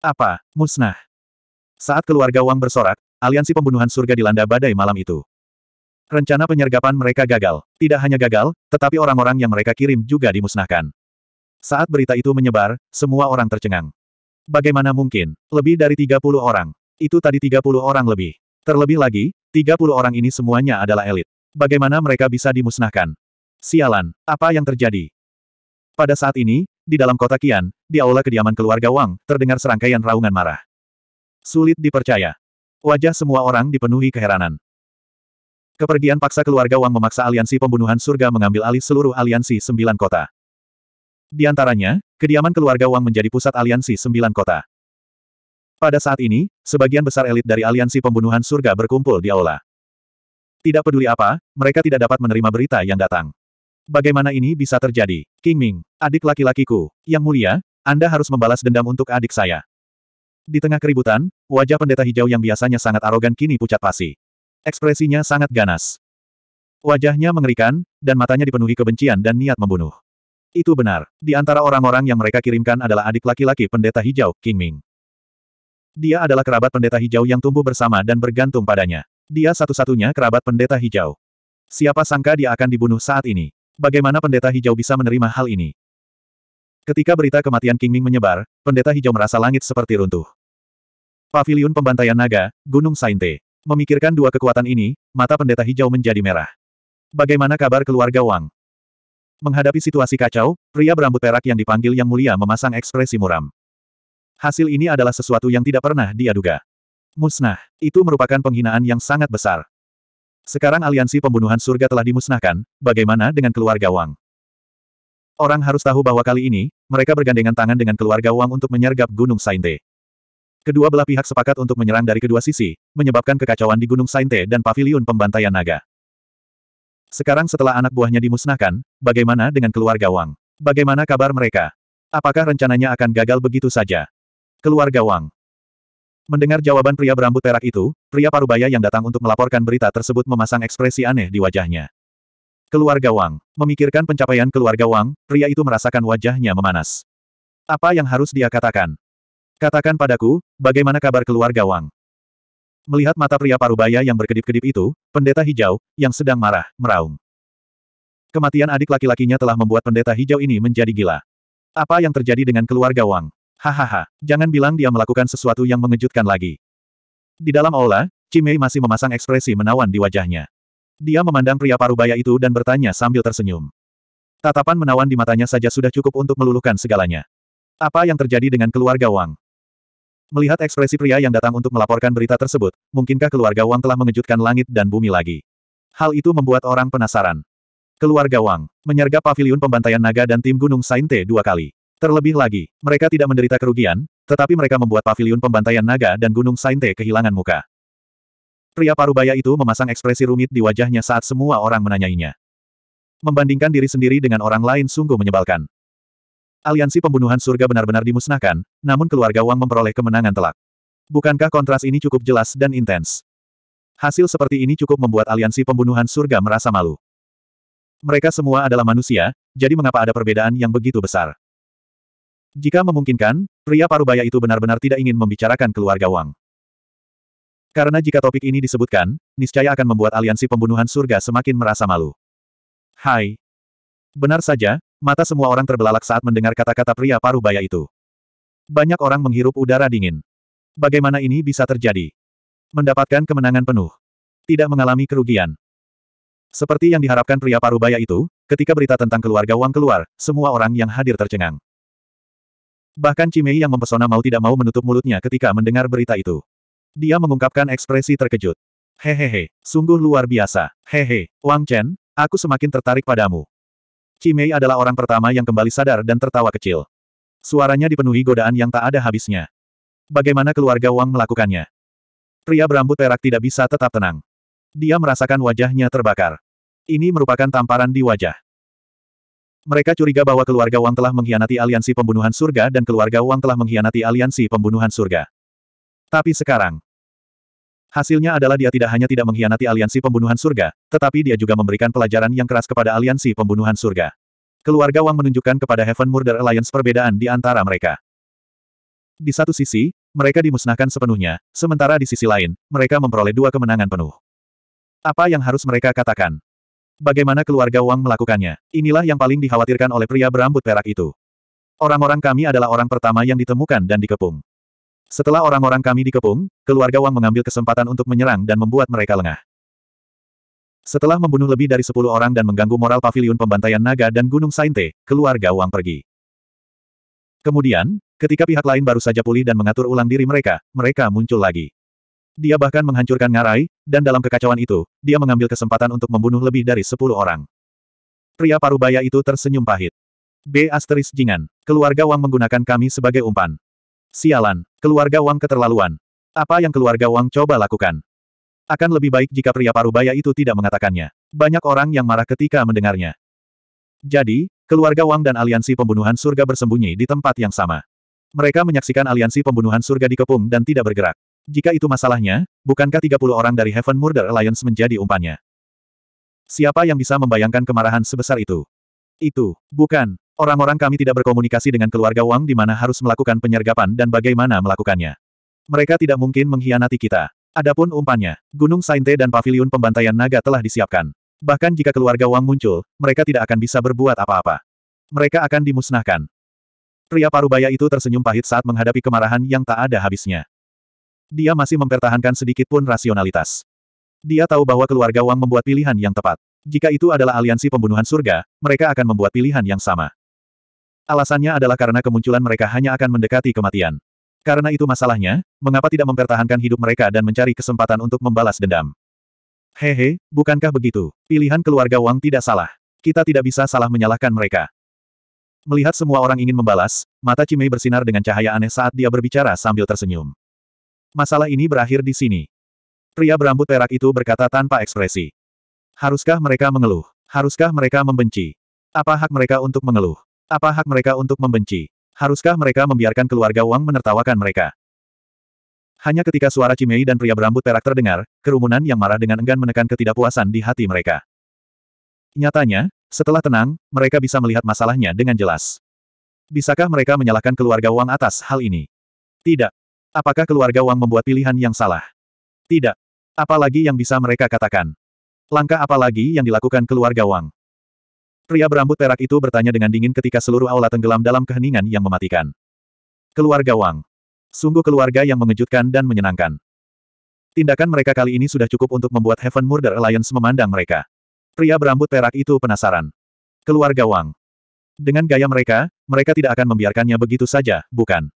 Apa, musnah? Saat keluarga Wang bersorak, aliansi pembunuhan surga dilanda badai malam itu. Rencana penyergapan mereka gagal. Tidak hanya gagal, tetapi orang-orang yang mereka kirim juga dimusnahkan. Saat berita itu menyebar, semua orang tercengang. Bagaimana mungkin? Lebih dari 30 orang. Itu tadi 30 orang lebih. Terlebih lagi, 30 orang ini semuanya adalah elit. Bagaimana mereka bisa dimusnahkan? Sialan, apa yang terjadi? Pada saat ini, di dalam kota Kian, di aula kediaman keluarga Wang, terdengar serangkaian raungan marah. Sulit dipercaya. Wajah semua orang dipenuhi keheranan. Kepergian paksa keluarga Wang memaksa aliansi pembunuhan surga mengambil alih seluruh aliansi sembilan kota. Di antaranya, kediaman keluarga Wang menjadi pusat aliansi sembilan kota. Pada saat ini, sebagian besar elit dari aliansi pembunuhan surga berkumpul di aula. Tidak peduli apa, mereka tidak dapat menerima berita yang datang. Bagaimana ini bisa terjadi? King Ming, adik laki-lakiku, yang mulia, Anda harus membalas dendam untuk adik saya. Di tengah keributan, wajah pendeta hijau yang biasanya sangat arogan kini pucat pasi. Ekspresinya sangat ganas. Wajahnya mengerikan, dan matanya dipenuhi kebencian dan niat membunuh. Itu benar, di antara orang-orang yang mereka kirimkan adalah adik laki-laki pendeta hijau, King Ming. Dia adalah kerabat pendeta hijau yang tumbuh bersama dan bergantung padanya. Dia satu-satunya kerabat pendeta hijau. Siapa sangka dia akan dibunuh saat ini? Bagaimana pendeta hijau bisa menerima hal ini? Ketika berita kematian King Ming menyebar, pendeta hijau merasa langit seperti runtuh. Paviliun pembantaian naga, Gunung Sainte. Memikirkan dua kekuatan ini, mata pendeta hijau menjadi merah. Bagaimana kabar keluarga Wang? Menghadapi situasi kacau, pria berambut perak yang dipanggil Yang Mulia memasang ekspresi muram. Hasil ini adalah sesuatu yang tidak pernah dia Musnah. Itu merupakan penghinaan yang sangat besar. Sekarang aliansi pembunuhan surga telah dimusnahkan, bagaimana dengan keluarga Wang? Orang harus tahu bahwa kali ini, mereka bergandengan tangan dengan keluarga Wang untuk menyergap Gunung Sainte. Kedua belah pihak sepakat untuk menyerang dari kedua sisi, menyebabkan kekacauan di Gunung Sainte dan paviliun pembantaian naga. Sekarang setelah anak buahnya dimusnahkan, bagaimana dengan keluarga Wang? Bagaimana kabar mereka? Apakah rencananya akan gagal begitu saja? Keluarga Wang. Mendengar jawaban pria berambut perak itu, pria parubaya yang datang untuk melaporkan berita tersebut memasang ekspresi aneh di wajahnya. Keluarga Wang. Memikirkan pencapaian keluarga Wang, pria itu merasakan wajahnya memanas. Apa yang harus dia katakan? Katakan padaku, bagaimana kabar keluarga Wang? Melihat mata pria parubaya yang berkedip-kedip itu, pendeta hijau, yang sedang marah, meraung. Kematian adik laki-lakinya telah membuat pendeta hijau ini menjadi gila. Apa yang terjadi dengan keluarga Wang? Hahaha, jangan bilang dia melakukan sesuatu yang mengejutkan lagi. Di dalam aula, Cimei masih memasang ekspresi menawan di wajahnya. Dia memandang pria parubaya itu dan bertanya sambil tersenyum. Tatapan menawan di matanya saja sudah cukup untuk meluluhkan segalanya. Apa yang terjadi dengan keluarga Wang? Melihat ekspresi pria yang datang untuk melaporkan berita tersebut, mungkinkah keluarga Wang telah mengejutkan langit dan bumi lagi? Hal itu membuat orang penasaran. Keluarga Wang menyergap paviliun pembantaian naga dan tim Gunung Sainte dua kali. Terlebih lagi, mereka tidak menderita kerugian, tetapi mereka membuat paviliun pembantaian naga dan Gunung Sainte kehilangan muka. Pria parubaya itu memasang ekspresi rumit di wajahnya saat semua orang menanyainya. Membandingkan diri sendiri dengan orang lain sungguh menyebalkan. Aliansi pembunuhan surga benar-benar dimusnahkan, namun keluarga Wang memperoleh kemenangan telak. Bukankah kontras ini cukup jelas dan intens? Hasil seperti ini cukup membuat aliansi pembunuhan surga merasa malu. Mereka semua adalah manusia, jadi mengapa ada perbedaan yang begitu besar? Jika memungkinkan, pria parubaya itu benar-benar tidak ingin membicarakan keluarga Wang. Karena jika topik ini disebutkan, niscaya akan membuat aliansi pembunuhan surga semakin merasa malu. Hai. Benar saja, mata semua orang terbelalak saat mendengar kata-kata pria parubaya itu. Banyak orang menghirup udara dingin. Bagaimana ini bisa terjadi? Mendapatkan kemenangan penuh. Tidak mengalami kerugian. Seperti yang diharapkan pria parubaya itu, ketika berita tentang keluarga Wang keluar, semua orang yang hadir tercengang. Bahkan Cimei yang mempesona mau tidak mau menutup mulutnya ketika mendengar berita itu. Dia mengungkapkan ekspresi terkejut. Hehehe, sungguh luar biasa. Hehe, Wang Chen, aku semakin tertarik padamu. Cimei adalah orang pertama yang kembali sadar dan tertawa kecil. Suaranya dipenuhi godaan yang tak ada habisnya. Bagaimana keluarga Wang melakukannya? Pria berambut perak tidak bisa tetap tenang. Dia merasakan wajahnya terbakar. Ini merupakan tamparan di wajah. Mereka curiga bahwa keluarga Wang telah mengkhianati aliansi pembunuhan surga dan keluarga Wang telah mengkhianati aliansi pembunuhan surga. Tapi sekarang, hasilnya adalah dia tidak hanya tidak mengkhianati aliansi pembunuhan surga, tetapi dia juga memberikan pelajaran yang keras kepada aliansi pembunuhan surga. Keluarga Wang menunjukkan kepada Heaven Murder Alliance perbedaan di antara mereka. Di satu sisi, mereka dimusnahkan sepenuhnya, sementara di sisi lain, mereka memperoleh dua kemenangan penuh. Apa yang harus mereka katakan? Bagaimana keluarga Wang melakukannya? Inilah yang paling dikhawatirkan oleh pria berambut perak itu. Orang-orang kami adalah orang pertama yang ditemukan dan dikepung. Setelah orang-orang kami dikepung, keluarga Wang mengambil kesempatan untuk menyerang dan membuat mereka lengah. Setelah membunuh lebih dari 10 orang dan mengganggu moral paviliun pembantaian naga dan Gunung Sainte, keluarga Wang pergi. Kemudian, ketika pihak lain baru saja pulih dan mengatur ulang diri mereka, mereka muncul lagi. Dia bahkan menghancurkan ngarai, dan dalam kekacauan itu, dia mengambil kesempatan untuk membunuh lebih dari sepuluh orang. Pria parubaya itu tersenyum pahit. B. Asteris Jingan. Keluarga Wang menggunakan kami sebagai umpan. Sialan. Keluarga Wang keterlaluan. Apa yang keluarga Wang coba lakukan? Akan lebih baik jika pria parubaya itu tidak mengatakannya. Banyak orang yang marah ketika mendengarnya. Jadi, keluarga Wang dan aliansi pembunuhan surga bersembunyi di tempat yang sama. Mereka menyaksikan aliansi pembunuhan surga dikepung dan tidak bergerak. Jika itu masalahnya, bukankah 30 orang dari Heaven Murder Alliance menjadi umpannya? Siapa yang bisa membayangkan kemarahan sebesar itu? Itu, bukan. Orang-orang kami tidak berkomunikasi dengan keluarga Wang di mana harus melakukan penyergapan dan bagaimana melakukannya. Mereka tidak mungkin mengkhianati kita. Adapun umpannya, Gunung Sainte dan Paviliun Pembantaian Naga telah disiapkan. Bahkan jika keluarga Wang muncul, mereka tidak akan bisa berbuat apa-apa. Mereka akan dimusnahkan. Pria parubaya itu tersenyum pahit saat menghadapi kemarahan yang tak ada habisnya. Dia masih mempertahankan sedikit pun rasionalitas. Dia tahu bahwa keluarga Wang membuat pilihan yang tepat. Jika itu adalah aliansi pembunuhan surga, mereka akan membuat pilihan yang sama. Alasannya adalah karena kemunculan mereka hanya akan mendekati kematian. Karena itu masalahnya, mengapa tidak mempertahankan hidup mereka dan mencari kesempatan untuk membalas dendam? Hehe, bukankah begitu? Pilihan keluarga Wang tidak salah. Kita tidak bisa salah menyalahkan mereka. Melihat semua orang ingin membalas, mata Cimei bersinar dengan cahaya aneh saat dia berbicara sambil tersenyum masalah ini berakhir di sini. Pria berambut perak itu berkata tanpa ekspresi. Haruskah mereka mengeluh? Haruskah mereka membenci? Apa hak mereka untuk mengeluh? Apa hak mereka untuk membenci? Haruskah mereka membiarkan keluarga Wang menertawakan mereka? Hanya ketika suara Cimei dan pria berambut perak terdengar, kerumunan yang marah dengan enggan menekan ketidakpuasan di hati mereka. Nyatanya, setelah tenang, mereka bisa melihat masalahnya dengan jelas. Bisakah mereka menyalahkan keluarga Wang atas hal ini? Tidak. Apakah keluarga Wang membuat pilihan yang salah? Tidak. Apalagi yang bisa mereka katakan? Langkah apa lagi yang dilakukan keluarga Wang? Pria berambut perak itu bertanya dengan dingin ketika seluruh aula tenggelam dalam keheningan yang mematikan. Keluarga Wang. Sungguh keluarga yang mengejutkan dan menyenangkan. Tindakan mereka kali ini sudah cukup untuk membuat Heaven Murder Alliance memandang mereka. Pria berambut perak itu penasaran. Keluarga Wang. Dengan gaya mereka, mereka tidak akan membiarkannya begitu saja, bukan?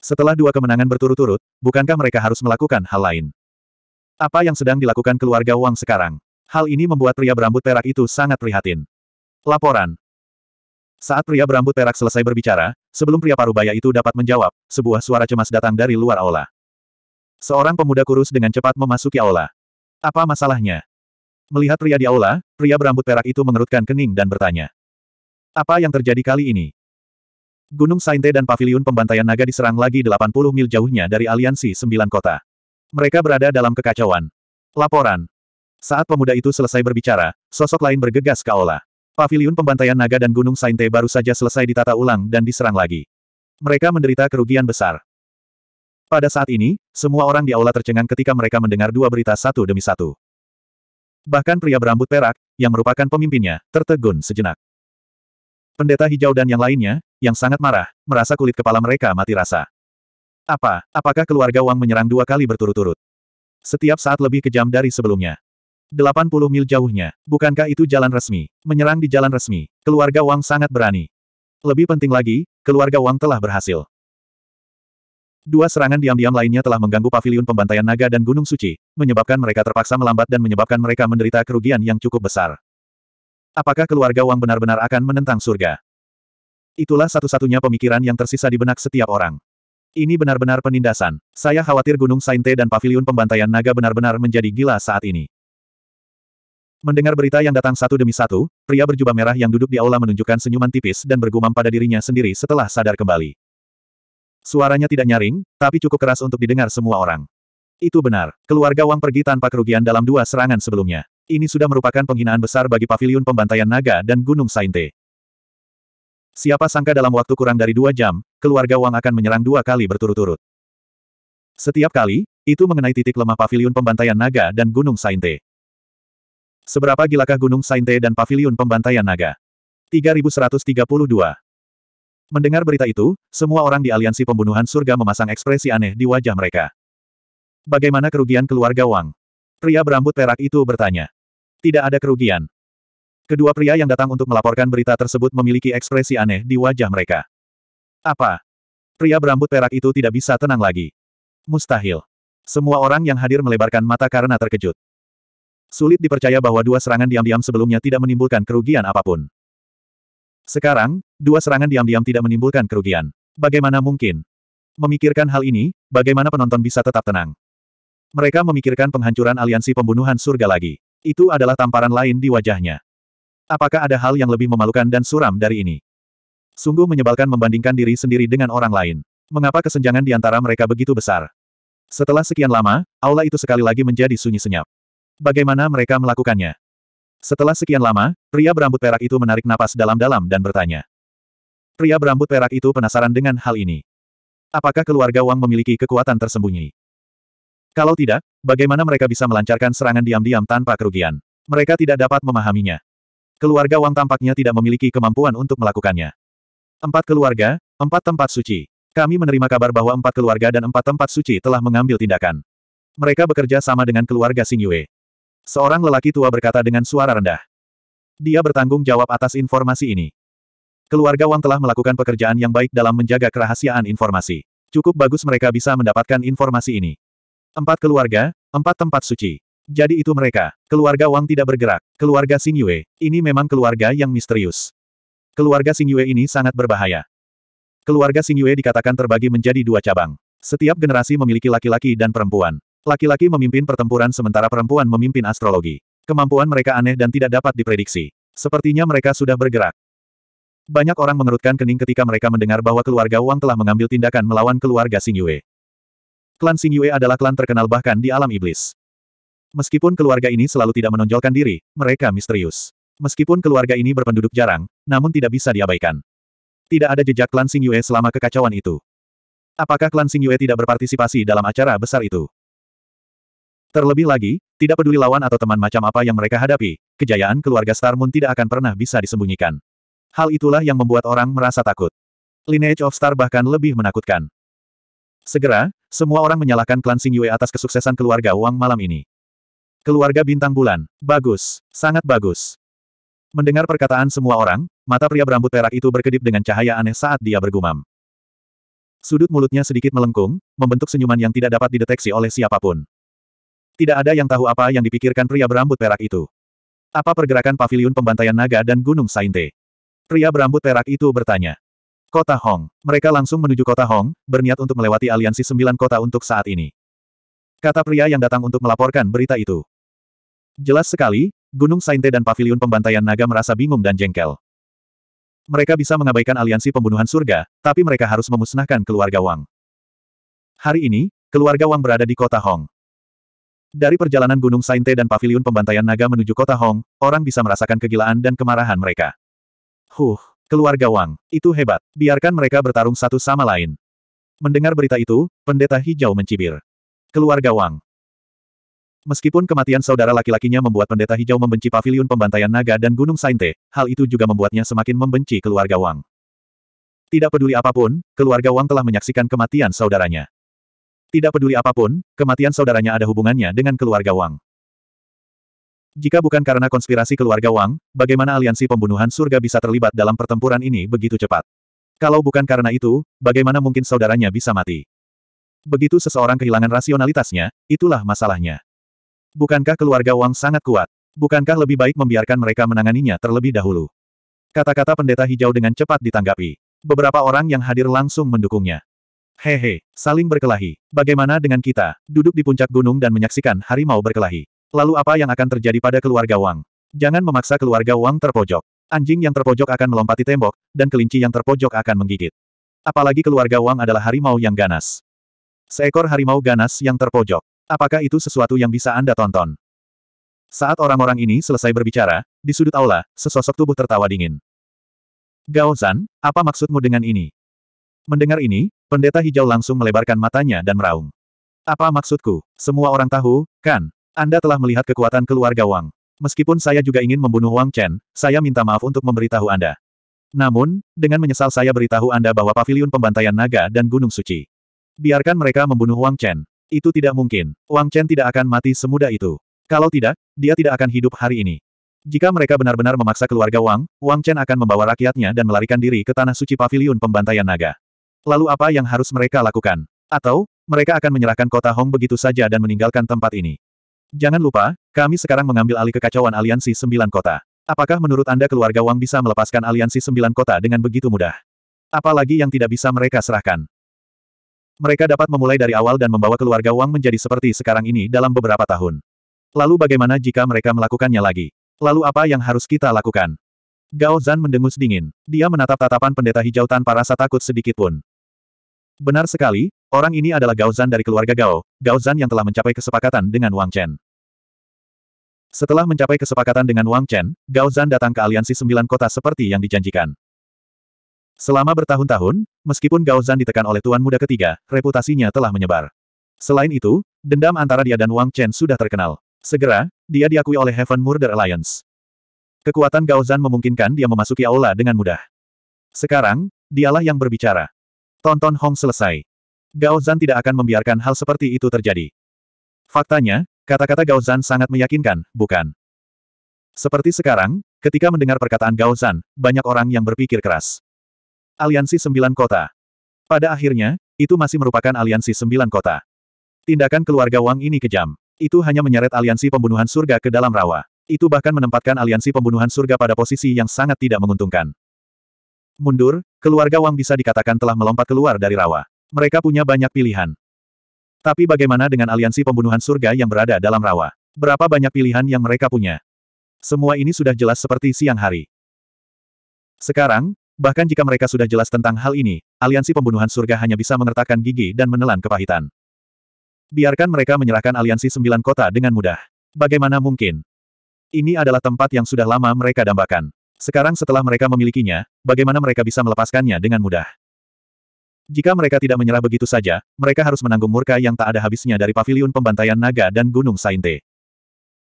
Setelah dua kemenangan berturut-turut, bukankah mereka harus melakukan hal lain? Apa yang sedang dilakukan keluarga Wang sekarang? Hal ini membuat pria berambut perak itu sangat prihatin. Laporan Saat pria berambut perak selesai berbicara, sebelum pria parubaya itu dapat menjawab, sebuah suara cemas datang dari luar aula. Seorang pemuda kurus dengan cepat memasuki aula. Apa masalahnya? Melihat pria di aula, pria berambut perak itu mengerutkan kening dan bertanya. Apa yang terjadi kali ini? Gunung Sainte dan Paviliun Pembantaian Naga diserang lagi 80 mil jauhnya dari aliansi sembilan kota. Mereka berada dalam kekacauan. Laporan. Saat pemuda itu selesai berbicara, sosok lain bergegas ke Aula. Paviliun Pembantaian Naga dan Gunung Sainte baru saja selesai ditata ulang dan diserang lagi. Mereka menderita kerugian besar. Pada saat ini, semua orang di aula tercengang ketika mereka mendengar dua berita satu demi satu. Bahkan pria berambut perak, yang merupakan pemimpinnya, tertegun sejenak. Pendeta hijau dan yang lainnya, yang sangat marah, merasa kulit kepala mereka mati rasa. Apa, apakah keluarga Wang menyerang dua kali berturut-turut? Setiap saat lebih kejam dari sebelumnya. 80 mil jauhnya, bukankah itu jalan resmi? Menyerang di jalan resmi, keluarga Wang sangat berani. Lebih penting lagi, keluarga Wang telah berhasil. Dua serangan diam-diam lainnya telah mengganggu pavilion pembantaian naga dan gunung suci, menyebabkan mereka terpaksa melambat dan menyebabkan mereka menderita kerugian yang cukup besar. Apakah keluarga Wang benar-benar akan menentang surga? Itulah satu-satunya pemikiran yang tersisa di benak setiap orang. Ini benar-benar penindasan. Saya khawatir Gunung Sainte dan Paviliun Pembantaian Naga benar-benar menjadi gila saat ini. Mendengar berita yang datang satu demi satu, pria berjubah merah yang duduk di aula menunjukkan senyuman tipis dan bergumam pada dirinya sendiri setelah sadar kembali. Suaranya tidak nyaring, tapi cukup keras untuk didengar semua orang. Itu benar, keluarga Wang pergi tanpa kerugian dalam dua serangan sebelumnya. Ini sudah merupakan penghinaan besar bagi paviliun pembantaian naga dan Gunung Sainte. Siapa sangka dalam waktu kurang dari dua jam, keluarga Wang akan menyerang dua kali berturut-turut. Setiap kali, itu mengenai titik lemah pavilion pembantaian naga dan Gunung Sainte. Seberapa gilakah Gunung Sainte dan pavilion pembantaian naga? 3132. Mendengar berita itu, semua orang di aliansi pembunuhan surga memasang ekspresi aneh di wajah mereka. Bagaimana kerugian keluarga Wang? Pria berambut perak itu bertanya. Tidak ada kerugian. Kedua pria yang datang untuk melaporkan berita tersebut memiliki ekspresi aneh di wajah mereka. Apa? Pria berambut perak itu tidak bisa tenang lagi. Mustahil. Semua orang yang hadir melebarkan mata karena terkejut. Sulit dipercaya bahwa dua serangan diam-diam sebelumnya tidak menimbulkan kerugian apapun. Sekarang, dua serangan diam-diam tidak menimbulkan kerugian. Bagaimana mungkin? Memikirkan hal ini, bagaimana penonton bisa tetap tenang? Mereka memikirkan penghancuran aliansi pembunuhan surga lagi. Itu adalah tamparan lain di wajahnya. Apakah ada hal yang lebih memalukan dan suram dari ini? Sungguh menyebalkan membandingkan diri sendiri dengan orang lain. Mengapa kesenjangan di antara mereka begitu besar? Setelah sekian lama, aula itu sekali lagi menjadi sunyi senyap. Bagaimana mereka melakukannya? Setelah sekian lama, pria berambut perak itu menarik napas dalam-dalam dan bertanya. Pria berambut perak itu penasaran dengan hal ini. Apakah keluarga Wang memiliki kekuatan tersembunyi? Kalau tidak, bagaimana mereka bisa melancarkan serangan diam-diam tanpa kerugian? Mereka tidak dapat memahaminya. Keluarga Wang tampaknya tidak memiliki kemampuan untuk melakukannya. Empat keluarga, empat tempat suci. Kami menerima kabar bahwa empat keluarga dan empat tempat suci telah mengambil tindakan. Mereka bekerja sama dengan keluarga Xing Yue. Seorang lelaki tua berkata dengan suara rendah. Dia bertanggung jawab atas informasi ini. Keluarga Wang telah melakukan pekerjaan yang baik dalam menjaga kerahasiaan informasi. Cukup bagus mereka bisa mendapatkan informasi ini. Empat keluarga, empat tempat suci. Jadi itu mereka. Keluarga Wang tidak bergerak. Keluarga Xing Yue, ini memang keluarga yang misterius. Keluarga Xing Yue ini sangat berbahaya. Keluarga Xing Yue dikatakan terbagi menjadi dua cabang. Setiap generasi memiliki laki-laki dan perempuan. Laki-laki memimpin pertempuran sementara perempuan memimpin astrologi. Kemampuan mereka aneh dan tidak dapat diprediksi. Sepertinya mereka sudah bergerak. Banyak orang mengerutkan kening ketika mereka mendengar bahwa keluarga Wang telah mengambil tindakan melawan keluarga Xing Yue. Klan Xing Yue adalah klan terkenal bahkan di alam iblis. Meskipun keluarga ini selalu tidak menonjolkan diri, mereka misterius. Meskipun keluarga ini berpenduduk jarang, namun tidak bisa diabaikan. Tidak ada jejak klan Sing Yue selama kekacauan itu. Apakah klan Sing Yue tidak berpartisipasi dalam acara besar itu? Terlebih lagi, tidak peduli lawan atau teman macam apa yang mereka hadapi, kejayaan keluarga Star Moon tidak akan pernah bisa disembunyikan. Hal itulah yang membuat orang merasa takut. Lineage of Star bahkan lebih menakutkan. Segera, semua orang menyalahkan klan Sing Yue atas kesuksesan keluarga Wang malam ini. Keluarga bintang bulan. Bagus. Sangat bagus. Mendengar perkataan semua orang, mata pria berambut perak itu berkedip dengan cahaya aneh saat dia bergumam. Sudut mulutnya sedikit melengkung, membentuk senyuman yang tidak dapat dideteksi oleh siapapun. Tidak ada yang tahu apa yang dipikirkan pria berambut perak itu. Apa pergerakan paviliun pembantaian naga dan gunung Sainte? Pria berambut perak itu bertanya. Kota Hong. Mereka langsung menuju kota Hong, berniat untuk melewati aliansi sembilan kota untuk saat ini. Kata pria yang datang untuk melaporkan berita itu. Jelas sekali, Gunung Sainte dan Paviliun Pembantaian Naga merasa bingung dan jengkel. Mereka bisa mengabaikan aliansi pembunuhan surga, tapi mereka harus memusnahkan keluarga Wang. Hari ini, keluarga Wang berada di kota Hong. Dari perjalanan Gunung Sainte dan Paviliun Pembantaian Naga menuju kota Hong, orang bisa merasakan kegilaan dan kemarahan mereka. Huh, keluarga Wang, itu hebat. Biarkan mereka bertarung satu sama lain. Mendengar berita itu, pendeta hijau mencibir. Keluarga Wang, Meskipun kematian saudara laki-lakinya membuat pendeta hijau membenci pavilion pembantaian naga dan gunung Sainte, hal itu juga membuatnya semakin membenci keluarga Wang. Tidak peduli apapun, keluarga Wang telah menyaksikan kematian saudaranya. Tidak peduli apapun, kematian saudaranya ada hubungannya dengan keluarga Wang. Jika bukan karena konspirasi keluarga Wang, bagaimana aliansi pembunuhan surga bisa terlibat dalam pertempuran ini begitu cepat? Kalau bukan karena itu, bagaimana mungkin saudaranya bisa mati? Begitu seseorang kehilangan rasionalitasnya, itulah masalahnya. Bukankah keluarga Wang sangat kuat? Bukankah lebih baik membiarkan mereka menanganinya terlebih dahulu? Kata-kata pendeta hijau dengan cepat ditanggapi. Beberapa orang yang hadir langsung mendukungnya. Hehe, saling berkelahi. Bagaimana dengan kita, duduk di puncak gunung dan menyaksikan harimau berkelahi? Lalu apa yang akan terjadi pada keluarga Wang? Jangan memaksa keluarga Wang terpojok. Anjing yang terpojok akan melompati tembok, dan kelinci yang terpojok akan menggigit. Apalagi keluarga Wang adalah harimau yang ganas. Seekor harimau ganas yang terpojok. Apakah itu sesuatu yang bisa Anda tonton? Saat orang-orang ini selesai berbicara, di sudut aula, sesosok tubuh tertawa dingin. Gao Zan, apa maksudmu dengan ini? Mendengar ini, pendeta hijau langsung melebarkan matanya dan meraung. Apa maksudku? Semua orang tahu, kan? Anda telah melihat kekuatan keluarga Wang. Meskipun saya juga ingin membunuh Wang Chen, saya minta maaf untuk memberitahu Anda. Namun, dengan menyesal saya beritahu Anda bahwa Paviliun pembantaian naga dan gunung suci. Biarkan mereka membunuh Wang Chen, itu tidak mungkin. Wang Chen tidak akan mati semudah itu. Kalau tidak, dia tidak akan hidup hari ini. Jika mereka benar-benar memaksa keluarga Wang, Wang Chen akan membawa rakyatnya dan melarikan diri ke tanah suci paviliun pembantaian naga. Lalu apa yang harus mereka lakukan? Atau, mereka akan menyerahkan kota Hong begitu saja dan meninggalkan tempat ini. Jangan lupa, kami sekarang mengambil alih kekacauan aliansi sembilan kota. Apakah menurut Anda keluarga Wang bisa melepaskan aliansi sembilan kota dengan begitu mudah? Apalagi yang tidak bisa mereka serahkan mereka dapat memulai dari awal dan membawa keluarga Wang menjadi seperti sekarang ini dalam beberapa tahun. Lalu bagaimana jika mereka melakukannya lagi? Lalu apa yang harus kita lakukan? Gao Zan mendengus dingin. Dia menatap tatapan pendeta hijau tanpa rasa takut sedikit pun. Benar sekali, orang ini adalah Gao Zan dari keluarga Gao, Gao Zan yang telah mencapai kesepakatan dengan Wang Chen. Setelah mencapai kesepakatan dengan Wang Chen, Gao Zan datang ke aliansi sembilan kota seperti yang dijanjikan. Selama bertahun-tahun, meskipun Gao Zan ditekan oleh tuan muda ketiga, reputasinya telah menyebar. Selain itu, dendam antara dia dan Wang Chen sudah terkenal. Segera, dia diakui oleh Heaven Murder Alliance. Kekuatan Gao Zan memungkinkan dia memasuki aula dengan mudah. Sekarang, dialah yang berbicara. Tonton Hong selesai. Gao Zan tidak akan membiarkan hal seperti itu terjadi. Faktanya, kata-kata Gao Zan sangat meyakinkan, bukan? Seperti sekarang, ketika mendengar perkataan Gao Zan, banyak orang yang berpikir keras. Aliansi Sembilan Kota. Pada akhirnya, itu masih merupakan aliansi sembilan kota. Tindakan keluarga Wang ini kejam. Itu hanya menyeret aliansi pembunuhan surga ke dalam rawa. Itu bahkan menempatkan aliansi pembunuhan surga pada posisi yang sangat tidak menguntungkan. Mundur, keluarga Wang bisa dikatakan telah melompat keluar dari rawa. Mereka punya banyak pilihan. Tapi bagaimana dengan aliansi pembunuhan surga yang berada dalam rawa? Berapa banyak pilihan yang mereka punya? Semua ini sudah jelas seperti siang hari. Sekarang, Bahkan jika mereka sudah jelas tentang hal ini, aliansi pembunuhan surga hanya bisa mengertakkan gigi dan menelan kepahitan. Biarkan mereka menyerahkan aliansi sembilan kota dengan mudah. Bagaimana mungkin? Ini adalah tempat yang sudah lama mereka dambakan. Sekarang setelah mereka memilikinya, bagaimana mereka bisa melepaskannya dengan mudah? Jika mereka tidak menyerah begitu saja, mereka harus menanggung murka yang tak ada habisnya dari paviliun pembantaian naga dan gunung Sainte.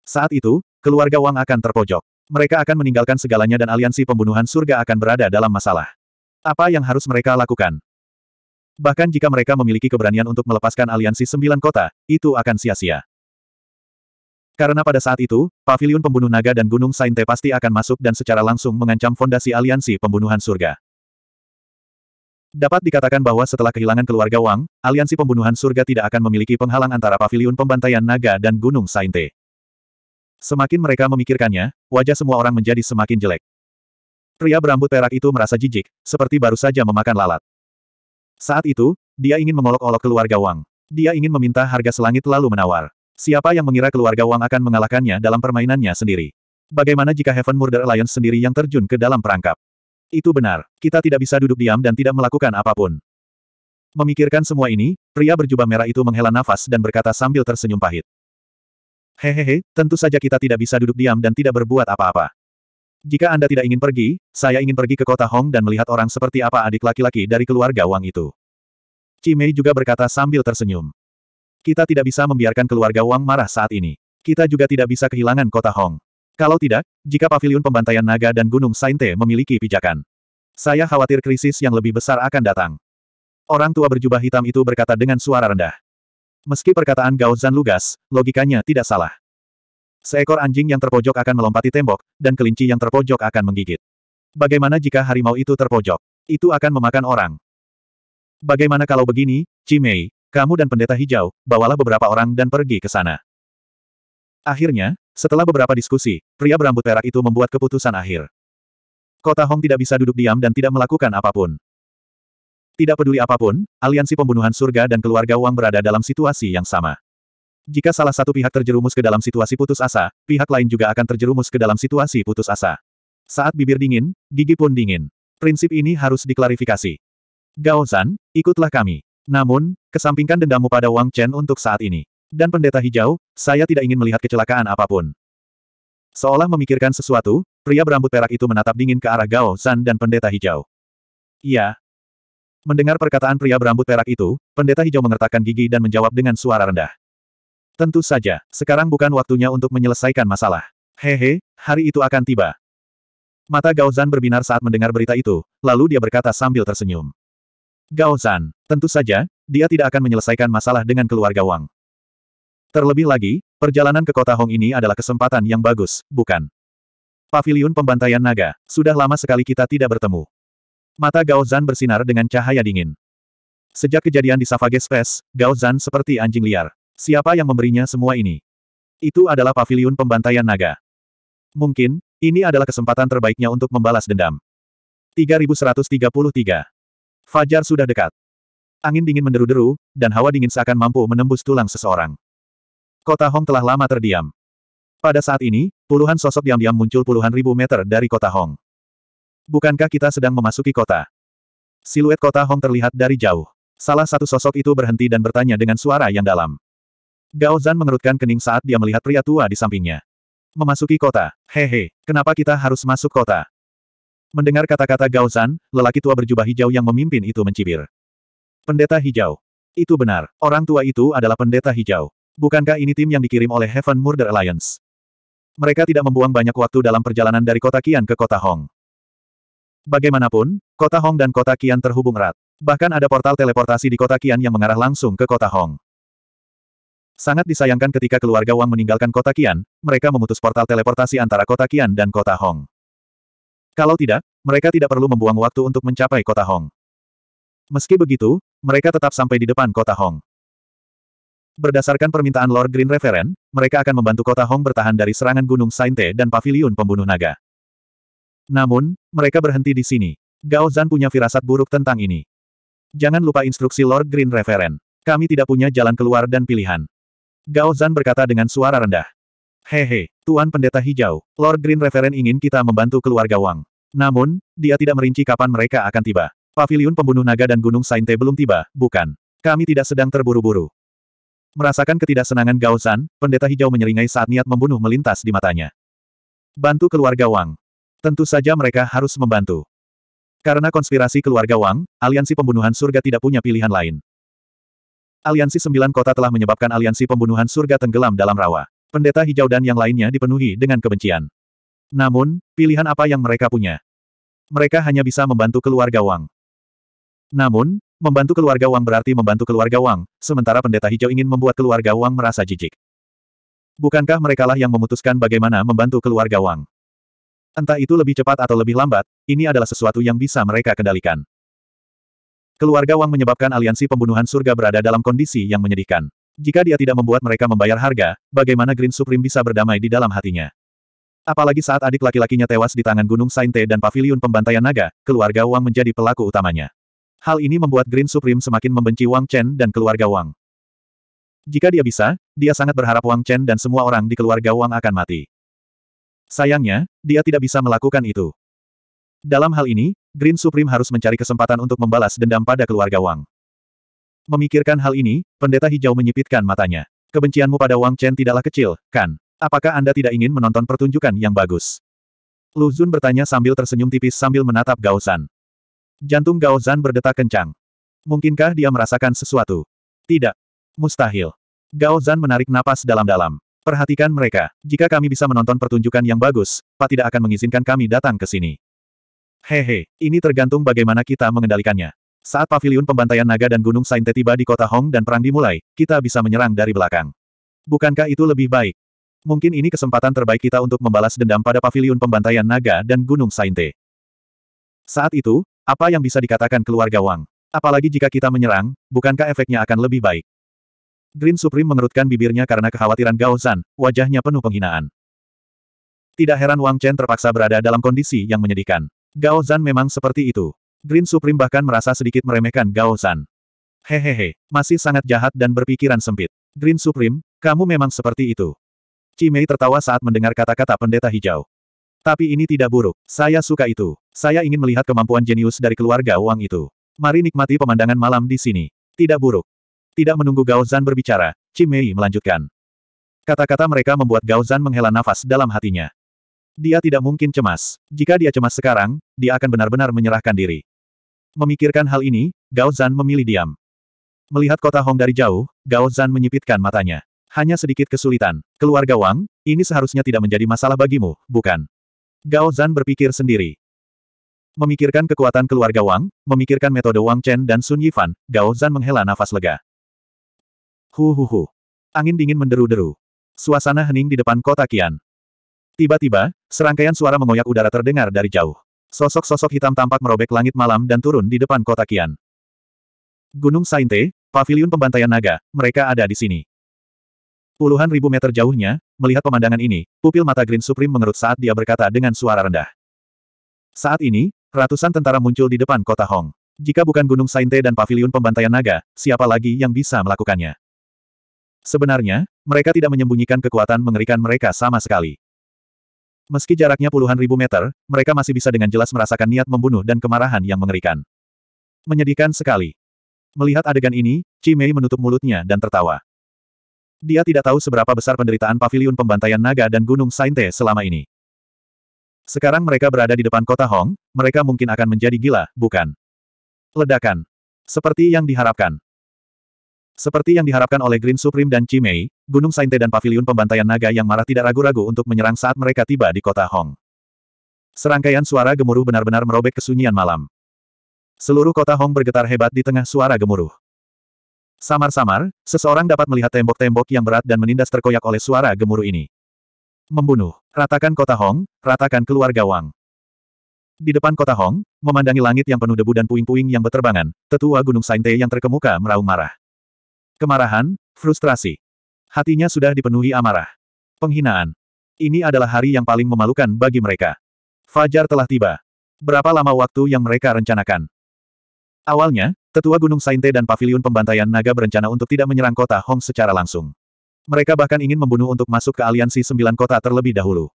Saat itu, keluarga Wang akan terpojok. Mereka akan meninggalkan segalanya dan aliansi pembunuhan surga akan berada dalam masalah. Apa yang harus mereka lakukan? Bahkan jika mereka memiliki keberanian untuk melepaskan aliansi sembilan kota, itu akan sia-sia. Karena pada saat itu, pavilion pembunuh naga dan gunung Sainte pasti akan masuk dan secara langsung mengancam fondasi aliansi pembunuhan surga. Dapat dikatakan bahwa setelah kehilangan keluarga Wang, aliansi pembunuhan surga tidak akan memiliki penghalang antara pavilion pembantaian naga dan gunung Sainte. Semakin mereka memikirkannya, wajah semua orang menjadi semakin jelek. Pria berambut perak itu merasa jijik, seperti baru saja memakan lalat. Saat itu, dia ingin mengolok-olok keluarga Wang. Dia ingin meminta harga selangit lalu menawar. Siapa yang mengira keluarga Wang akan mengalahkannya dalam permainannya sendiri? Bagaimana jika Heaven Murder Alliance sendiri yang terjun ke dalam perangkap? Itu benar, kita tidak bisa duduk diam dan tidak melakukan apapun. Memikirkan semua ini, pria berjubah merah itu menghela nafas dan berkata sambil tersenyum pahit. Hehehe, tentu saja kita tidak bisa duduk diam dan tidak berbuat apa-apa. Jika Anda tidak ingin pergi, saya ingin pergi ke kota Hong dan melihat orang seperti apa adik laki-laki dari keluarga Wang itu. Cimei juga berkata sambil tersenyum. Kita tidak bisa membiarkan keluarga Wang marah saat ini. Kita juga tidak bisa kehilangan kota Hong. Kalau tidak, jika pavilion pembantaian naga dan Gunung Sainte memiliki pijakan. Saya khawatir krisis yang lebih besar akan datang. Orang tua berjubah hitam itu berkata dengan suara rendah. Meski perkataan Gao Zan lugas, logikanya tidak salah. Seekor anjing yang terpojok akan melompati tembok, dan kelinci yang terpojok akan menggigit. Bagaimana jika harimau itu terpojok? Itu akan memakan orang. Bagaimana kalau begini, Cimei, kamu dan pendeta hijau, bawalah beberapa orang dan pergi ke sana. Akhirnya, setelah beberapa diskusi, pria berambut perak itu membuat keputusan akhir. Kota Hong tidak bisa duduk diam dan tidak melakukan apapun. Tidak peduli apapun, aliansi pembunuhan surga dan keluarga Wang berada dalam situasi yang sama. Jika salah satu pihak terjerumus ke dalam situasi putus asa, pihak lain juga akan terjerumus ke dalam situasi putus asa. Saat bibir dingin, gigi pun dingin. Prinsip ini harus diklarifikasi. Gao Zan, ikutlah kami. Namun, kesampingkan dendammu pada Wang Chen untuk saat ini. Dan pendeta hijau, saya tidak ingin melihat kecelakaan apapun. Seolah memikirkan sesuatu, pria berambut perak itu menatap dingin ke arah Gao Zan dan pendeta hijau. Iya, Mendengar perkataan pria berambut perak itu, pendeta hijau mengertakkan gigi dan menjawab dengan suara rendah. Tentu saja, sekarang bukan waktunya untuk menyelesaikan masalah. Hehe, hari itu akan tiba. Mata Gaozan berbinar saat mendengar berita itu, lalu dia berkata sambil tersenyum. Gaozan, tentu saja, dia tidak akan menyelesaikan masalah dengan keluarga Wang. Terlebih lagi, perjalanan ke kota Hong ini adalah kesempatan yang bagus, bukan? Paviliun Pembantaian Naga, sudah lama sekali kita tidak bertemu. Mata Gao Zan bersinar dengan cahaya dingin. Sejak kejadian di Savage Space, Gao Zan seperti anjing liar. Siapa yang memberinya semua ini? Itu adalah pavilion pembantaian naga. Mungkin, ini adalah kesempatan terbaiknya untuk membalas dendam. 3133. Fajar sudah dekat. Angin dingin menderu-deru, dan hawa dingin seakan mampu menembus tulang seseorang. Kota Hong telah lama terdiam. Pada saat ini, puluhan sosok diam-diam muncul puluhan ribu meter dari kota Hong. Bukankah kita sedang memasuki kota? Siluet kota Hong terlihat dari jauh. Salah satu sosok itu berhenti dan bertanya dengan suara yang dalam. Gao Zan mengerutkan kening saat dia melihat pria tua di sampingnya. Memasuki kota. Hehe, kenapa kita harus masuk kota? Mendengar kata-kata Gao Zan, lelaki tua berjubah hijau yang memimpin itu mencibir. Pendeta hijau. Itu benar, orang tua itu adalah pendeta hijau. Bukankah ini tim yang dikirim oleh Heaven Murder Alliance? Mereka tidak membuang banyak waktu dalam perjalanan dari kota Kian ke kota Hong. Bagaimanapun, kota Hong dan kota Qian terhubung erat. Bahkan ada portal teleportasi di kota Qian yang mengarah langsung ke kota Hong. Sangat disayangkan ketika keluarga Wang meninggalkan kota Qian, mereka memutus portal teleportasi antara kota Qian dan kota Hong. Kalau tidak, mereka tidak perlu membuang waktu untuk mencapai kota Hong. Meski begitu, mereka tetap sampai di depan kota Hong. Berdasarkan permintaan Lord Green Reverend, mereka akan membantu kota Hong bertahan dari serangan Gunung Sainte dan Paviliun Pembunuh Naga. Namun, mereka berhenti di sini. Gao Zan punya firasat buruk tentang ini. Jangan lupa instruksi Lord Green Reverend. Kami tidak punya jalan keluar dan pilihan. Gao Zan berkata dengan suara rendah. Hehe, Tuan Pendeta Hijau, Lord Green Reverend ingin kita membantu keluarga Wang. Namun, dia tidak merinci kapan mereka akan tiba. Paviliun pembunuh naga dan Gunung Sainte belum tiba, bukan. Kami tidak sedang terburu-buru. Merasakan ketidaksenangan Gao Zan, Pendeta Hijau menyeringai saat niat membunuh melintas di matanya. Bantu keluarga Wang, Tentu saja mereka harus membantu. Karena konspirasi keluarga Wang, aliansi pembunuhan surga tidak punya pilihan lain. Aliansi Sembilan Kota telah menyebabkan aliansi pembunuhan surga tenggelam dalam rawa. Pendeta hijau dan yang lainnya dipenuhi dengan kebencian. Namun, pilihan apa yang mereka punya? Mereka hanya bisa membantu keluarga Wang. Namun, membantu keluarga Wang berarti membantu keluarga Wang, sementara pendeta hijau ingin membuat keluarga Wang merasa jijik. Bukankah merekalah yang memutuskan bagaimana membantu keluarga Wang? Entah itu lebih cepat atau lebih lambat, ini adalah sesuatu yang bisa mereka kendalikan. Keluarga Wang menyebabkan aliansi pembunuhan surga berada dalam kondisi yang menyedihkan. Jika dia tidak membuat mereka membayar harga, bagaimana Green Supreme bisa berdamai di dalam hatinya? Apalagi saat adik laki-lakinya tewas di tangan Gunung Sainte dan Paviliun Pembantaian Naga, keluarga Wang menjadi pelaku utamanya. Hal ini membuat Green Supreme semakin membenci Wang Chen dan keluarga Wang. Jika dia bisa, dia sangat berharap Wang Chen dan semua orang di keluarga Wang akan mati. Sayangnya, dia tidak bisa melakukan itu. Dalam hal ini, Green Supreme harus mencari kesempatan untuk membalas dendam pada keluarga Wang. Memikirkan hal ini, pendeta hijau menyipitkan matanya. Kebencianmu pada Wang Chen tidaklah kecil, kan? Apakah Anda tidak ingin menonton pertunjukan yang bagus? Lu Zun bertanya sambil tersenyum tipis sambil menatap Gao Zan. Jantung Gao Zan berdetak kencang. Mungkinkah dia merasakan sesuatu? Tidak. Mustahil. Gao Zan menarik napas dalam-dalam. Perhatikan mereka. Jika kami bisa menonton pertunjukan yang bagus, Pak tidak akan mengizinkan kami datang ke sini. Hehe, ini tergantung bagaimana kita mengendalikannya. Saat pavilion pembantaian naga dan gunung Sainte tiba di kota Hong dan perang dimulai, kita bisa menyerang dari belakang. Bukankah itu lebih baik? Mungkin ini kesempatan terbaik kita untuk membalas dendam pada pavilion pembantaian naga dan gunung Sainte. Saat itu, apa yang bisa dikatakan keluarga Wang? Apalagi jika kita menyerang, bukankah efeknya akan lebih baik? Green Supreme mengerutkan bibirnya karena kekhawatiran Gao Zan, wajahnya penuh penghinaan. Tidak heran Wang Chen terpaksa berada dalam kondisi yang menyedihkan. Gao Zan memang seperti itu. Green Supreme bahkan merasa sedikit meremehkan Gao Zan. Hehehe, masih sangat jahat dan berpikiran sempit. Green Supreme, kamu memang seperti itu. Cimei tertawa saat mendengar kata-kata pendeta hijau. Tapi ini tidak buruk. Saya suka itu. Saya ingin melihat kemampuan jenius dari keluarga Wang itu. Mari nikmati pemandangan malam di sini. Tidak buruk. Tidak menunggu Gao Zan berbicara, Cimei melanjutkan. Kata-kata mereka membuat Gao Zan menghela nafas dalam hatinya. Dia tidak mungkin cemas. Jika dia cemas sekarang, dia akan benar-benar menyerahkan diri. Memikirkan hal ini, Gao Zan memilih diam. Melihat kota Hong dari jauh, Gao Zan menyipitkan matanya. Hanya sedikit kesulitan. Keluarga Wang, ini seharusnya tidak menjadi masalah bagimu, bukan? Gao Zan berpikir sendiri. Memikirkan kekuatan keluarga Wang, memikirkan metode Wang Chen dan Sun Yifan, Gao Zan menghela nafas lega. Huhuhu. Angin dingin menderu-deru. Suasana hening di depan kota Kian. Tiba-tiba, serangkaian suara mengoyak udara terdengar dari jauh. Sosok-sosok hitam tampak merobek langit malam dan turun di depan kota Kian. Gunung Sainte, Paviliun pembantaian naga, mereka ada di sini. Puluhan ribu meter jauhnya, melihat pemandangan ini, pupil mata Green Supreme mengerut saat dia berkata dengan suara rendah. Saat ini, ratusan tentara muncul di depan kota Hong. Jika bukan Gunung Sainte dan Paviliun pembantaian naga, siapa lagi yang bisa melakukannya? Sebenarnya, mereka tidak menyembunyikan kekuatan mengerikan mereka sama sekali. Meski jaraknya puluhan ribu meter, mereka masih bisa dengan jelas merasakan niat membunuh dan kemarahan yang mengerikan. Menyedihkan sekali. Melihat adegan ini, Cimei menutup mulutnya dan tertawa. Dia tidak tahu seberapa besar penderitaan paviliun pembantaian naga dan gunung Sainte selama ini. Sekarang mereka berada di depan kota Hong, mereka mungkin akan menjadi gila, bukan? Ledakan. Seperti yang diharapkan. Seperti yang diharapkan oleh Green Supreme dan Cimei, Gunung Sainte dan Paviliun Pembantaian Naga yang marah tidak ragu-ragu untuk menyerang saat mereka tiba di kota Hong. Serangkaian suara gemuruh benar-benar merobek kesunyian malam. Seluruh kota Hong bergetar hebat di tengah suara gemuruh. Samar-samar, seseorang dapat melihat tembok-tembok yang berat dan menindas terkoyak oleh suara gemuruh ini. Membunuh, ratakan kota Hong, ratakan keluarga Wang. Di depan kota Hong, memandangi langit yang penuh debu dan puing-puing yang berterbangan, tetua Gunung Sainte yang terkemuka meraung marah. Kemarahan, frustrasi. Hatinya sudah dipenuhi amarah. Penghinaan. Ini adalah hari yang paling memalukan bagi mereka. Fajar telah tiba. Berapa lama waktu yang mereka rencanakan? Awalnya, tetua Gunung Sainte dan Paviliun Pembantaian Naga berencana untuk tidak menyerang kota Hong secara langsung. Mereka bahkan ingin membunuh untuk masuk ke aliansi sembilan kota terlebih dahulu.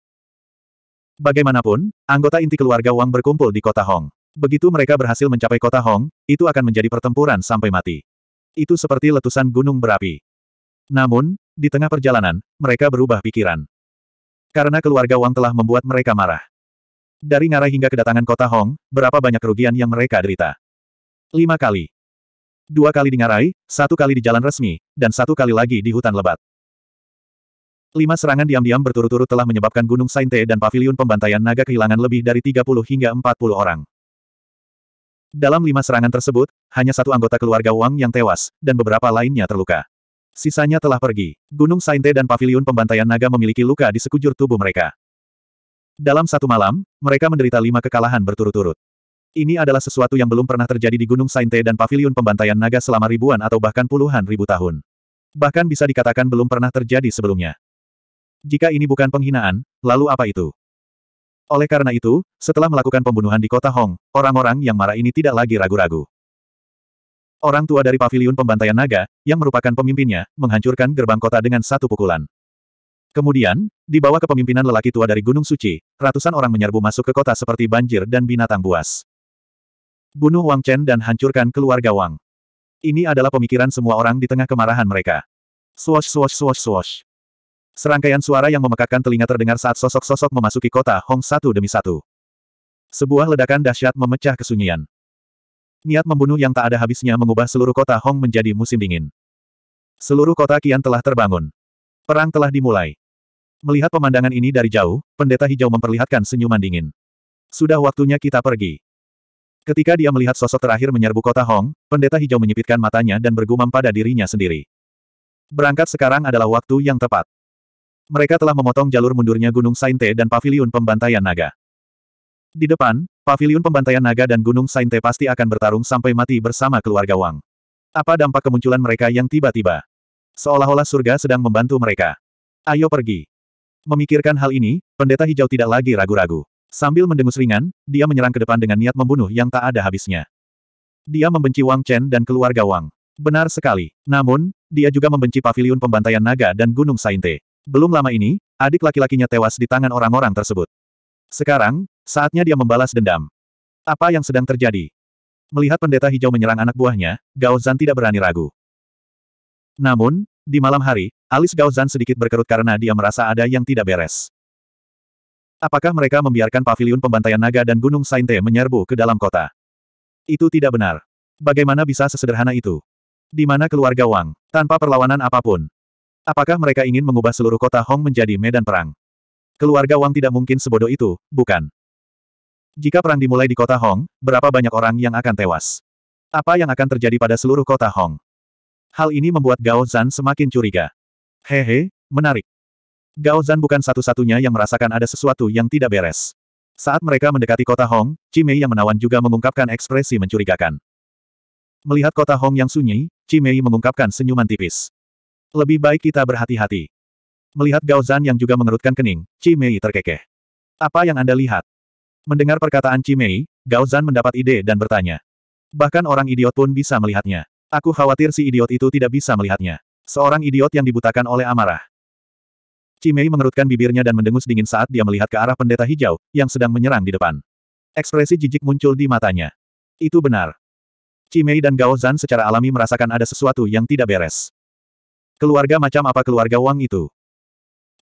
Bagaimanapun, anggota inti keluarga Wang berkumpul di kota Hong. Begitu mereka berhasil mencapai kota Hong, itu akan menjadi pertempuran sampai mati itu seperti letusan gunung berapi. Namun, di tengah perjalanan, mereka berubah pikiran. Karena keluarga Wang telah membuat mereka marah. Dari ngarai hingga kedatangan kota Hong, berapa banyak kerugian yang mereka derita? Lima kali. Dua kali di ngarai, satu kali di jalan resmi, dan satu kali lagi di hutan lebat. Lima serangan diam-diam berturut-turut telah menyebabkan Gunung Sainte dan Paviliun Pembantaian Naga kehilangan lebih dari 30 hingga 40 orang. Dalam lima serangan tersebut, hanya satu anggota keluarga Wang yang tewas, dan beberapa lainnya terluka. Sisanya telah pergi. Gunung Sainte dan Paviliun Pembantaian Naga memiliki luka di sekujur tubuh mereka. Dalam satu malam, mereka menderita lima kekalahan berturut-turut. Ini adalah sesuatu yang belum pernah terjadi di Gunung Sainte dan Paviliun Pembantaian Naga selama ribuan atau bahkan puluhan ribu tahun. Bahkan bisa dikatakan belum pernah terjadi sebelumnya. Jika ini bukan penghinaan, lalu apa itu? Oleh karena itu, setelah melakukan pembunuhan di kota Hong, orang-orang yang marah ini tidak lagi ragu-ragu. Orang tua dari pavilion pembantaian naga, yang merupakan pemimpinnya, menghancurkan gerbang kota dengan satu pukulan. Kemudian, di bawah kepemimpinan lelaki tua dari Gunung Suci, ratusan orang menyerbu masuk ke kota seperti banjir dan binatang buas. Bunuh Wang Chen dan hancurkan keluarga Wang. Ini adalah pemikiran semua orang di tengah kemarahan mereka. Swash swash swash swash. Serangkaian suara yang memekakkan telinga terdengar saat sosok-sosok memasuki kota Hong satu demi satu. Sebuah ledakan dahsyat memecah kesunyian. Niat membunuh yang tak ada habisnya mengubah seluruh kota Hong menjadi musim dingin. Seluruh kota kian telah terbangun. Perang telah dimulai. Melihat pemandangan ini dari jauh, pendeta hijau memperlihatkan senyuman dingin. Sudah waktunya kita pergi. Ketika dia melihat sosok terakhir menyerbu kota Hong, pendeta hijau menyipitkan matanya dan bergumam pada dirinya sendiri. Berangkat sekarang adalah waktu yang tepat. Mereka telah memotong jalur mundurnya Gunung Sainte dan Paviliun Pembantaian Naga. Di depan, Paviliun Pembantaian Naga dan Gunung Sainte pasti akan bertarung sampai mati bersama keluarga Wang. Apa dampak kemunculan mereka yang tiba-tiba? Seolah-olah surga sedang membantu mereka. Ayo pergi. Memikirkan hal ini, pendeta hijau tidak lagi ragu-ragu. Sambil mendengus ringan, dia menyerang ke depan dengan niat membunuh yang tak ada habisnya. Dia membenci Wang Chen dan keluarga Wang. Benar sekali. Namun, dia juga membenci Paviliun pembantaian naga dan Gunung Sainte. Belum lama ini, adik laki-lakinya tewas di tangan orang-orang tersebut. Sekarang, saatnya dia membalas dendam. Apa yang sedang terjadi? Melihat pendeta hijau menyerang anak buahnya, Gao Zan tidak berani ragu. Namun, di malam hari, alis Gao Zan sedikit berkerut karena dia merasa ada yang tidak beres. Apakah mereka membiarkan paviliun pembantaian naga dan Gunung Sainte menyerbu ke dalam kota? Itu tidak benar. Bagaimana bisa sesederhana itu? Di mana keluarga Wang, tanpa perlawanan apapun, Apakah mereka ingin mengubah seluruh kota Hong menjadi medan perang? Keluarga Wang tidak mungkin sebodoh itu, bukan? Jika perang dimulai di kota Hong, berapa banyak orang yang akan tewas? Apa yang akan terjadi pada seluruh kota Hong? Hal ini membuat Gao Zan semakin curiga. Hehe, menarik. Gao Zan bukan satu-satunya yang merasakan ada sesuatu yang tidak beres. Saat mereka mendekati kota Hong, Cimei yang menawan juga mengungkapkan ekspresi mencurigakan. Melihat kota Hong yang sunyi, Cimei mengungkapkan senyuman tipis. Lebih baik kita berhati-hati. Melihat Gao Zan yang juga mengerutkan kening, Ci Mei terkekeh. Apa yang Anda lihat? Mendengar perkataan Ci Mei, Gao Zan mendapat ide dan bertanya. Bahkan orang idiot pun bisa melihatnya. Aku khawatir si idiot itu tidak bisa melihatnya. Seorang idiot yang dibutakan oleh amarah. Ci Mei mengerutkan bibirnya dan mendengus dingin saat dia melihat ke arah pendeta hijau, yang sedang menyerang di depan. Ekspresi jijik muncul di matanya. Itu benar. Ci Mei dan Gao Zan secara alami merasakan ada sesuatu yang tidak beres. Keluarga macam apa keluarga Wang itu?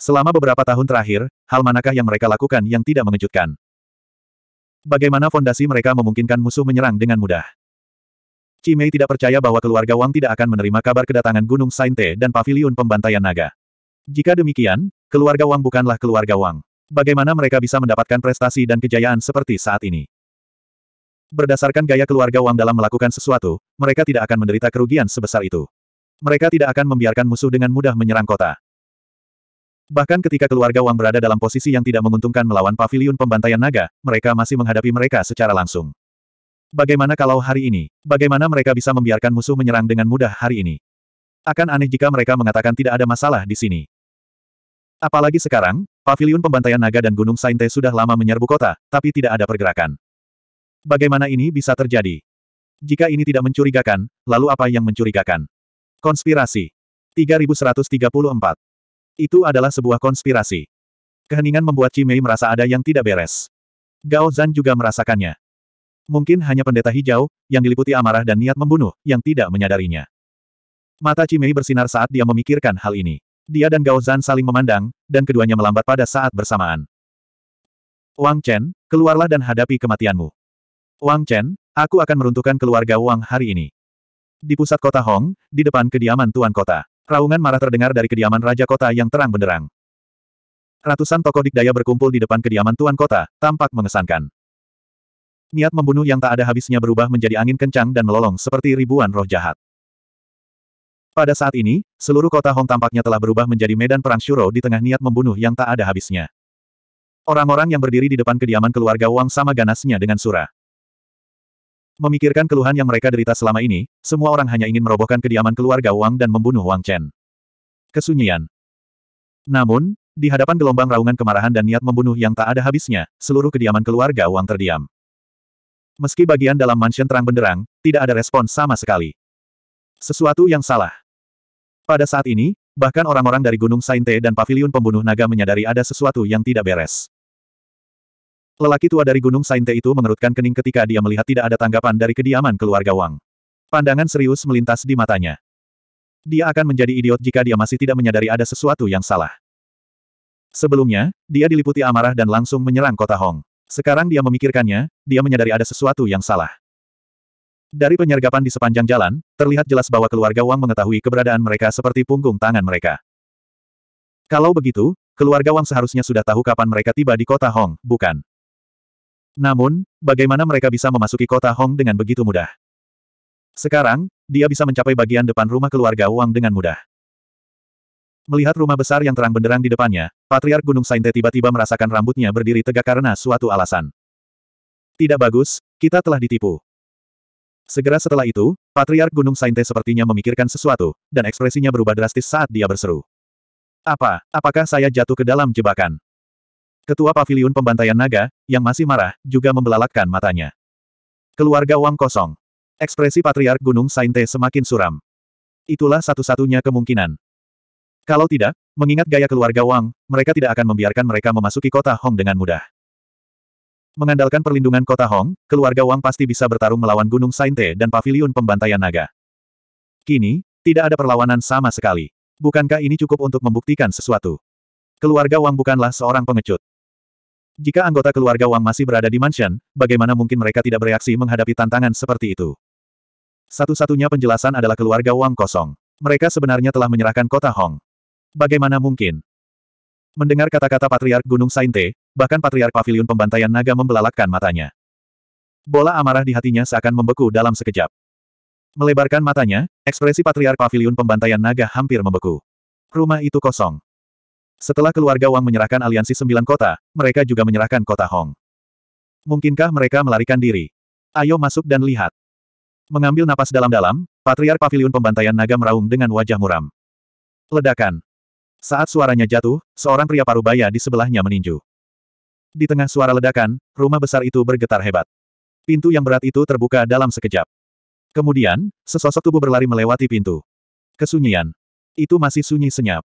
Selama beberapa tahun terakhir, hal manakah yang mereka lakukan yang tidak mengejutkan? Bagaimana fondasi mereka memungkinkan musuh menyerang dengan mudah? Cimei tidak percaya bahwa keluarga Wang tidak akan menerima kabar kedatangan Gunung Sainte dan Paviliun Pembantaian Naga. Jika demikian, keluarga Wang bukanlah keluarga Wang. Bagaimana mereka bisa mendapatkan prestasi dan kejayaan seperti saat ini? Berdasarkan gaya keluarga Wang dalam melakukan sesuatu, mereka tidak akan menderita kerugian sebesar itu. Mereka tidak akan membiarkan musuh dengan mudah menyerang kota. Bahkan ketika keluarga Wang berada dalam posisi yang tidak menguntungkan melawan paviliun pembantaian naga, mereka masih menghadapi mereka secara langsung. Bagaimana kalau hari ini? Bagaimana mereka bisa membiarkan musuh menyerang dengan mudah hari ini? Akan aneh jika mereka mengatakan tidak ada masalah di sini. Apalagi sekarang, paviliun pembantaian naga dan Gunung Sainte sudah lama menyerbu kota, tapi tidak ada pergerakan. Bagaimana ini bisa terjadi? Jika ini tidak mencurigakan, lalu apa yang mencurigakan? Konspirasi. 3134. Itu adalah sebuah konspirasi. Keheningan membuat Cimei merasa ada yang tidak beres. Gao Zan juga merasakannya. Mungkin hanya pendeta hijau, yang diliputi amarah dan niat membunuh, yang tidak menyadarinya. Mata Cimei bersinar saat dia memikirkan hal ini. Dia dan Gao Zan saling memandang, dan keduanya melambat pada saat bersamaan. Wang Chen, keluarlah dan hadapi kematianmu. Wang Chen, aku akan meruntuhkan keluarga Wang hari ini. Di pusat kota Hong, di depan kediaman Tuan Kota. Raungan marah terdengar dari kediaman Raja Kota yang terang benderang. Ratusan tokoh dikdaya berkumpul di depan kediaman Tuan Kota, tampak mengesankan. Niat membunuh yang tak ada habisnya berubah menjadi angin kencang dan melolong seperti ribuan roh jahat. Pada saat ini, seluruh kota Hong tampaknya telah berubah menjadi medan perang Shuro di tengah niat membunuh yang tak ada habisnya. Orang-orang yang berdiri di depan kediaman keluarga Wang sama ganasnya dengan Sura. Memikirkan keluhan yang mereka derita selama ini, semua orang hanya ingin merobohkan kediaman keluarga Wang dan membunuh Wang Chen. Kesunyian. Namun, di hadapan gelombang raungan kemarahan dan niat membunuh yang tak ada habisnya, seluruh kediaman keluarga Wang terdiam. Meski bagian dalam mansion terang benderang, tidak ada respon sama sekali. Sesuatu yang salah. Pada saat ini, bahkan orang-orang dari Gunung Sainte dan Paviliun Pembunuh Naga menyadari ada sesuatu yang tidak beres. Lelaki tua dari Gunung Sainte itu mengerutkan kening ketika dia melihat tidak ada tanggapan dari kediaman keluarga Wang. Pandangan serius melintas di matanya. Dia akan menjadi idiot jika dia masih tidak menyadari ada sesuatu yang salah. Sebelumnya, dia diliputi amarah dan langsung menyerang kota Hong. Sekarang dia memikirkannya, dia menyadari ada sesuatu yang salah. Dari penyergapan di sepanjang jalan, terlihat jelas bahwa keluarga Wang mengetahui keberadaan mereka seperti punggung tangan mereka. Kalau begitu, keluarga Wang seharusnya sudah tahu kapan mereka tiba di kota Hong, bukan? Namun, bagaimana mereka bisa memasuki kota Hong dengan begitu mudah? Sekarang, dia bisa mencapai bagian depan rumah keluarga Wang dengan mudah. Melihat rumah besar yang terang benderang di depannya, Patriark Gunung Sainte tiba-tiba merasakan rambutnya berdiri tegak karena suatu alasan. Tidak bagus, kita telah ditipu. Segera setelah itu, Patriark Gunung Sainte sepertinya memikirkan sesuatu, dan ekspresinya berubah drastis saat dia berseru. Apa, apakah saya jatuh ke dalam jebakan? Ketua Paviliun Pembantaian Naga, yang masih marah, juga membelalakkan matanya. Keluarga Wang Kosong. Ekspresi Patriark Gunung Sainte semakin suram. Itulah satu-satunya kemungkinan. Kalau tidak, mengingat gaya keluarga Wang, mereka tidak akan membiarkan mereka memasuki kota Hong dengan mudah. Mengandalkan perlindungan kota Hong, keluarga Wang pasti bisa bertarung melawan Gunung Sainte dan Paviliun Pembantaian Naga. Kini, tidak ada perlawanan sama sekali. Bukankah ini cukup untuk membuktikan sesuatu? Keluarga Wang bukanlah seorang pengecut. Jika anggota keluarga Wang masih berada di mansion, bagaimana mungkin mereka tidak bereaksi menghadapi tantangan seperti itu? Satu-satunya penjelasan adalah keluarga Wang kosong. Mereka sebenarnya telah menyerahkan kota Hong. Bagaimana mungkin? Mendengar kata-kata Patriark Gunung Sainte, bahkan Patriark Pavilion Pembantaian Naga membelalakkan matanya. Bola amarah di hatinya seakan membeku dalam sekejap. Melebarkan matanya, ekspresi Patriark Pavilion Pembantaian Naga hampir membeku. Rumah itu kosong. Setelah keluarga Wang menyerahkan aliansi sembilan kota, mereka juga menyerahkan kota Hong. Mungkinkah mereka melarikan diri? Ayo masuk dan lihat. Mengambil napas dalam-dalam, Patriar Paviliun Pembantaian Naga meraung dengan wajah muram. Ledakan. Saat suaranya jatuh, seorang pria parubaya di sebelahnya meninju. Di tengah suara ledakan, rumah besar itu bergetar hebat. Pintu yang berat itu terbuka dalam sekejap. Kemudian, sesosok tubuh berlari melewati pintu. Kesunyian. Itu masih sunyi senyap.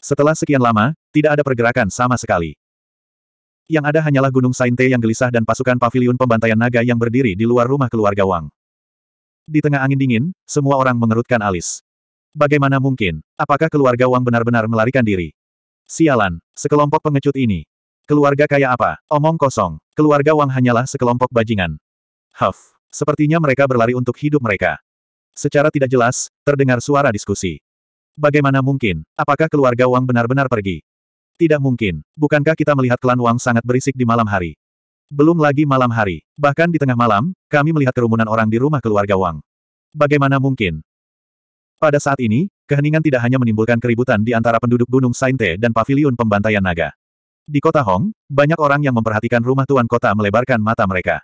Setelah sekian lama, tidak ada pergerakan sama sekali. Yang ada hanyalah Gunung Sainte yang gelisah dan pasukan paviliun pembantaian naga yang berdiri di luar rumah keluarga Wang. Di tengah angin dingin, semua orang mengerutkan alis. Bagaimana mungkin? Apakah keluarga Wang benar-benar melarikan diri? Sialan, sekelompok pengecut ini. Keluarga kaya apa? Omong kosong. Keluarga Wang hanyalah sekelompok bajingan. Huff, sepertinya mereka berlari untuk hidup mereka. Secara tidak jelas, terdengar suara diskusi. Bagaimana mungkin? Apakah keluarga Wang benar-benar pergi? Tidak mungkin. Bukankah kita melihat klan Wang sangat berisik di malam hari? Belum lagi malam hari. Bahkan di tengah malam, kami melihat kerumunan orang di rumah keluarga Wang. Bagaimana mungkin? Pada saat ini, keheningan tidak hanya menimbulkan keributan di antara penduduk Gunung Sainte dan paviliun pembantaian naga. Di kota Hong, banyak orang yang memperhatikan rumah tuan kota melebarkan mata mereka.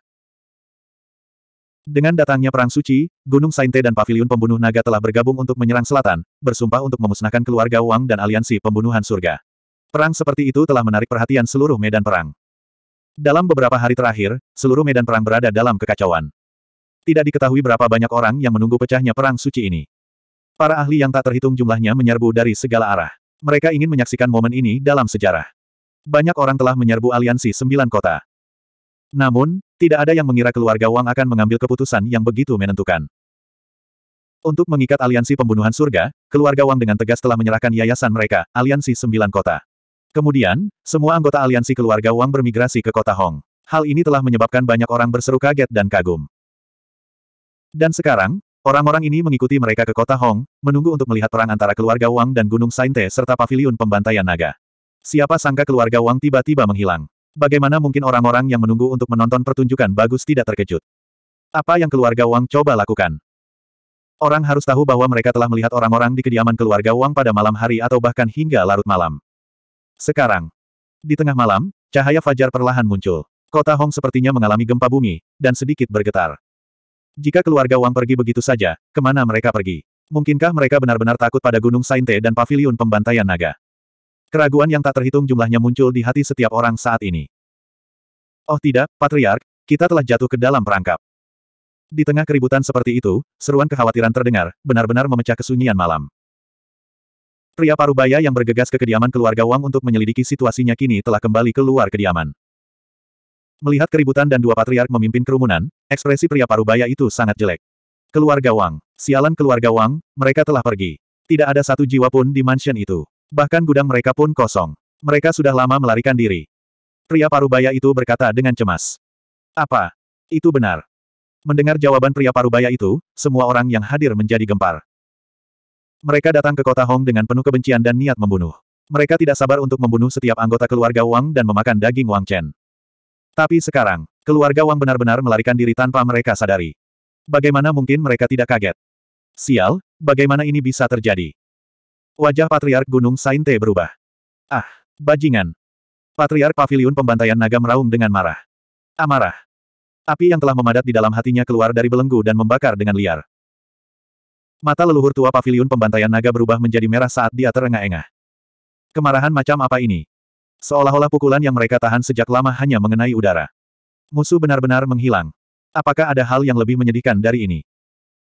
Dengan datangnya Perang Suci, Gunung Sainte dan Paviliun Pembunuh Naga telah bergabung untuk menyerang selatan, bersumpah untuk memusnahkan keluarga Wang dan aliansi pembunuhan surga. Perang seperti itu telah menarik perhatian seluruh medan perang. Dalam beberapa hari terakhir, seluruh medan perang berada dalam kekacauan. Tidak diketahui berapa banyak orang yang menunggu pecahnya Perang Suci ini. Para ahli yang tak terhitung jumlahnya menyerbu dari segala arah. Mereka ingin menyaksikan momen ini dalam sejarah. Banyak orang telah menyerbu aliansi sembilan kota. Namun, tidak ada yang mengira keluarga Wang akan mengambil keputusan yang begitu menentukan. Untuk mengikat aliansi pembunuhan surga, keluarga Wang dengan tegas telah menyerahkan yayasan mereka, aliansi sembilan kota. Kemudian, semua anggota aliansi keluarga Wang bermigrasi ke kota Hong. Hal ini telah menyebabkan banyak orang berseru kaget dan kagum. Dan sekarang, orang-orang ini mengikuti mereka ke kota Hong, menunggu untuk melihat perang antara keluarga Wang dan Gunung Sainte serta paviliun pembantaian naga. Siapa sangka keluarga Wang tiba-tiba menghilang. Bagaimana mungkin orang-orang yang menunggu untuk menonton pertunjukan bagus tidak terkejut? Apa yang keluarga Wang coba lakukan? Orang harus tahu bahwa mereka telah melihat orang-orang di kediaman keluarga Wang pada malam hari atau bahkan hingga larut malam. Sekarang, di tengah malam, cahaya fajar perlahan muncul. Kota Hong sepertinya mengalami gempa bumi, dan sedikit bergetar. Jika keluarga Wang pergi begitu saja, kemana mereka pergi? Mungkinkah mereka benar-benar takut pada Gunung Sainte dan Paviliun Pembantaian Naga? Keraguan yang tak terhitung jumlahnya muncul di hati setiap orang saat ini. Oh tidak, Patriark, kita telah jatuh ke dalam perangkap. Di tengah keributan seperti itu, seruan kekhawatiran terdengar, benar-benar memecah kesunyian malam. Pria parubaya yang bergegas ke kediaman keluarga Wang untuk menyelidiki situasinya kini telah kembali keluar kediaman. Melihat keributan dan dua patriark memimpin kerumunan, ekspresi pria parubaya itu sangat jelek. Keluarga Wang, sialan keluarga Wang, mereka telah pergi. Tidak ada satu jiwa pun di mansion itu. Bahkan gudang mereka pun kosong. Mereka sudah lama melarikan diri. Pria parubaya itu berkata dengan cemas. Apa? Itu benar. Mendengar jawaban pria parubaya itu, semua orang yang hadir menjadi gempar. Mereka datang ke kota Hong dengan penuh kebencian dan niat membunuh. Mereka tidak sabar untuk membunuh setiap anggota keluarga Wang dan memakan daging Wang Chen. Tapi sekarang, keluarga Wang benar-benar melarikan diri tanpa mereka sadari. Bagaimana mungkin mereka tidak kaget? Sial, bagaimana ini bisa terjadi? Wajah Patriark Gunung Sainte berubah. Ah, bajingan. Patriark Paviliun Pembantaian Naga meraung dengan marah. Amarah. Ah, Api yang telah memadat di dalam hatinya keluar dari belenggu dan membakar dengan liar. Mata leluhur tua Paviliun Pembantaian Naga berubah menjadi merah saat dia terengah-engah. Kemarahan macam apa ini? Seolah-olah pukulan yang mereka tahan sejak lama hanya mengenai udara. Musuh benar-benar menghilang. Apakah ada hal yang lebih menyedihkan dari ini?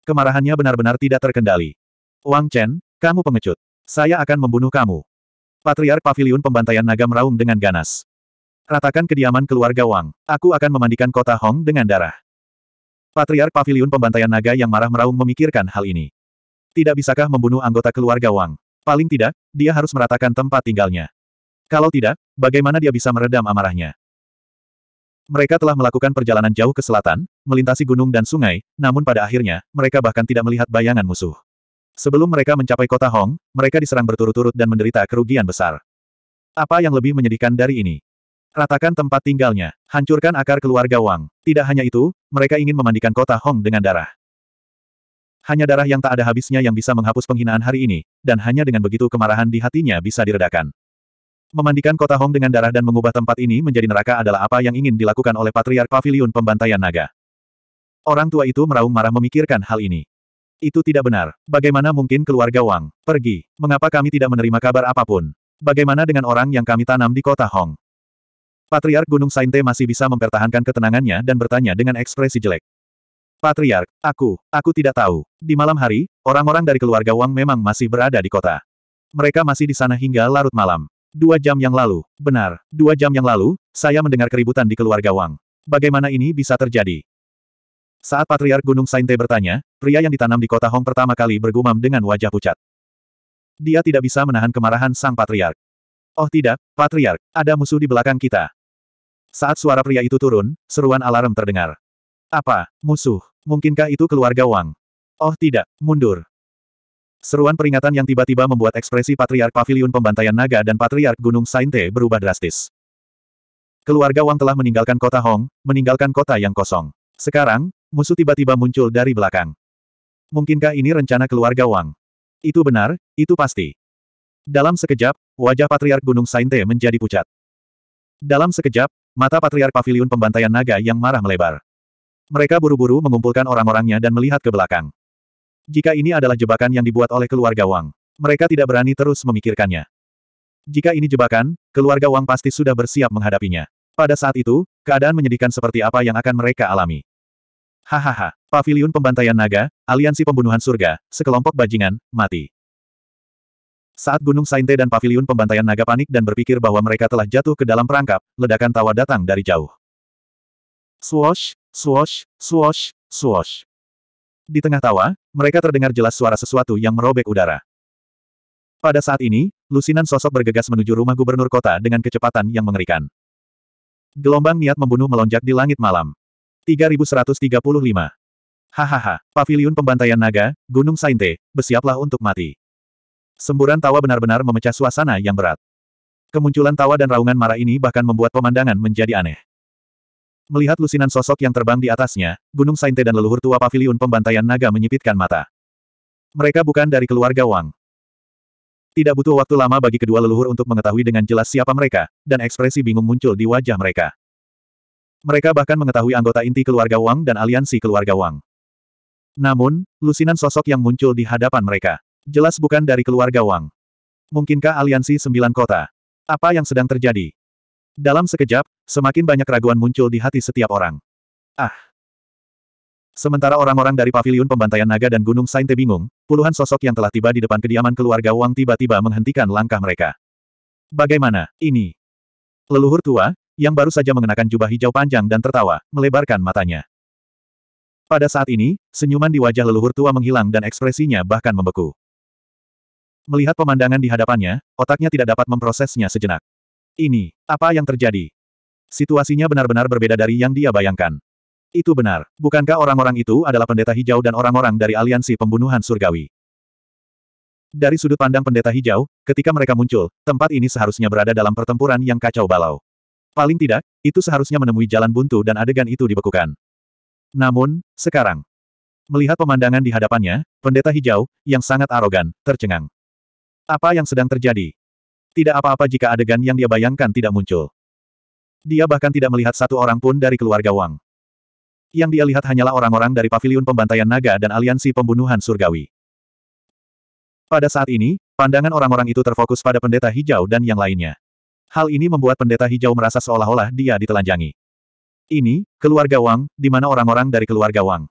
Kemarahannya benar-benar tidak terkendali. Wang Chen, kamu pengecut. Saya akan membunuh kamu. Patriar Paviliun Pembantaian Naga meraung dengan ganas. Ratakan kediaman keluarga Wang. Aku akan memandikan kota Hong dengan darah. Patriar Paviliun Pembantaian Naga yang marah meraung memikirkan hal ini. Tidak bisakah membunuh anggota keluarga Wang? Paling tidak, dia harus meratakan tempat tinggalnya. Kalau tidak, bagaimana dia bisa meredam amarahnya? Mereka telah melakukan perjalanan jauh ke selatan, melintasi gunung dan sungai, namun pada akhirnya, mereka bahkan tidak melihat bayangan musuh. Sebelum mereka mencapai kota Hong, mereka diserang berturut-turut dan menderita kerugian besar. Apa yang lebih menyedihkan dari ini? Ratakan tempat tinggalnya, hancurkan akar keluarga Wang. Tidak hanya itu, mereka ingin memandikan kota Hong dengan darah. Hanya darah yang tak ada habisnya yang bisa menghapus penghinaan hari ini, dan hanya dengan begitu kemarahan di hatinya bisa diredakan. Memandikan kota Hong dengan darah dan mengubah tempat ini menjadi neraka adalah apa yang ingin dilakukan oleh Patriark Pavilion Pembantaian Naga. Orang tua itu meraung marah memikirkan hal ini. Itu tidak benar. Bagaimana mungkin keluarga Wang? Pergi. Mengapa kami tidak menerima kabar apapun? Bagaimana dengan orang yang kami tanam di kota Hong? Patriark Gunung Sainte masih bisa mempertahankan ketenangannya dan bertanya dengan ekspresi jelek. Patriark, aku, aku tidak tahu. Di malam hari, orang-orang dari keluarga Wang memang masih berada di kota. Mereka masih di sana hingga larut malam. Dua jam yang lalu, benar, dua jam yang lalu, saya mendengar keributan di keluarga Wang. Bagaimana ini bisa terjadi? Saat Patriark Gunung Sainte bertanya, pria yang ditanam di kota Hong pertama kali bergumam dengan wajah pucat. Dia tidak bisa menahan kemarahan sang Patriark. Oh tidak, Patriark, ada musuh di belakang kita. Saat suara pria itu turun, seruan alarm terdengar. Apa, musuh? Mungkinkah itu keluarga Wang? Oh tidak, mundur. Seruan peringatan yang tiba-tiba membuat ekspresi Patriark pavilion Pembantaian Naga dan Patriark Gunung Sainte berubah drastis. Keluarga Wang telah meninggalkan kota Hong, meninggalkan kota yang kosong. Sekarang, musuh tiba-tiba muncul dari belakang. Mungkinkah ini rencana keluarga Wang? Itu benar, itu pasti. Dalam sekejap, wajah Patriark Gunung Sainte menjadi pucat. Dalam sekejap, mata Patriark Paviliun Pembantaian Naga yang marah melebar. Mereka buru-buru mengumpulkan orang-orangnya dan melihat ke belakang. Jika ini adalah jebakan yang dibuat oleh keluarga Wang, mereka tidak berani terus memikirkannya. Jika ini jebakan, keluarga Wang pasti sudah bersiap menghadapinya. Pada saat itu, keadaan menyedihkan seperti apa yang akan mereka alami. Hahaha, paviliun pembantaian naga, aliansi pembunuhan surga, sekelompok bajingan, mati. Saat Gunung Sainte dan paviliun pembantaian naga panik dan berpikir bahwa mereka telah jatuh ke dalam perangkap, ledakan tawa datang dari jauh. Swosh, swosh, swosh, swosh. Di tengah tawa, mereka terdengar jelas suara sesuatu yang merobek udara. Pada saat ini, lusinan sosok bergegas menuju rumah gubernur kota dengan kecepatan yang mengerikan. Gelombang niat membunuh melonjak di langit malam. 3135. Hahaha, paviliun pembantaian naga, Gunung Sainte, bersiaplah untuk mati. Semburan tawa benar-benar memecah suasana yang berat. Kemunculan tawa dan raungan marah ini bahkan membuat pemandangan menjadi aneh. Melihat lusinan sosok yang terbang di atasnya, Gunung Sainte dan leluhur tua paviliun pembantaian naga menyipitkan mata. Mereka bukan dari keluarga Wang. Tidak butuh waktu lama bagi kedua leluhur untuk mengetahui dengan jelas siapa mereka, dan ekspresi bingung muncul di wajah mereka. Mereka bahkan mengetahui anggota inti keluarga Wang dan aliansi keluarga Wang. Namun, lusinan sosok yang muncul di hadapan mereka. Jelas bukan dari keluarga Wang. Mungkinkah aliansi sembilan kota? Apa yang sedang terjadi? Dalam sekejap, semakin banyak keraguan muncul di hati setiap orang. Ah! Sementara orang-orang dari paviliun pembantaian naga dan Gunung Sainte bingung, puluhan sosok yang telah tiba di depan kediaman keluarga Wang tiba-tiba menghentikan langkah mereka. Bagaimana, ini? Leluhur tua, yang baru saja mengenakan jubah hijau panjang dan tertawa, melebarkan matanya. Pada saat ini, senyuman di wajah leluhur tua menghilang dan ekspresinya bahkan membeku. Melihat pemandangan di hadapannya, otaknya tidak dapat memprosesnya sejenak. Ini, apa yang terjadi? Situasinya benar-benar berbeda dari yang dia bayangkan. Itu benar, bukankah orang-orang itu adalah pendeta hijau dan orang-orang dari aliansi pembunuhan surgawi? Dari sudut pandang pendeta hijau, ketika mereka muncul, tempat ini seharusnya berada dalam pertempuran yang kacau balau. Paling tidak, itu seharusnya menemui jalan buntu dan adegan itu dibekukan. Namun, sekarang, melihat pemandangan di hadapannya, pendeta hijau, yang sangat arogan, tercengang. Apa yang sedang terjadi? Tidak apa-apa jika adegan yang dia bayangkan tidak muncul. Dia bahkan tidak melihat satu orang pun dari keluarga Wang. Yang dia lihat hanyalah orang-orang dari paviliun pembantaian naga dan aliansi pembunuhan surgawi. Pada saat ini, pandangan orang-orang itu terfokus pada pendeta hijau dan yang lainnya. Hal ini membuat pendeta hijau merasa seolah-olah dia ditelanjangi. Ini, keluarga Wang, di mana orang-orang dari keluarga Wang.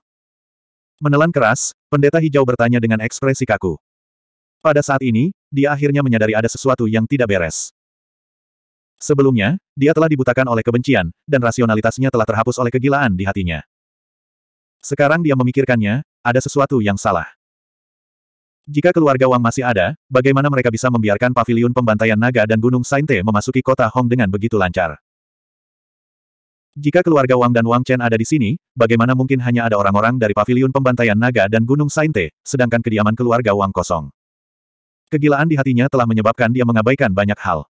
Menelan keras, pendeta hijau bertanya dengan ekspresi kaku. Pada saat ini, dia akhirnya menyadari ada sesuatu yang tidak beres. Sebelumnya, dia telah dibutakan oleh kebencian, dan rasionalitasnya telah terhapus oleh kegilaan di hatinya. Sekarang dia memikirkannya, ada sesuatu yang salah. Jika keluarga Wang masih ada, bagaimana mereka bisa membiarkan paviliun pembantaian naga dan Gunung Sainte memasuki kota Hong dengan begitu lancar? Jika keluarga Wang dan Wang Chen ada di sini, bagaimana mungkin hanya ada orang-orang dari paviliun pembantaian naga dan Gunung Sainte, sedangkan kediaman keluarga Wang kosong? Kegilaan di hatinya telah menyebabkan dia mengabaikan banyak hal.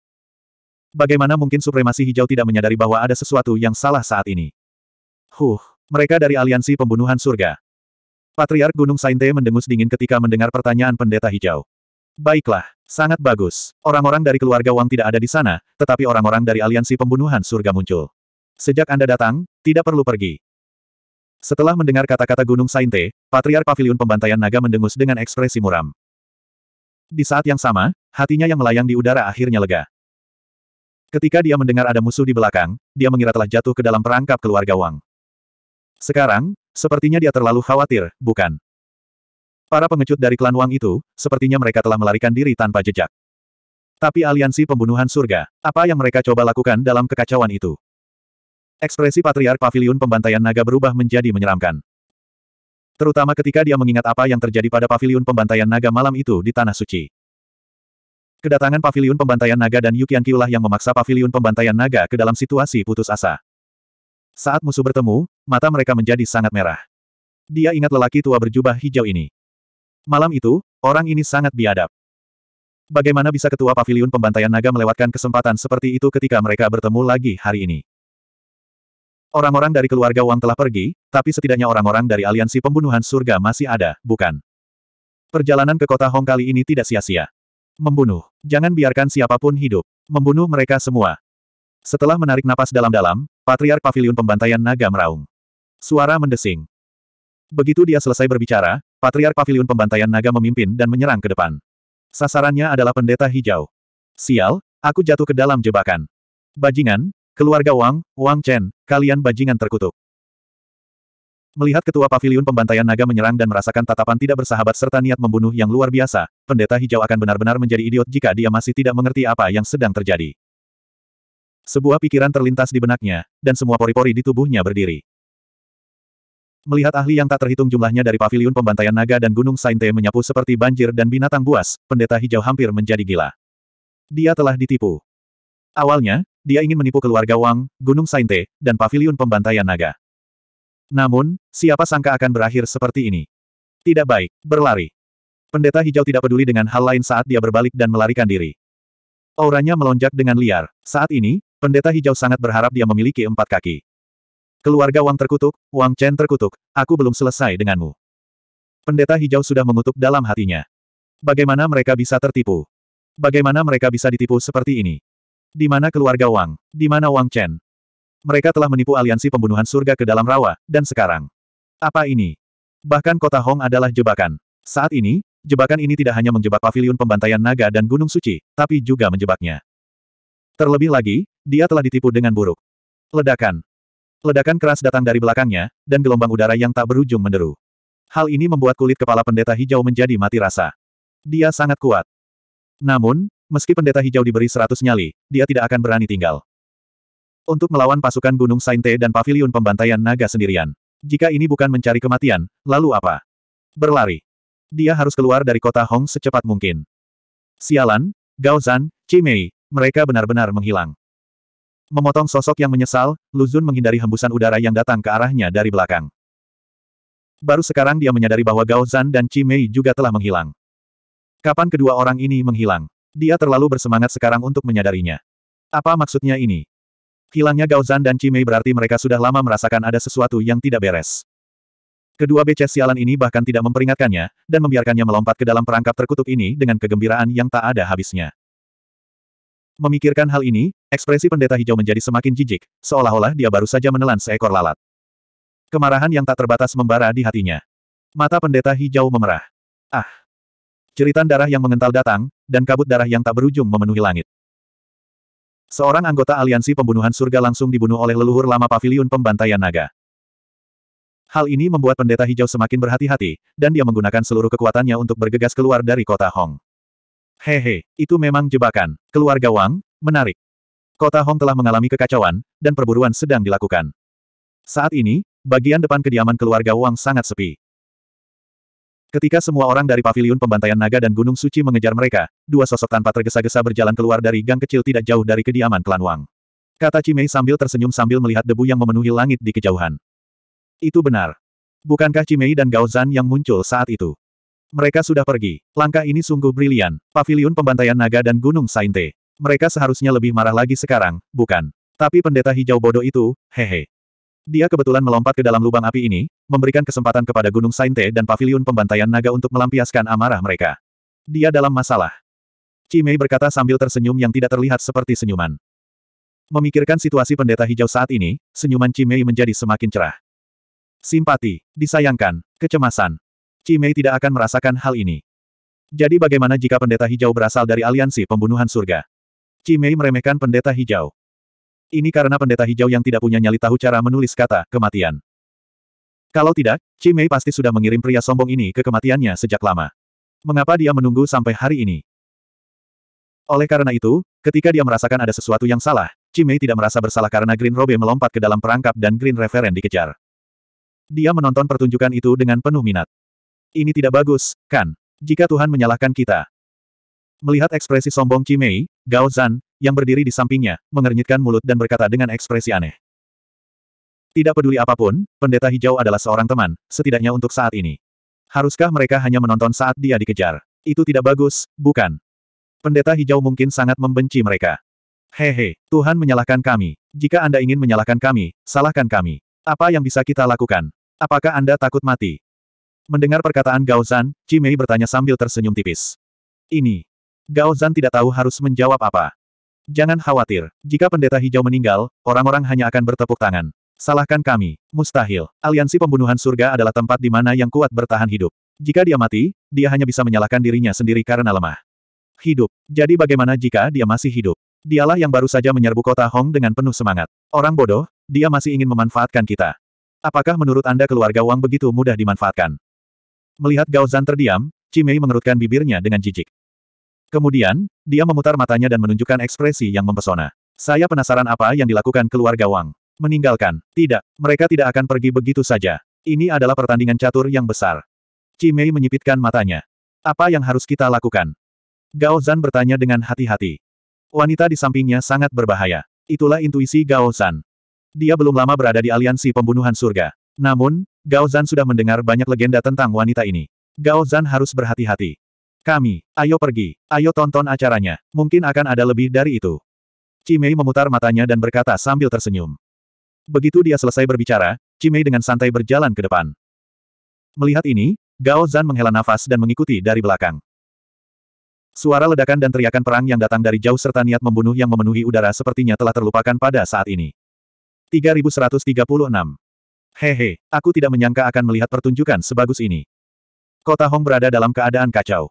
Bagaimana mungkin supremasi hijau tidak menyadari bahwa ada sesuatu yang salah saat ini? Huh, mereka dari aliansi pembunuhan surga, Patriark Gunung Sainte mendengus dingin ketika mendengar pertanyaan pendeta hijau. Baiklah, sangat bagus. Orang-orang dari keluarga Wang tidak ada di sana, tetapi orang-orang dari aliansi pembunuhan surga muncul. Sejak Anda datang, tidak perlu pergi. Setelah mendengar kata-kata Gunung Sainte, Patriark Paviliun Pembantaian Naga mendengus dengan ekspresi muram. Di saat yang sama, hatinya yang melayang di udara akhirnya lega. Ketika dia mendengar ada musuh di belakang, dia mengira telah jatuh ke dalam perangkap keluarga Wang. Sekarang, Sepertinya dia terlalu khawatir, bukan? Para pengecut dari klan Wang itu, sepertinya mereka telah melarikan diri tanpa jejak. Tapi aliansi pembunuhan surga, apa yang mereka coba lakukan dalam kekacauan itu? Ekspresi Patriark Pavilion Pembantaian Naga berubah menjadi menyeramkan. Terutama ketika dia mengingat apa yang terjadi pada Pavilion Pembantaian Naga malam itu di Tanah Suci. Kedatangan Pavilion Pembantaian Naga dan Yukian Kiulah yang memaksa Pavilion Pembantaian Naga ke dalam situasi putus asa. Saat musuh bertemu, mata mereka menjadi sangat merah. Dia ingat lelaki tua berjubah hijau ini. Malam itu, orang ini sangat biadab. Bagaimana bisa ketua pavilion pembantaian naga melewatkan kesempatan seperti itu ketika mereka bertemu lagi hari ini? Orang-orang dari keluarga Wang telah pergi, tapi setidaknya orang-orang dari aliansi pembunuhan surga masih ada, bukan? Perjalanan ke kota Hong kali ini tidak sia-sia. Membunuh. Jangan biarkan siapapun hidup. Membunuh mereka semua. Setelah menarik napas dalam-dalam, Patriark Paviliun Pembantaian Naga meraung. Suara mendesing. Begitu dia selesai berbicara, Patriark Paviliun Pembantaian Naga memimpin dan menyerang ke depan. Sasarannya adalah pendeta hijau. Sial, aku jatuh ke dalam jebakan. Bajingan, keluarga Wang, Wang Chen, kalian bajingan terkutuk. Melihat ketua paviliun pembantaian naga menyerang dan merasakan tatapan tidak bersahabat serta niat membunuh yang luar biasa, pendeta hijau akan benar-benar menjadi idiot jika dia masih tidak mengerti apa yang sedang terjadi. Sebuah pikiran terlintas di benaknya, dan semua pori-pori di tubuhnya berdiri. Melihat ahli yang tak terhitung jumlahnya dari paviliun pembantaian naga dan gunung Sainte menyapu seperti banjir dan binatang buas, pendeta hijau hampir menjadi gila. Dia telah ditipu. Awalnya, dia ingin menipu keluarga Wang, Gunung Sainte, dan paviliun pembantaian naga. Namun, siapa sangka akan berakhir seperti ini? Tidak baik, berlari. Pendeta hijau tidak peduli dengan hal lain saat dia berbalik dan melarikan diri. Auranya melonjak dengan liar. Saat ini, pendeta hijau sangat berharap dia memiliki empat kaki. Keluarga Wang terkutuk, Wang Chen terkutuk, aku belum selesai denganmu. Pendeta hijau sudah mengutuk dalam hatinya. Bagaimana mereka bisa tertipu? Bagaimana mereka bisa ditipu seperti ini? Di mana keluarga Wang? Di mana Wang Chen? Mereka telah menipu aliansi pembunuhan surga ke dalam rawa, dan sekarang. Apa ini? Bahkan kota Hong adalah jebakan. Saat ini, jebakan ini tidak hanya menjebak pavilion pembantaian naga dan gunung suci, tapi juga menjebaknya. Terlebih lagi, dia telah ditipu dengan buruk. Ledakan. Ledakan keras datang dari belakangnya, dan gelombang udara yang tak berujung menderu. Hal ini membuat kulit kepala pendeta hijau menjadi mati rasa. Dia sangat kuat. Namun, meski pendeta hijau diberi seratus nyali, dia tidak akan berani tinggal. Untuk melawan pasukan Gunung Sainte dan Paviliun Pembantaian Naga sendirian. Jika ini bukan mencari kematian, lalu apa? Berlari. Dia harus keluar dari kota Hong secepat mungkin. Sialan, Gao Zan, Cimei, mereka benar-benar menghilang. Memotong sosok yang menyesal, Luzun menghindari hembusan udara yang datang ke arahnya dari belakang. Baru sekarang dia menyadari bahwa Gao Zan dan Cimei juga telah menghilang. Kapan kedua orang ini menghilang? Dia terlalu bersemangat sekarang untuk menyadarinya. Apa maksudnya ini? Hilangnya Gaozan dan Cimei berarti mereka sudah lama merasakan ada sesuatu yang tidak beres. Kedua becek sialan ini bahkan tidak memperingatkannya, dan membiarkannya melompat ke dalam perangkap terkutuk ini dengan kegembiraan yang tak ada habisnya. Memikirkan hal ini, ekspresi pendeta hijau menjadi semakin jijik, seolah-olah dia baru saja menelan seekor lalat. Kemarahan yang tak terbatas membara di hatinya. Mata pendeta hijau memerah. Ah! Ceritan darah yang mengental datang, dan kabut darah yang tak berujung memenuhi langit. Seorang anggota aliansi pembunuhan surga langsung dibunuh oleh leluhur lama paviliun pembantaian naga. Hal ini membuat pendeta hijau semakin berhati-hati, dan dia menggunakan seluruh kekuatannya untuk bergegas keluar dari kota Hong. Hehe, itu memang jebakan. Keluarga Wang, menarik. Kota Hong telah mengalami kekacauan, dan perburuan sedang dilakukan. Saat ini, bagian depan kediaman keluarga Wang sangat sepi. Ketika semua orang dari paviliun pembantaian naga dan Gunung Suci mengejar mereka, dua sosok tanpa tergesa-gesa berjalan keluar dari gang kecil tidak jauh dari kediaman klan Wang. Kata Cimei sambil tersenyum sambil melihat debu yang memenuhi langit di kejauhan. Itu benar. Bukankah Cimei dan Zan yang muncul saat itu? Mereka sudah pergi. Langkah ini sungguh brilian. Pavilion pembantaian naga dan Gunung Sainte. Mereka seharusnya lebih marah lagi sekarang, bukan? Tapi pendeta hijau bodoh itu, hehe. Dia kebetulan melompat ke dalam lubang api ini, memberikan kesempatan kepada Gunung Sainte dan Pavilion Pembantaian Naga untuk melampiaskan amarah mereka. Dia dalam masalah. Cimei berkata sambil tersenyum yang tidak terlihat seperti senyuman. Memikirkan situasi pendeta hijau saat ini, senyuman Cimei menjadi semakin cerah. Simpati, disayangkan, kecemasan. Cimei tidak akan merasakan hal ini. Jadi bagaimana jika pendeta hijau berasal dari aliansi pembunuhan surga? Cimei meremehkan pendeta hijau. Ini karena pendeta hijau yang tidak punya nyali tahu cara menulis kata, kematian. Kalau tidak, Cimei pasti sudah mengirim pria sombong ini ke kematiannya sejak lama. Mengapa dia menunggu sampai hari ini? Oleh karena itu, ketika dia merasakan ada sesuatu yang salah, Cimei tidak merasa bersalah karena Green Robe melompat ke dalam perangkap dan Green Reverend dikejar. Dia menonton pertunjukan itu dengan penuh minat. Ini tidak bagus, kan? Jika Tuhan menyalahkan kita. Melihat ekspresi sombong Cimei, Gao Zan, yang berdiri di sampingnya, mengernyitkan mulut dan berkata dengan ekspresi aneh. Tidak peduli apapun, pendeta hijau adalah seorang teman, setidaknya untuk saat ini. Haruskah mereka hanya menonton saat dia dikejar? Itu tidak bagus, bukan? Pendeta hijau mungkin sangat membenci mereka. Hehe, Tuhan menyalahkan kami. Jika Anda ingin menyalahkan kami, salahkan kami. Apa yang bisa kita lakukan? Apakah Anda takut mati? Mendengar perkataan Gao Zan, Mei bertanya sambil tersenyum tipis. Ini. Gao Zan tidak tahu harus menjawab apa. Jangan khawatir, jika pendeta hijau meninggal, orang-orang hanya akan bertepuk tangan. Salahkan kami. Mustahil. Aliansi pembunuhan surga adalah tempat di mana yang kuat bertahan hidup. Jika dia mati, dia hanya bisa menyalahkan dirinya sendiri karena lemah. Hidup. Jadi bagaimana jika dia masih hidup? Dialah yang baru saja menyerbu kota Hong dengan penuh semangat. Orang bodoh, dia masih ingin memanfaatkan kita. Apakah menurut Anda keluarga Wang begitu mudah dimanfaatkan? Melihat Gao Zan terdiam, Cimei mengerutkan bibirnya dengan jijik. Kemudian, dia memutar matanya dan menunjukkan ekspresi yang mempesona. Saya penasaran apa yang dilakukan keluarga Wang. Meninggalkan. Tidak, mereka tidak akan pergi begitu saja. Ini adalah pertandingan catur yang besar. Cimei menyipitkan matanya. Apa yang harus kita lakukan? Gao Zan bertanya dengan hati-hati. Wanita di sampingnya sangat berbahaya. Itulah intuisi Gao Zan. Dia belum lama berada di aliansi pembunuhan surga. Namun, Gao Zan sudah mendengar banyak legenda tentang wanita ini. Gao Zan harus berhati-hati. Kami, ayo pergi, ayo tonton acaranya, mungkin akan ada lebih dari itu. Cimei memutar matanya dan berkata sambil tersenyum. Begitu dia selesai berbicara, Cimei dengan santai berjalan ke depan. Melihat ini, Gao Zan menghela nafas dan mengikuti dari belakang. Suara ledakan dan teriakan perang yang datang dari jauh serta niat membunuh yang memenuhi udara sepertinya telah terlupakan pada saat ini. 3136. Hehe, aku tidak menyangka akan melihat pertunjukan sebagus ini. Kota Hong berada dalam keadaan kacau.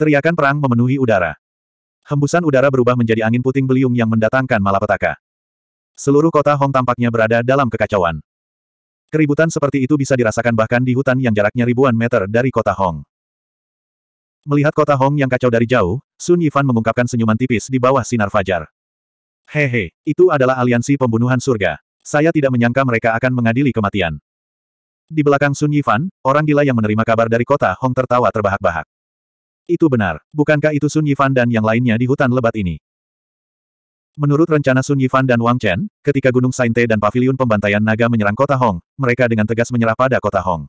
Teriakan perang memenuhi udara. Hembusan udara berubah menjadi angin puting beliung yang mendatangkan malapetaka. Seluruh kota Hong tampaknya berada dalam kekacauan. Keributan seperti itu bisa dirasakan bahkan di hutan yang jaraknya ribuan meter dari kota Hong. Melihat kota Hong yang kacau dari jauh, Sun Yifan mengungkapkan senyuman tipis di bawah sinar fajar. Hehe, itu adalah aliansi pembunuhan surga. Saya tidak menyangka mereka akan mengadili kematian. Di belakang Sun Yifan, orang gila yang menerima kabar dari kota Hong tertawa terbahak-bahak. Itu benar, bukankah itu Sun Yifan dan yang lainnya di hutan lebat ini? Menurut rencana Sun Yifan dan Wang Chen, ketika Gunung Sainte dan Paviliun Pembantaian Naga menyerang kota Hong, mereka dengan tegas menyerah pada kota Hong.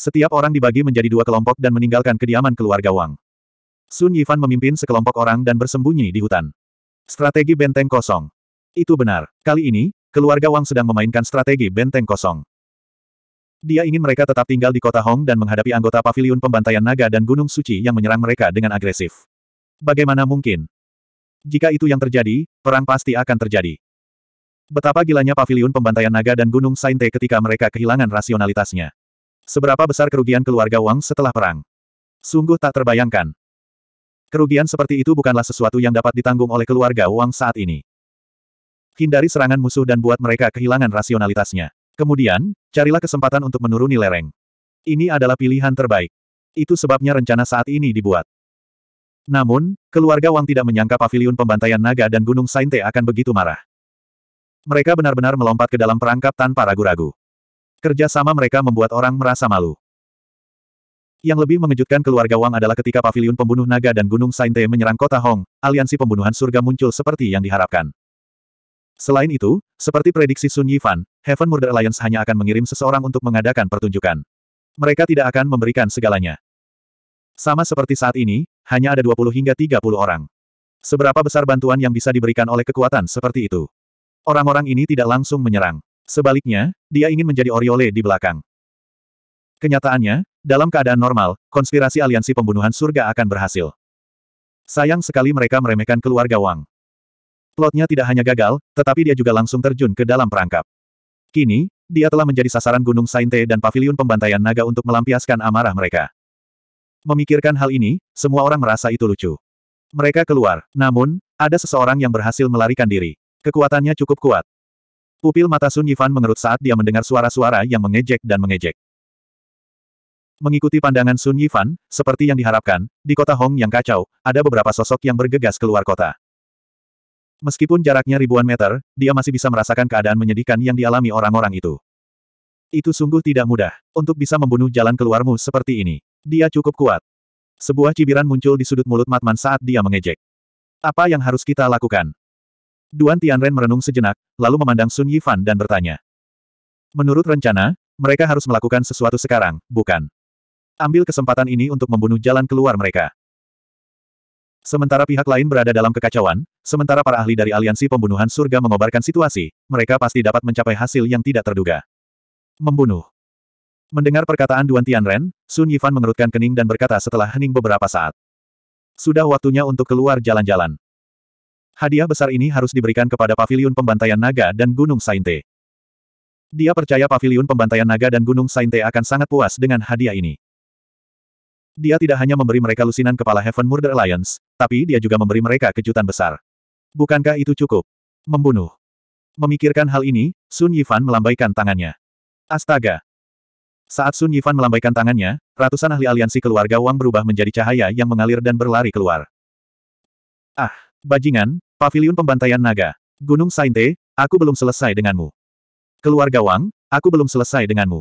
Setiap orang dibagi menjadi dua kelompok dan meninggalkan kediaman keluarga Wang. Sun Yifan memimpin sekelompok orang dan bersembunyi di hutan. Strategi benteng kosong. Itu benar. Kali ini, keluarga Wang sedang memainkan strategi benteng kosong. Dia ingin mereka tetap tinggal di kota Hong dan menghadapi anggota paviliun pembantaian naga dan gunung suci yang menyerang mereka dengan agresif. Bagaimana mungkin? Jika itu yang terjadi, perang pasti akan terjadi. Betapa gilanya paviliun pembantaian naga dan gunung Sainte ketika mereka kehilangan rasionalitasnya. Seberapa besar kerugian keluarga Wang setelah perang? Sungguh tak terbayangkan. Kerugian seperti itu bukanlah sesuatu yang dapat ditanggung oleh keluarga Wang saat ini. Hindari serangan musuh dan buat mereka kehilangan rasionalitasnya. Kemudian, carilah kesempatan untuk menuruni lereng. Ini adalah pilihan terbaik. Itu sebabnya rencana saat ini dibuat. Namun, keluarga Wang tidak menyangka pavilion pembantaian naga dan Gunung Sainte akan begitu marah. Mereka benar-benar melompat ke dalam perangkap tanpa ragu-ragu. Kerja sama mereka membuat orang merasa malu. Yang lebih mengejutkan keluarga Wang adalah ketika pavilion pembunuh naga dan Gunung Sainte menyerang kota Hong, aliansi pembunuhan surga muncul seperti yang diharapkan. Selain itu, seperti prediksi Sun Yifan, Heaven Murder Alliance hanya akan mengirim seseorang untuk mengadakan pertunjukan. Mereka tidak akan memberikan segalanya. Sama seperti saat ini, hanya ada 20 hingga 30 orang. Seberapa besar bantuan yang bisa diberikan oleh kekuatan seperti itu? Orang-orang ini tidak langsung menyerang. Sebaliknya, dia ingin menjadi Oriole di belakang. Kenyataannya, dalam keadaan normal, konspirasi aliansi pembunuhan surga akan berhasil. Sayang sekali mereka meremehkan keluarga Wang. Plotnya tidak hanya gagal, tetapi dia juga langsung terjun ke dalam perangkap. Kini, dia telah menjadi sasaran Gunung Sainte dan Paviliun Pembantaian Naga untuk melampiaskan amarah mereka. Memikirkan hal ini, semua orang merasa itu lucu. Mereka keluar, namun, ada seseorang yang berhasil melarikan diri. Kekuatannya cukup kuat. Pupil mata Sun Yifan mengerut saat dia mendengar suara-suara yang mengejek dan mengejek. Mengikuti pandangan Sun Yifan, seperti yang diharapkan, di kota Hong yang kacau, ada beberapa sosok yang bergegas keluar kota. Meskipun jaraknya ribuan meter, dia masih bisa merasakan keadaan menyedihkan yang dialami orang-orang itu. Itu sungguh tidak mudah, untuk bisa membunuh jalan keluarmu seperti ini. Dia cukup kuat. Sebuah cibiran muncul di sudut mulut Matman saat dia mengejek. Apa yang harus kita lakukan? Duan Tianren merenung sejenak, lalu memandang Sun Yifan dan bertanya. Menurut rencana, mereka harus melakukan sesuatu sekarang, bukan? Ambil kesempatan ini untuk membunuh jalan keluar mereka. Sementara pihak lain berada dalam kekacauan, sementara para ahli dari aliansi pembunuhan surga mengobarkan situasi, mereka pasti dapat mencapai hasil yang tidak terduga. Membunuh. Mendengar perkataan Duan Tianren, Sun Yifan mengerutkan kening dan berkata setelah hening beberapa saat. Sudah waktunya untuk keluar jalan-jalan. Hadiah besar ini harus diberikan kepada Paviliun pembantaian naga dan Gunung Sainte. Dia percaya Paviliun pembantaian naga dan Gunung Sainte akan sangat puas dengan hadiah ini. Dia tidak hanya memberi mereka lusinan kepala Heaven Murder Alliance, tapi dia juga memberi mereka kejutan besar. Bukankah itu cukup? Membunuh. Memikirkan hal ini, Sun Yifan melambaikan tangannya. Astaga! Saat Sun Yifan melambaikan tangannya, ratusan ahli aliansi keluarga Wang berubah menjadi cahaya yang mengalir dan berlari keluar. Ah, bajingan, pavilion pembantaian naga. Gunung Sainte, aku belum selesai denganmu. Keluarga Wang, aku belum selesai denganmu.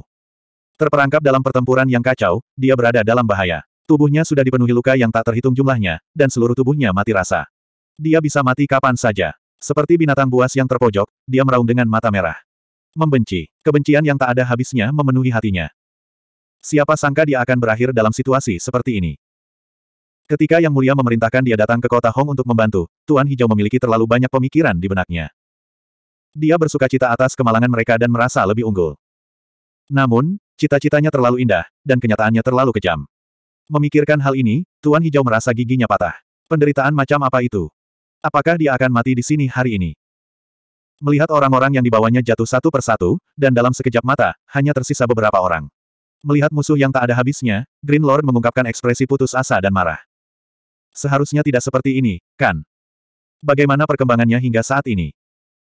Terperangkap dalam pertempuran yang kacau, dia berada dalam bahaya. Tubuhnya sudah dipenuhi luka yang tak terhitung jumlahnya, dan seluruh tubuhnya mati rasa. Dia bisa mati kapan saja. Seperti binatang buas yang terpojok, dia meraung dengan mata merah. Membenci, kebencian yang tak ada habisnya memenuhi hatinya. Siapa sangka dia akan berakhir dalam situasi seperti ini. Ketika Yang Mulia memerintahkan dia datang ke kota Hong untuk membantu, Tuan Hijau memiliki terlalu banyak pemikiran di benaknya. Dia bersuka cita atas kemalangan mereka dan merasa lebih unggul. Namun, cita-citanya terlalu indah, dan kenyataannya terlalu kejam. Memikirkan hal ini, Tuan Hijau merasa giginya patah. Penderitaan macam apa itu? Apakah dia akan mati di sini hari ini? Melihat orang-orang yang dibawanya jatuh satu persatu, dan dalam sekejap mata, hanya tersisa beberapa orang. Melihat musuh yang tak ada habisnya, Green Lord mengungkapkan ekspresi putus asa dan marah. Seharusnya tidak seperti ini, kan? Bagaimana perkembangannya hingga saat ini?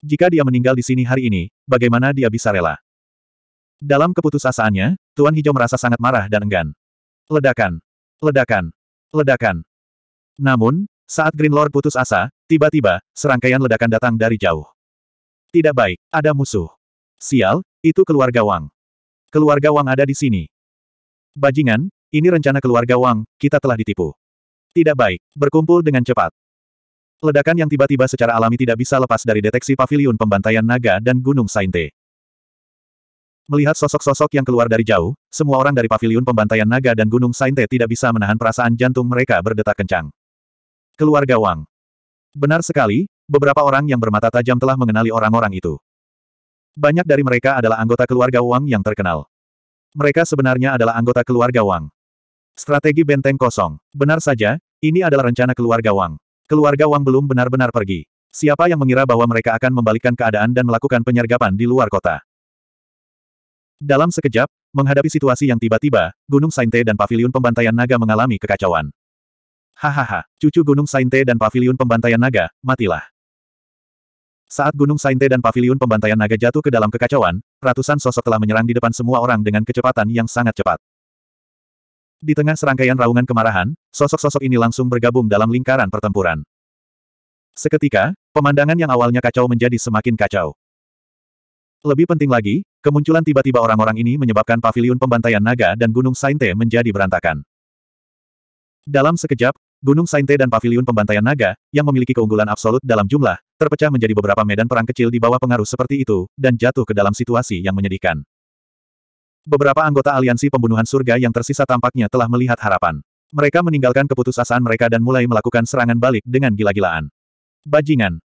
Jika dia meninggal di sini hari ini, bagaimana dia bisa rela? Dalam keputusasaannya, Tuan Hijau merasa sangat marah dan enggan. Ledakan. Ledakan. Ledakan. Namun, saat Green Lord putus asa, tiba-tiba, serangkaian ledakan datang dari jauh. Tidak baik, ada musuh. Sial, itu keluarga Wang. Keluarga Wang ada di sini. Bajingan, ini rencana keluarga Wang, kita telah ditipu. Tidak baik, berkumpul dengan cepat. Ledakan yang tiba-tiba secara alami tidak bisa lepas dari deteksi pavilion pembantaian naga dan gunung Sainte. Melihat sosok-sosok yang keluar dari jauh, semua orang dari Paviliun pembantaian naga dan Gunung Sainte tidak bisa menahan perasaan jantung mereka berdetak kencang. Keluarga Wang. Benar sekali, beberapa orang yang bermata tajam telah mengenali orang-orang itu. Banyak dari mereka adalah anggota keluarga Wang yang terkenal. Mereka sebenarnya adalah anggota keluarga Wang. Strategi benteng kosong. Benar saja, ini adalah rencana keluarga Wang. Keluarga Wang belum benar-benar pergi. Siapa yang mengira bahwa mereka akan membalikkan keadaan dan melakukan penyergapan di luar kota? Dalam sekejap, menghadapi situasi yang tiba-tiba, Gunung Sainte dan Paviliun Pembantaian Naga mengalami kekacauan. Hahaha, cucu Gunung Sainte dan Paviliun Pembantaian Naga, matilah. Saat Gunung Sainte dan Paviliun Pembantaian Naga jatuh ke dalam kekacauan, ratusan sosok telah menyerang di depan semua orang dengan kecepatan yang sangat cepat. Di tengah serangkaian raungan kemarahan, sosok-sosok ini langsung bergabung dalam lingkaran pertempuran. Seketika, pemandangan yang awalnya kacau menjadi semakin kacau. Lebih penting lagi, kemunculan tiba-tiba orang-orang ini menyebabkan paviliun pembantaian naga dan Gunung Sainte menjadi berantakan. Dalam sekejap, Gunung Sainte dan paviliun pembantaian naga, yang memiliki keunggulan absolut dalam jumlah, terpecah menjadi beberapa medan perang kecil di bawah pengaruh seperti itu, dan jatuh ke dalam situasi yang menyedihkan. Beberapa anggota aliansi pembunuhan surga yang tersisa tampaknya telah melihat harapan. Mereka meninggalkan keputusasaan mereka dan mulai melakukan serangan balik dengan gila-gilaan. Bajingan,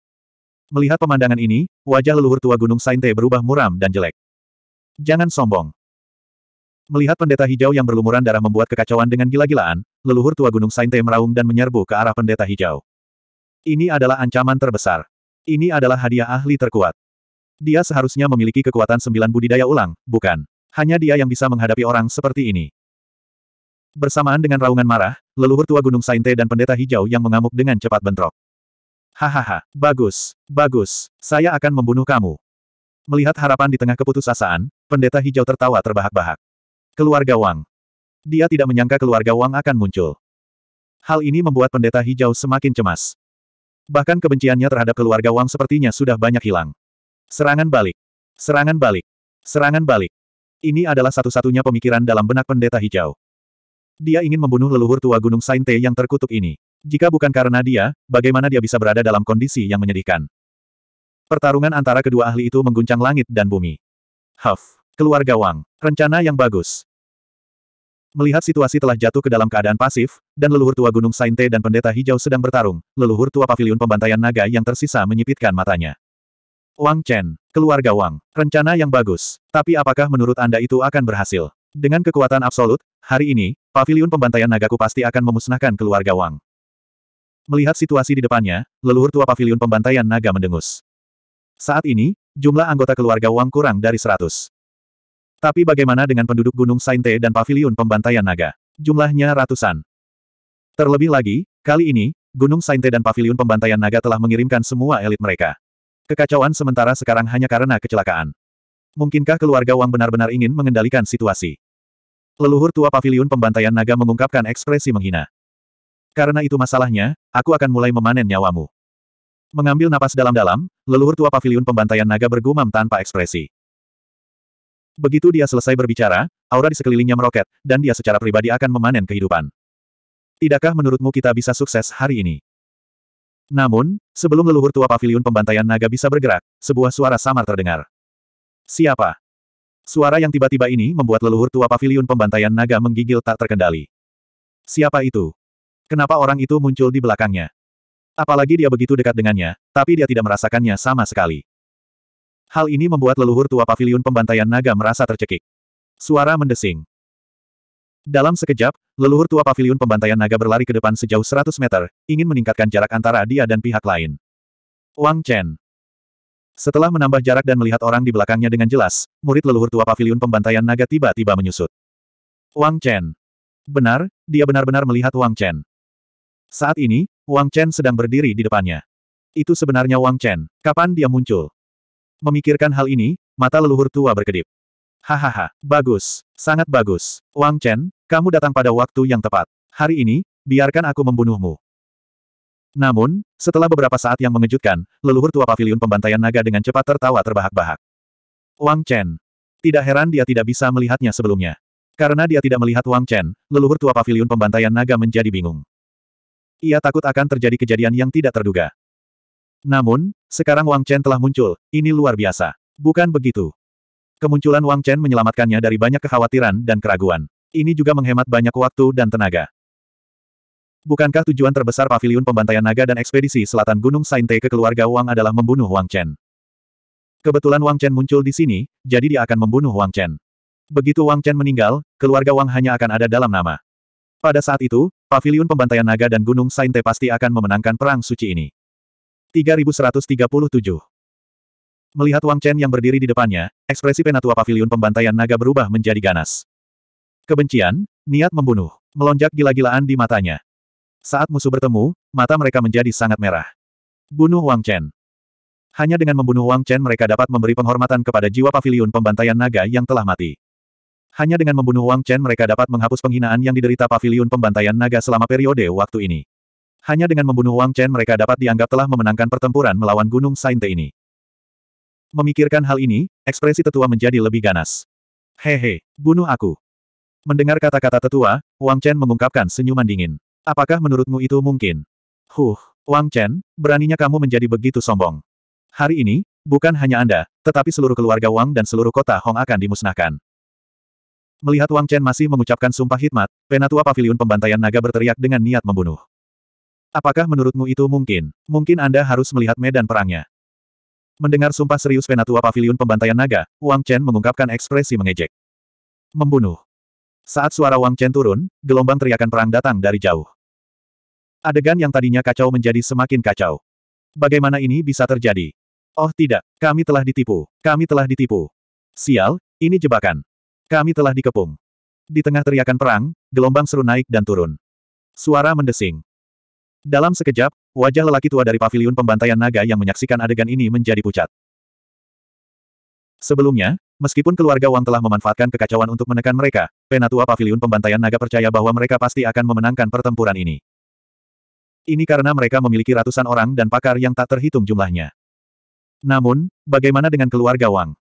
Melihat pemandangan ini, wajah leluhur tua Gunung Sainte berubah muram dan jelek. Jangan sombong. Melihat pendeta hijau yang berlumuran darah membuat kekacauan dengan gila-gilaan, leluhur tua Gunung Sainte meraung dan menyerbu ke arah pendeta hijau. Ini adalah ancaman terbesar. Ini adalah hadiah ahli terkuat. Dia seharusnya memiliki kekuatan sembilan budidaya ulang, bukan? Hanya dia yang bisa menghadapi orang seperti ini. Bersamaan dengan raungan marah, leluhur tua Gunung Sainte dan pendeta hijau yang mengamuk dengan cepat bentrok. Hahaha, bagus, bagus, saya akan membunuh kamu. Melihat harapan di tengah keputusasaan, pendeta hijau tertawa terbahak-bahak. Keluarga Wang. Dia tidak menyangka keluarga Wang akan muncul. Hal ini membuat pendeta hijau semakin cemas. Bahkan kebenciannya terhadap keluarga Wang sepertinya sudah banyak hilang. Serangan balik. Serangan balik. Serangan balik. Ini adalah satu-satunya pemikiran dalam benak pendeta hijau. Dia ingin membunuh leluhur tua Gunung Sainte yang terkutuk ini. Jika bukan karena dia, bagaimana dia bisa berada dalam kondisi yang menyedihkan? Pertarungan antara kedua ahli itu mengguncang langit dan bumi. Huff. Keluarga Wang. Rencana yang bagus. Melihat situasi telah jatuh ke dalam keadaan pasif, dan leluhur tua Gunung Sainte dan pendeta hijau sedang bertarung, leluhur tua pavilion pembantaian naga yang tersisa menyipitkan matanya. Wang Chen, keluarga Wang, rencana yang bagus. Tapi apakah menurut Anda itu akan berhasil? Dengan kekuatan absolut, hari ini, pavilion pembantaian nagaku pasti akan memusnahkan keluarga Wang. Melihat situasi di depannya, leluhur tua pavilion pembantaian naga mendengus. Saat ini, jumlah anggota keluarga Wang kurang dari seratus. Tapi bagaimana dengan penduduk Gunung Sainte dan pavilion pembantaian naga? Jumlahnya ratusan. Terlebih lagi, kali ini, Gunung Sainte dan pavilion pembantaian naga telah mengirimkan semua elit mereka. Kekacauan sementara sekarang hanya karena kecelakaan. Mungkinkah keluarga Wang benar-benar ingin mengendalikan situasi? Leluhur tua pavilion pembantaian naga mengungkapkan ekspresi menghina. Karena itu masalahnya, aku akan mulai memanen nyawamu. Mengambil napas dalam-dalam, leluhur tua pavilion pembantaian naga bergumam tanpa ekspresi. Begitu dia selesai berbicara, aura di sekelilingnya meroket, dan dia secara pribadi akan memanen kehidupan. Tidakkah menurutmu kita bisa sukses hari ini? Namun, sebelum leluhur tua pavilion pembantaian naga bisa bergerak, sebuah suara samar terdengar. Siapa? Suara yang tiba-tiba ini membuat leluhur tua pavilion pembantaian naga menggigil tak terkendali. Siapa itu? Kenapa orang itu muncul di belakangnya? Apalagi dia begitu dekat dengannya, tapi dia tidak merasakannya sama sekali. Hal ini membuat leluhur tua pavilion pembantaian naga merasa tercekik. Suara mendesing. Dalam sekejap, leluhur tua pavilion pembantaian naga berlari ke depan sejauh 100 meter, ingin meningkatkan jarak antara dia dan pihak lain. Wang Chen. Setelah menambah jarak dan melihat orang di belakangnya dengan jelas, murid leluhur tua pavilion pembantaian naga tiba-tiba menyusut. Wang Chen. Benar, dia benar-benar melihat Wang Chen. Saat ini, Wang Chen sedang berdiri di depannya. Itu sebenarnya Wang Chen. Kapan dia muncul? Memikirkan hal ini, mata leluhur tua berkedip. Hahaha, bagus. Sangat bagus. Wang Chen, kamu datang pada waktu yang tepat. Hari ini, biarkan aku membunuhmu. Namun, setelah beberapa saat yang mengejutkan, leluhur tua pavilion pembantaian naga dengan cepat tertawa terbahak-bahak. Wang Chen. Tidak heran dia tidak bisa melihatnya sebelumnya. Karena dia tidak melihat Wang Chen, leluhur tua pavilion pembantaian naga menjadi bingung. Ia takut akan terjadi kejadian yang tidak terduga. Namun, sekarang Wang Chen telah muncul, ini luar biasa. Bukan begitu. Kemunculan Wang Chen menyelamatkannya dari banyak kekhawatiran dan keraguan. Ini juga menghemat banyak waktu dan tenaga. Bukankah tujuan terbesar paviliun pembantaian naga dan ekspedisi selatan Gunung Sainte ke keluarga Wang adalah membunuh Wang Chen? Kebetulan Wang Chen muncul di sini, jadi dia akan membunuh Wang Chen. Begitu Wang Chen meninggal, keluarga Wang hanya akan ada dalam nama. Pada saat itu, paviliun pembantaian naga dan Gunung Sainte pasti akan memenangkan perang suci ini. 3137 Melihat Wang Chen yang berdiri di depannya, ekspresi penatua paviliun pembantaian naga berubah menjadi ganas. Kebencian, niat membunuh, melonjak gila-gilaan di matanya. Saat musuh bertemu, mata mereka menjadi sangat merah. Bunuh Wang Chen. Hanya dengan membunuh Wang Chen mereka dapat memberi penghormatan kepada jiwa paviliun pembantaian naga yang telah mati. Hanya dengan membunuh Wang Chen mereka dapat menghapus penghinaan yang diderita paviliun pembantaian naga selama periode waktu ini. Hanya dengan membunuh Wang Chen mereka dapat dianggap telah memenangkan pertempuran melawan Gunung Sainte ini. Memikirkan hal ini, ekspresi tetua menjadi lebih ganas. Hehe, bunuh aku. Mendengar kata-kata tetua, Wang Chen mengungkapkan senyuman dingin. Apakah menurutmu itu mungkin? Huh, Wang Chen, beraninya kamu menjadi begitu sombong. Hari ini, bukan hanya Anda, tetapi seluruh keluarga Wang dan seluruh kota Hong akan dimusnahkan. Melihat Wang Chen masih mengucapkan sumpah hikmat, penatua pavilion pembantaian naga berteriak dengan niat membunuh. Apakah menurutmu itu mungkin? Mungkin Anda harus melihat medan perangnya. Mendengar sumpah serius penatua pavilion pembantaian naga, Wang Chen mengungkapkan ekspresi mengejek. Membunuh. Saat suara Wang Chen turun, gelombang teriakan perang datang dari jauh. Adegan yang tadinya kacau menjadi semakin kacau. Bagaimana ini bisa terjadi? Oh tidak, kami telah ditipu, kami telah ditipu. Sial, ini jebakan. Kami telah dikepung. Di tengah teriakan perang, gelombang seru naik dan turun. Suara mendesing. Dalam sekejap, wajah lelaki tua dari pavilion pembantaian naga yang menyaksikan adegan ini menjadi pucat. Sebelumnya, meskipun keluarga Wang telah memanfaatkan kekacauan untuk menekan mereka, penatua pavilion pembantaian naga percaya bahwa mereka pasti akan memenangkan pertempuran ini. Ini karena mereka memiliki ratusan orang dan pakar yang tak terhitung jumlahnya. Namun, bagaimana dengan keluarga Wang?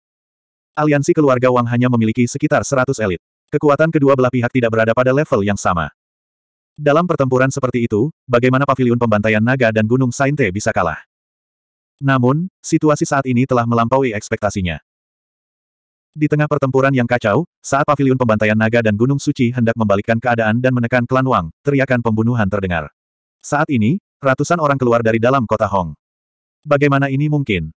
Aliansi keluarga Wang hanya memiliki sekitar 100 elit. Kekuatan kedua belah pihak tidak berada pada level yang sama. Dalam pertempuran seperti itu, bagaimana pavilion pembantaian naga dan gunung Sainte bisa kalah? Namun, situasi saat ini telah melampaui ekspektasinya. Di tengah pertempuran yang kacau, saat pavilion pembantaian naga dan Gunung Suci hendak membalikkan keadaan dan menekan klan Wang, teriakan pembunuhan terdengar. Saat ini, ratusan orang keluar dari dalam kota Hong. Bagaimana ini mungkin?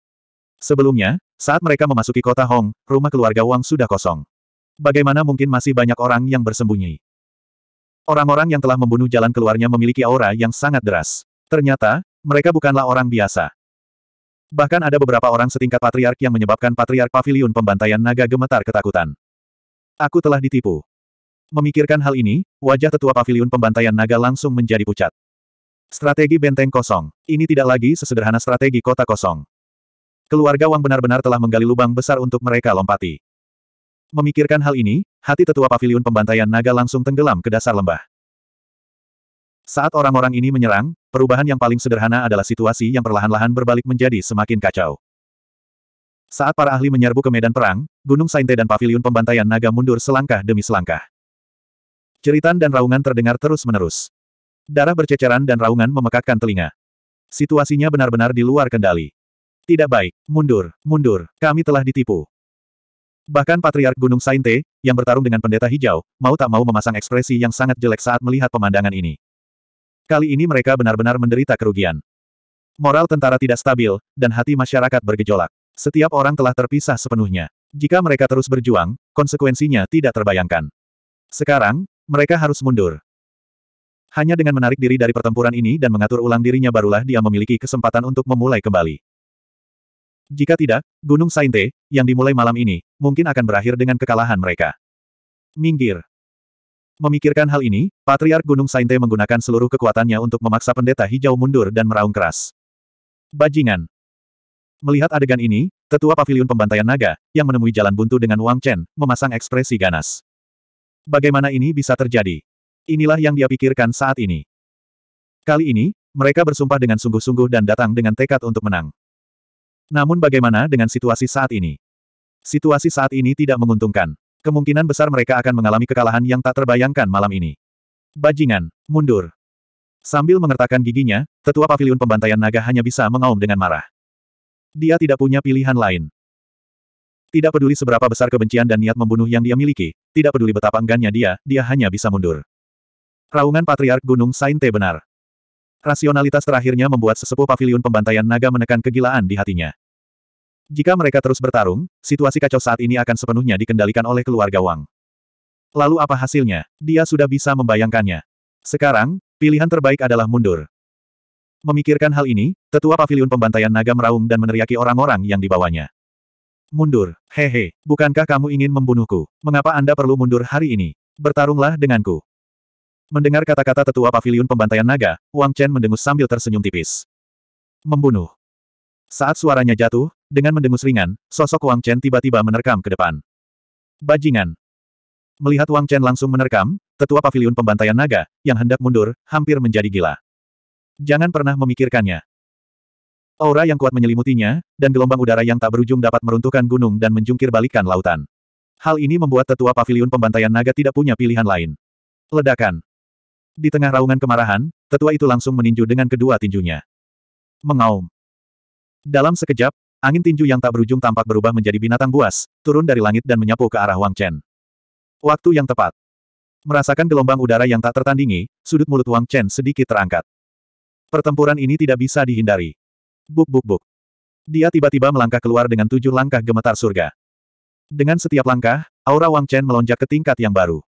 Sebelumnya, saat mereka memasuki kota Hong, rumah keluarga Wang sudah kosong. Bagaimana mungkin masih banyak orang yang bersembunyi? Orang-orang yang telah membunuh jalan keluarnya memiliki aura yang sangat deras. Ternyata, mereka bukanlah orang biasa. Bahkan ada beberapa orang setingkat patriark yang menyebabkan patriark pavilion pembantaian naga gemetar ketakutan. Aku telah ditipu. Memikirkan hal ini, wajah tetua pavilion pembantaian naga langsung menjadi pucat. Strategi benteng kosong. Ini tidak lagi sesederhana strategi kota kosong. Keluarga Wang benar-benar telah menggali lubang besar untuk mereka lompati. Memikirkan hal ini, hati tetua paviliun pembantaian naga langsung tenggelam ke dasar lembah. Saat orang-orang ini menyerang, perubahan yang paling sederhana adalah situasi yang perlahan-lahan berbalik menjadi semakin kacau. Saat para ahli menyerbu ke medan perang, Gunung Sainte dan paviliun pembantaian naga mundur selangkah demi selangkah. Ceritan dan raungan terdengar terus-menerus. Darah berceceran dan raungan memekakkan telinga. Situasinya benar-benar di luar kendali. Tidak baik, mundur, mundur, kami telah ditipu. Bahkan Patriark Gunung Sainte, yang bertarung dengan pendeta hijau, mau tak mau memasang ekspresi yang sangat jelek saat melihat pemandangan ini. Kali ini mereka benar-benar menderita kerugian. Moral tentara tidak stabil, dan hati masyarakat bergejolak. Setiap orang telah terpisah sepenuhnya. Jika mereka terus berjuang, konsekuensinya tidak terbayangkan. Sekarang, mereka harus mundur. Hanya dengan menarik diri dari pertempuran ini dan mengatur ulang dirinya barulah dia memiliki kesempatan untuk memulai kembali. Jika tidak, Gunung Sainte, yang dimulai malam ini, mungkin akan berakhir dengan kekalahan mereka. Minggir. Memikirkan hal ini, Patriark Gunung Sainte menggunakan seluruh kekuatannya untuk memaksa pendeta hijau mundur dan meraung keras. Bajingan. Melihat adegan ini, tetua pavilion pembantaian naga, yang menemui jalan buntu dengan Wang Chen, memasang ekspresi ganas. Bagaimana ini bisa terjadi? Inilah yang dia pikirkan saat ini. Kali ini, mereka bersumpah dengan sungguh-sungguh dan datang dengan tekad untuk menang. Namun bagaimana dengan situasi saat ini? Situasi saat ini tidak menguntungkan. Kemungkinan besar mereka akan mengalami kekalahan yang tak terbayangkan malam ini. Bajingan, mundur. Sambil mengertakkan giginya, tetua pavilion pembantaian naga hanya bisa mengaum dengan marah. Dia tidak punya pilihan lain. Tidak peduli seberapa besar kebencian dan niat membunuh yang dia miliki, tidak peduli betapa enggannya dia, dia hanya bisa mundur. Raungan Patriark Gunung Sainte benar. Rasionalitas terakhirnya membuat sesepuh pavilion pembantaian naga menekan kegilaan di hatinya. Jika mereka terus bertarung, situasi kacau saat ini akan sepenuhnya dikendalikan oleh keluarga Wang. Lalu apa hasilnya? Dia sudah bisa membayangkannya. Sekarang, pilihan terbaik adalah mundur. Memikirkan hal ini, tetua pavilion pembantaian naga meraung dan meneriaki orang-orang yang dibawanya. Mundur, hehe, bukankah kamu ingin membunuhku? Mengapa Anda perlu mundur hari ini? Bertarunglah denganku. Mendengar kata-kata tetua pavilion pembantaian naga, Wang Chen mendengus sambil tersenyum tipis. Membunuh. Saat suaranya jatuh, dengan mendengus ringan, sosok Wang Chen tiba-tiba menerkam ke depan. Bajingan! Melihat Wang Chen langsung menerkam, tetua pavilion pembantaian naga, yang hendak mundur, hampir menjadi gila. Jangan pernah memikirkannya. Aura yang kuat menyelimutinya, dan gelombang udara yang tak berujung dapat meruntuhkan gunung dan menjungkir balikan lautan. Hal ini membuat tetua pavilion pembantaian naga tidak punya pilihan lain. Ledakan. Di tengah raungan kemarahan, tetua itu langsung meninju dengan kedua tinjunya. Mengaum. Dalam sekejap, Angin tinju yang tak berujung tampak berubah menjadi binatang buas, turun dari langit dan menyapu ke arah Wang Chen. Waktu yang tepat. Merasakan gelombang udara yang tak tertandingi, sudut mulut Wang Chen sedikit terangkat. Pertempuran ini tidak bisa dihindari. Buk buk buk. Dia tiba-tiba melangkah keluar dengan tujuh langkah gemetar surga. Dengan setiap langkah, aura Wang Chen melonjak ke tingkat yang baru.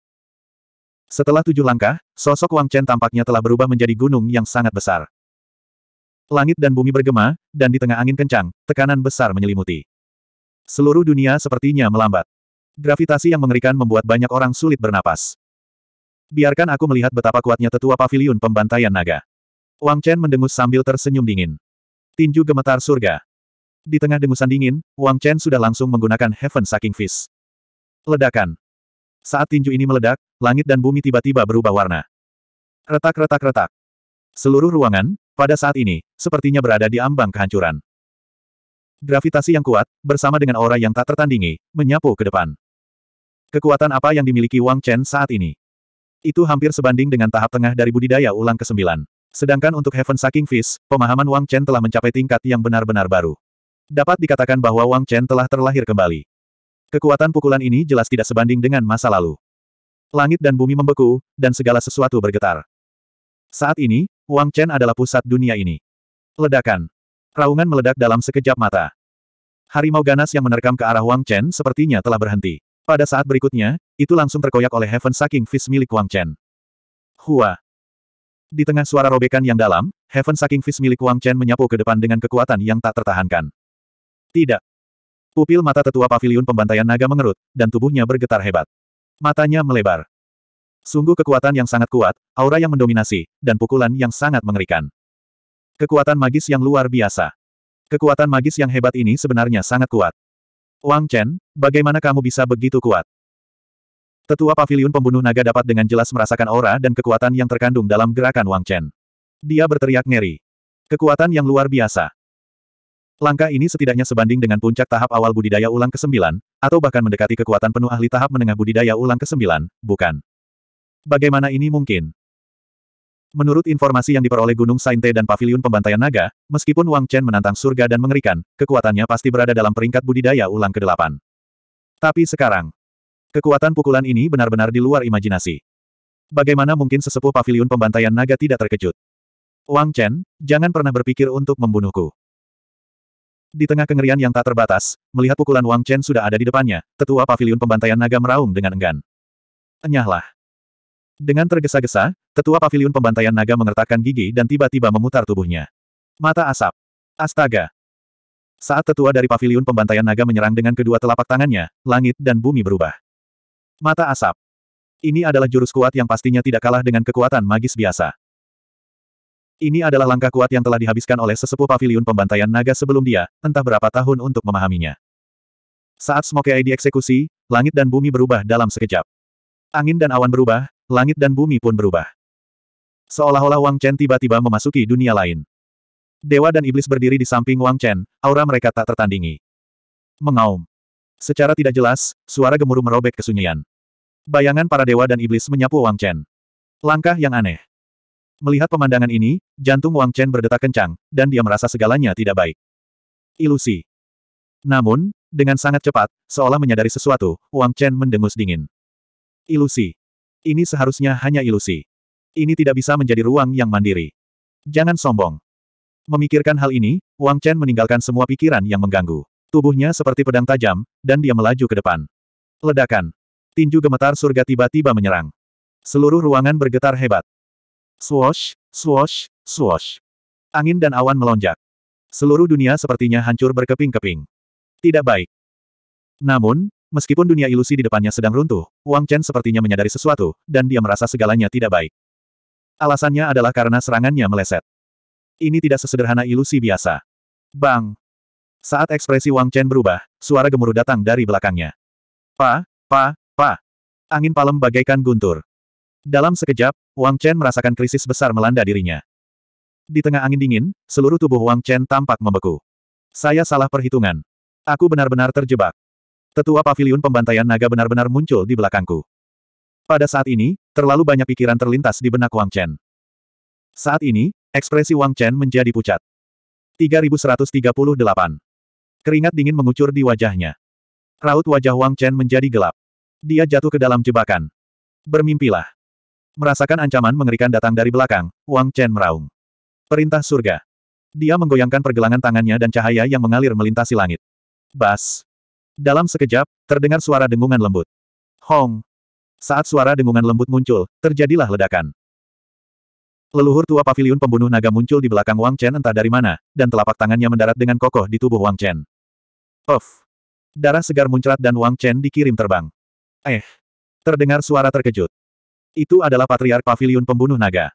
Setelah tujuh langkah, sosok Wang Chen tampaknya telah berubah menjadi gunung yang sangat besar. Langit dan bumi bergema, dan di tengah angin kencang, tekanan besar menyelimuti. Seluruh dunia sepertinya melambat. Gravitasi yang mengerikan membuat banyak orang sulit bernapas. Biarkan aku melihat betapa kuatnya tetua pavilion pembantaian naga. Wang Chen mendengus sambil tersenyum dingin. Tinju gemetar surga. Di tengah dengusan dingin, Wang Chen sudah langsung menggunakan Heaven Sucking Fist. Ledakan. Saat tinju ini meledak, langit dan bumi tiba-tiba berubah warna. Retak-retak-retak. Seluruh ruangan, pada saat ini, sepertinya berada di ambang kehancuran. Gravitasi yang kuat, bersama dengan aura yang tak tertandingi, menyapu ke depan. Kekuatan apa yang dimiliki Wang Chen saat ini? Itu hampir sebanding dengan tahap tengah dari budidaya ulang ke-9. Sedangkan untuk Heaven Sucking Fish, pemahaman Wang Chen telah mencapai tingkat yang benar-benar baru. Dapat dikatakan bahwa Wang Chen telah terlahir kembali. Kekuatan pukulan ini jelas tidak sebanding dengan masa lalu. Langit dan bumi membeku, dan segala sesuatu bergetar. Saat ini, Wang Chen adalah pusat dunia ini. Ledakan. Raungan meledak dalam sekejap mata. Harimau ganas yang menerkam ke arah Wang Chen sepertinya telah berhenti. Pada saat berikutnya, itu langsung terkoyak oleh Heaven Sucking Fist milik Wang Chen. Hua. Di tengah suara robekan yang dalam, Heaven Sucking Fist milik Wang Chen menyapu ke depan dengan kekuatan yang tak tertahankan. Tidak. Pupil mata tetua pavilion pembantaian naga mengerut, dan tubuhnya bergetar hebat. Matanya melebar. Sungguh kekuatan yang sangat kuat, aura yang mendominasi, dan pukulan yang sangat mengerikan. Kekuatan magis yang luar biasa. Kekuatan magis yang hebat ini sebenarnya sangat kuat. Wang Chen, bagaimana kamu bisa begitu kuat? Tetua paviliun pembunuh naga dapat dengan jelas merasakan aura dan kekuatan yang terkandung dalam gerakan Wang Chen. Dia berteriak ngeri. Kekuatan yang luar biasa. Langkah ini setidaknya sebanding dengan puncak tahap awal budidaya ulang ke-9, atau bahkan mendekati kekuatan penuh ahli tahap menengah budidaya ulang ke-9, bukan? Bagaimana ini mungkin? Menurut informasi yang diperoleh Gunung Sainte dan Paviliun Pembantaian Naga, meskipun Wang Chen menantang surga dan mengerikan, kekuatannya pasti berada dalam peringkat budidaya ulang ke-8. Tapi sekarang, kekuatan pukulan ini benar-benar di luar imajinasi. Bagaimana mungkin sesepuh Paviliun Pembantaian Naga tidak terkejut? Wang Chen, jangan pernah berpikir untuk membunuhku. Di tengah kengerian yang tak terbatas, melihat pukulan Wang Chen sudah ada di depannya, tetua Paviliun Pembantaian Naga meraung dengan enggan. Enyahlah. Dengan tergesa-gesa, tetua pavilion pembantaian naga mengertakkan gigi dan tiba-tiba memutar tubuhnya. Mata asap. Astaga. Saat tetua dari pavilion pembantaian naga menyerang dengan kedua telapak tangannya, langit dan bumi berubah. Mata asap. Ini adalah jurus kuat yang pastinya tidak kalah dengan kekuatan magis biasa. Ini adalah langkah kuat yang telah dihabiskan oleh sesepuh pavilion pembantaian naga sebelum dia, entah berapa tahun untuk memahaminya. Saat Smokei dieksekusi, langit dan bumi berubah dalam sekejap. Angin dan awan berubah, langit dan bumi pun berubah. Seolah-olah Wang Chen tiba-tiba memasuki dunia lain. Dewa dan iblis berdiri di samping Wang Chen, aura mereka tak tertandingi. Mengaum. Secara tidak jelas, suara gemuruh merobek kesunyian. Bayangan para dewa dan iblis menyapu Wang Chen. Langkah yang aneh. Melihat pemandangan ini, jantung Wang Chen berdetak kencang, dan dia merasa segalanya tidak baik. Ilusi. Namun, dengan sangat cepat, seolah menyadari sesuatu, Wang Chen mendengus dingin. Ilusi. Ini seharusnya hanya ilusi. Ini tidak bisa menjadi ruang yang mandiri. Jangan sombong. Memikirkan hal ini, Wang Chen meninggalkan semua pikiran yang mengganggu. Tubuhnya seperti pedang tajam, dan dia melaju ke depan. Ledakan. Tinju gemetar surga tiba-tiba menyerang. Seluruh ruangan bergetar hebat. Swoosh, swoosh, swoosh. Angin dan awan melonjak. Seluruh dunia sepertinya hancur berkeping-keping. Tidak baik. Namun, Meskipun dunia ilusi di depannya sedang runtuh, Wang Chen sepertinya menyadari sesuatu, dan dia merasa segalanya tidak baik. Alasannya adalah karena serangannya meleset. Ini tidak sesederhana ilusi biasa. Bang! Saat ekspresi Wang Chen berubah, suara gemuruh datang dari belakangnya. Pa, pa, pa. Angin palem bagaikan guntur. Dalam sekejap, Wang Chen merasakan krisis besar melanda dirinya. Di tengah angin dingin, seluruh tubuh Wang Chen tampak membeku. Saya salah perhitungan. Aku benar-benar terjebak. Tetua pavilion pembantaian naga benar-benar muncul di belakangku. Pada saat ini, terlalu banyak pikiran terlintas di benak Wang Chen. Saat ini, ekspresi Wang Chen menjadi pucat. 3138. Keringat dingin mengucur di wajahnya. Raut wajah Wang Chen menjadi gelap. Dia jatuh ke dalam jebakan. Bermimpilah. Merasakan ancaman mengerikan datang dari belakang, Wang Chen meraung. Perintah surga. Dia menggoyangkan pergelangan tangannya dan cahaya yang mengalir melintasi langit. Bas. Dalam sekejap, terdengar suara dengungan lembut. Hong! Saat suara dengungan lembut muncul, terjadilah ledakan. Leluhur tua Pavilion pembunuh naga muncul di belakang Wang Chen entah dari mana, dan telapak tangannya mendarat dengan kokoh di tubuh Wang Chen. Of! Darah segar muncrat dan Wang Chen dikirim terbang. Eh! Terdengar suara terkejut. Itu adalah patriark Pavilion pembunuh naga.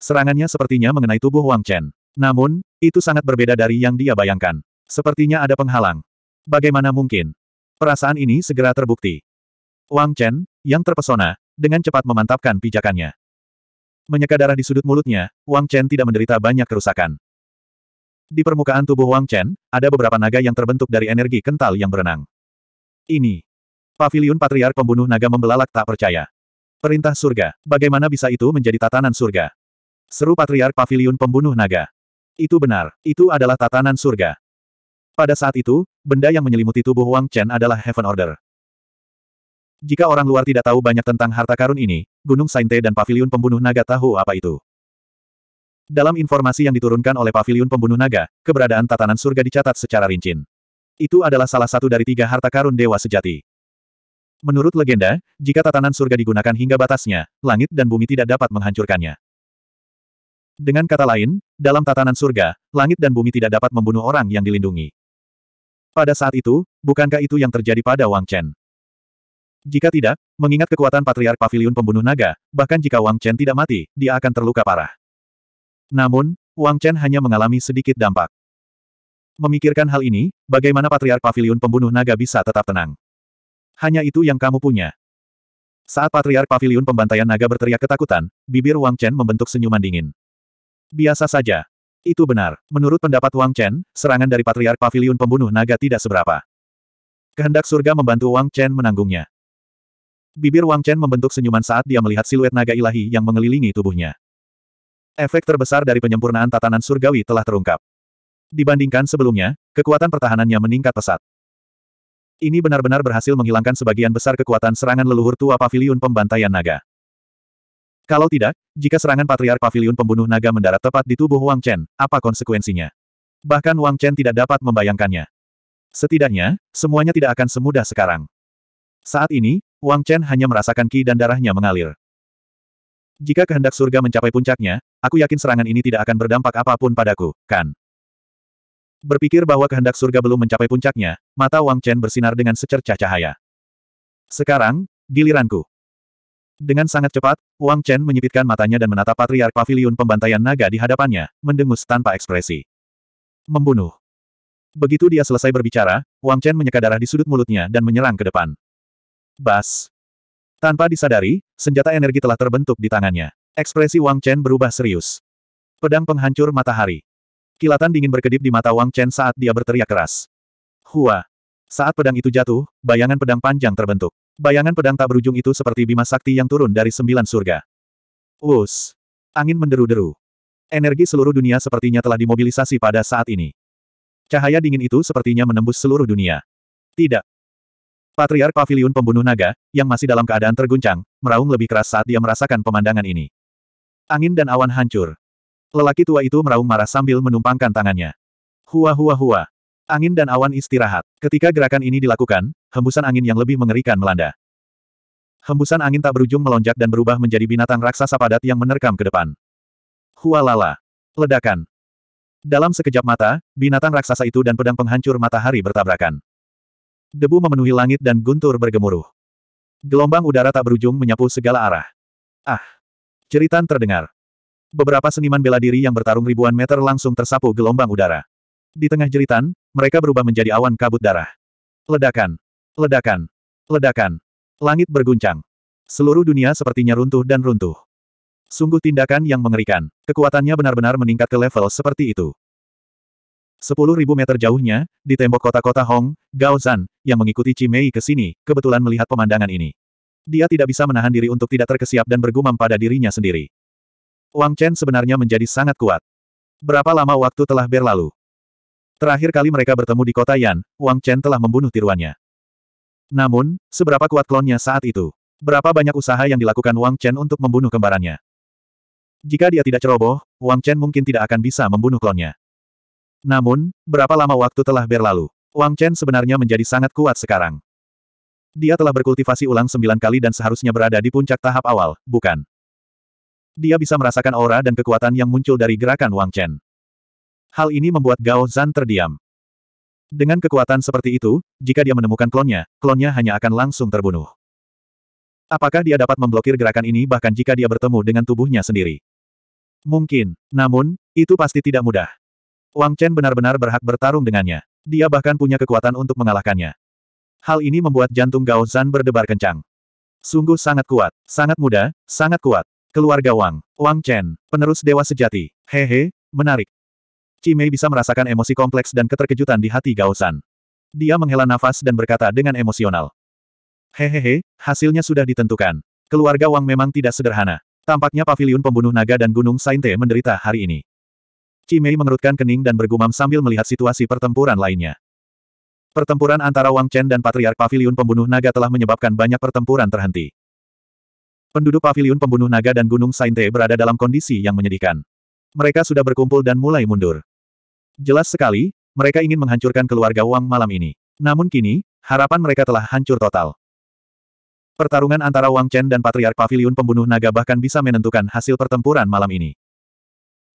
Serangannya sepertinya mengenai tubuh Wang Chen. Namun, itu sangat berbeda dari yang dia bayangkan. Sepertinya ada penghalang. Bagaimana mungkin? Perasaan ini segera terbukti. Wang Chen, yang terpesona, dengan cepat memantapkan pijakannya. Menyeka darah di sudut mulutnya, Wang Chen tidak menderita banyak kerusakan. Di permukaan tubuh Wang Chen, ada beberapa naga yang terbentuk dari energi kental yang berenang. Ini. Pavilion Patriark Pembunuh Naga membelalak tak percaya. Perintah surga, bagaimana bisa itu menjadi tatanan surga? Seru Patriark Paviliun Pembunuh Naga. Itu benar, itu adalah tatanan surga. Pada saat itu, benda yang menyelimuti tubuh Wang Chen adalah Heaven Order. Jika orang luar tidak tahu banyak tentang harta karun ini, Gunung Sainte dan Paviliun Pembunuh Naga tahu apa itu. Dalam informasi yang diturunkan oleh Paviliun Pembunuh Naga, keberadaan tatanan surga dicatat secara rinci. Itu adalah salah satu dari tiga harta karun dewa sejati. Menurut legenda, jika tatanan surga digunakan hingga batasnya, langit dan bumi tidak dapat menghancurkannya. Dengan kata lain, dalam tatanan surga, langit dan bumi tidak dapat membunuh orang yang dilindungi. Pada saat itu, bukankah itu yang terjadi pada Wang Chen? Jika tidak, mengingat kekuatan Patriark Paviliun Pembunuh Naga, bahkan jika Wang Chen tidak mati, dia akan terluka parah. Namun, Wang Chen hanya mengalami sedikit dampak. Memikirkan hal ini, bagaimana Patriark Paviliun Pembunuh Naga bisa tetap tenang? Hanya itu yang kamu punya. Saat Patriark Paviliun Pembantaian Naga berteriak ketakutan, bibir Wang Chen membentuk senyuman dingin. Biasa saja, itu benar. Menurut pendapat Wang Chen, serangan dari Patriark Pavilion Pembunuh Naga tidak seberapa. Kehendak surga membantu Wang Chen menanggungnya. Bibir Wang Chen membentuk senyuman saat dia melihat siluet naga ilahi yang mengelilingi tubuhnya. Efek terbesar dari penyempurnaan tatanan surgawi telah terungkap. Dibandingkan sebelumnya, kekuatan pertahanannya meningkat pesat. Ini benar-benar berhasil menghilangkan sebagian besar kekuatan serangan leluhur tua Pavilion pembantaian naga. Kalau tidak, jika serangan Patriark pavilion pembunuh naga mendarat tepat di tubuh Wang Chen, apa konsekuensinya? Bahkan Wang Chen tidak dapat membayangkannya. Setidaknya, semuanya tidak akan semudah sekarang. Saat ini, Wang Chen hanya merasakan ki dan darahnya mengalir. Jika kehendak surga mencapai puncaknya, aku yakin serangan ini tidak akan berdampak apapun padaku, kan? Berpikir bahwa kehendak surga belum mencapai puncaknya, mata Wang Chen bersinar dengan secercah cahaya. Sekarang, giliranku. Dengan sangat cepat, Wang Chen menyipitkan matanya dan menatap patriark Pavilion pembantaian naga di hadapannya, mendengus tanpa ekspresi. Membunuh. Begitu dia selesai berbicara, Wang Chen menyeka darah di sudut mulutnya dan menyerang ke depan. Bas. Tanpa disadari, senjata energi telah terbentuk di tangannya. Ekspresi Wang Chen berubah serius. Pedang penghancur matahari. Kilatan dingin berkedip di mata Wang Chen saat dia berteriak keras. Hua. Saat pedang itu jatuh, bayangan pedang panjang terbentuk. Bayangan pedang tak berujung itu seperti bima sakti yang turun dari sembilan surga. Wus! Angin menderu-deru. Energi seluruh dunia sepertinya telah dimobilisasi pada saat ini. Cahaya dingin itu sepertinya menembus seluruh dunia. Tidak. Patriark Pavilion Pembunuh Naga, yang masih dalam keadaan terguncang, meraung lebih keras saat dia merasakan pemandangan ini. Angin dan awan hancur. Lelaki tua itu meraung marah sambil menumpangkan tangannya. Hua hua hua. Angin dan awan istirahat. Ketika gerakan ini dilakukan, hembusan angin yang lebih mengerikan melanda. Hembusan angin tak berujung melonjak dan berubah menjadi binatang raksasa padat yang menerkam ke depan. Hualala. Ledakan. Dalam sekejap mata, binatang raksasa itu dan pedang penghancur matahari bertabrakan. Debu memenuhi langit dan guntur bergemuruh. Gelombang udara tak berujung menyapu segala arah. Ah! ceritan terdengar. Beberapa seniman bela diri yang bertarung ribuan meter langsung tersapu gelombang udara. Di tengah jeritan, mereka berubah menjadi awan kabut darah. Ledakan! Ledakan! Ledakan! Langit berguncang. Seluruh dunia sepertinya runtuh dan runtuh. Sungguh tindakan yang mengerikan. Kekuatannya benar-benar meningkat ke level seperti itu. 10.000 meter jauhnya, di tembok kota-kota Hong, Gao Zan, yang mengikuti Cimei ke sini, kebetulan melihat pemandangan ini. Dia tidak bisa menahan diri untuk tidak terkesiap dan bergumam pada dirinya sendiri. Wang Chen sebenarnya menjadi sangat kuat. Berapa lama waktu telah berlalu? Terakhir kali mereka bertemu di kota Yan, Wang Chen telah membunuh tiruannya. Namun, seberapa kuat klonnya saat itu? Berapa banyak usaha yang dilakukan Wang Chen untuk membunuh kembarannya? Jika dia tidak ceroboh, Wang Chen mungkin tidak akan bisa membunuh klonnya. Namun, berapa lama waktu telah berlalu? Wang Chen sebenarnya menjadi sangat kuat sekarang. Dia telah berkultivasi ulang sembilan kali dan seharusnya berada di puncak tahap awal, bukan? Dia bisa merasakan aura dan kekuatan yang muncul dari gerakan Wang Chen. Hal ini membuat Gao Zan terdiam. Dengan kekuatan seperti itu, jika dia menemukan klonnya, klonnya hanya akan langsung terbunuh. Apakah dia dapat memblokir gerakan ini bahkan jika dia bertemu dengan tubuhnya sendiri? Mungkin, namun, itu pasti tidak mudah. Wang Chen benar-benar berhak bertarung dengannya. Dia bahkan punya kekuatan untuk mengalahkannya. Hal ini membuat jantung Gao Zan berdebar kencang. Sungguh sangat kuat, sangat muda, sangat kuat. Keluarga Wang, Wang Chen, penerus dewa sejati. Hehe, menarik. Cimei bisa merasakan emosi kompleks dan keterkejutan di hati Gao Dia menghela nafas dan berkata dengan emosional. Hehehe, hasilnya sudah ditentukan. Keluarga Wang memang tidak sederhana. Tampaknya paviliun pembunuh naga dan Gunung Sainte menderita hari ini. Cimei mengerutkan kening dan bergumam sambil melihat situasi pertempuran lainnya. Pertempuran antara Wang Chen dan Patriark Paviliun Pembunuh Naga telah menyebabkan banyak pertempuran terhenti. Penduduk Paviliun Pembunuh Naga dan Gunung Sainte berada dalam kondisi yang menyedihkan. Mereka sudah berkumpul dan mulai mundur. Jelas sekali, mereka ingin menghancurkan keluarga Wang malam ini. Namun kini, harapan mereka telah hancur total. Pertarungan antara Wang Chen dan Patriark Pavilion Pembunuh Naga bahkan bisa menentukan hasil pertempuran malam ini.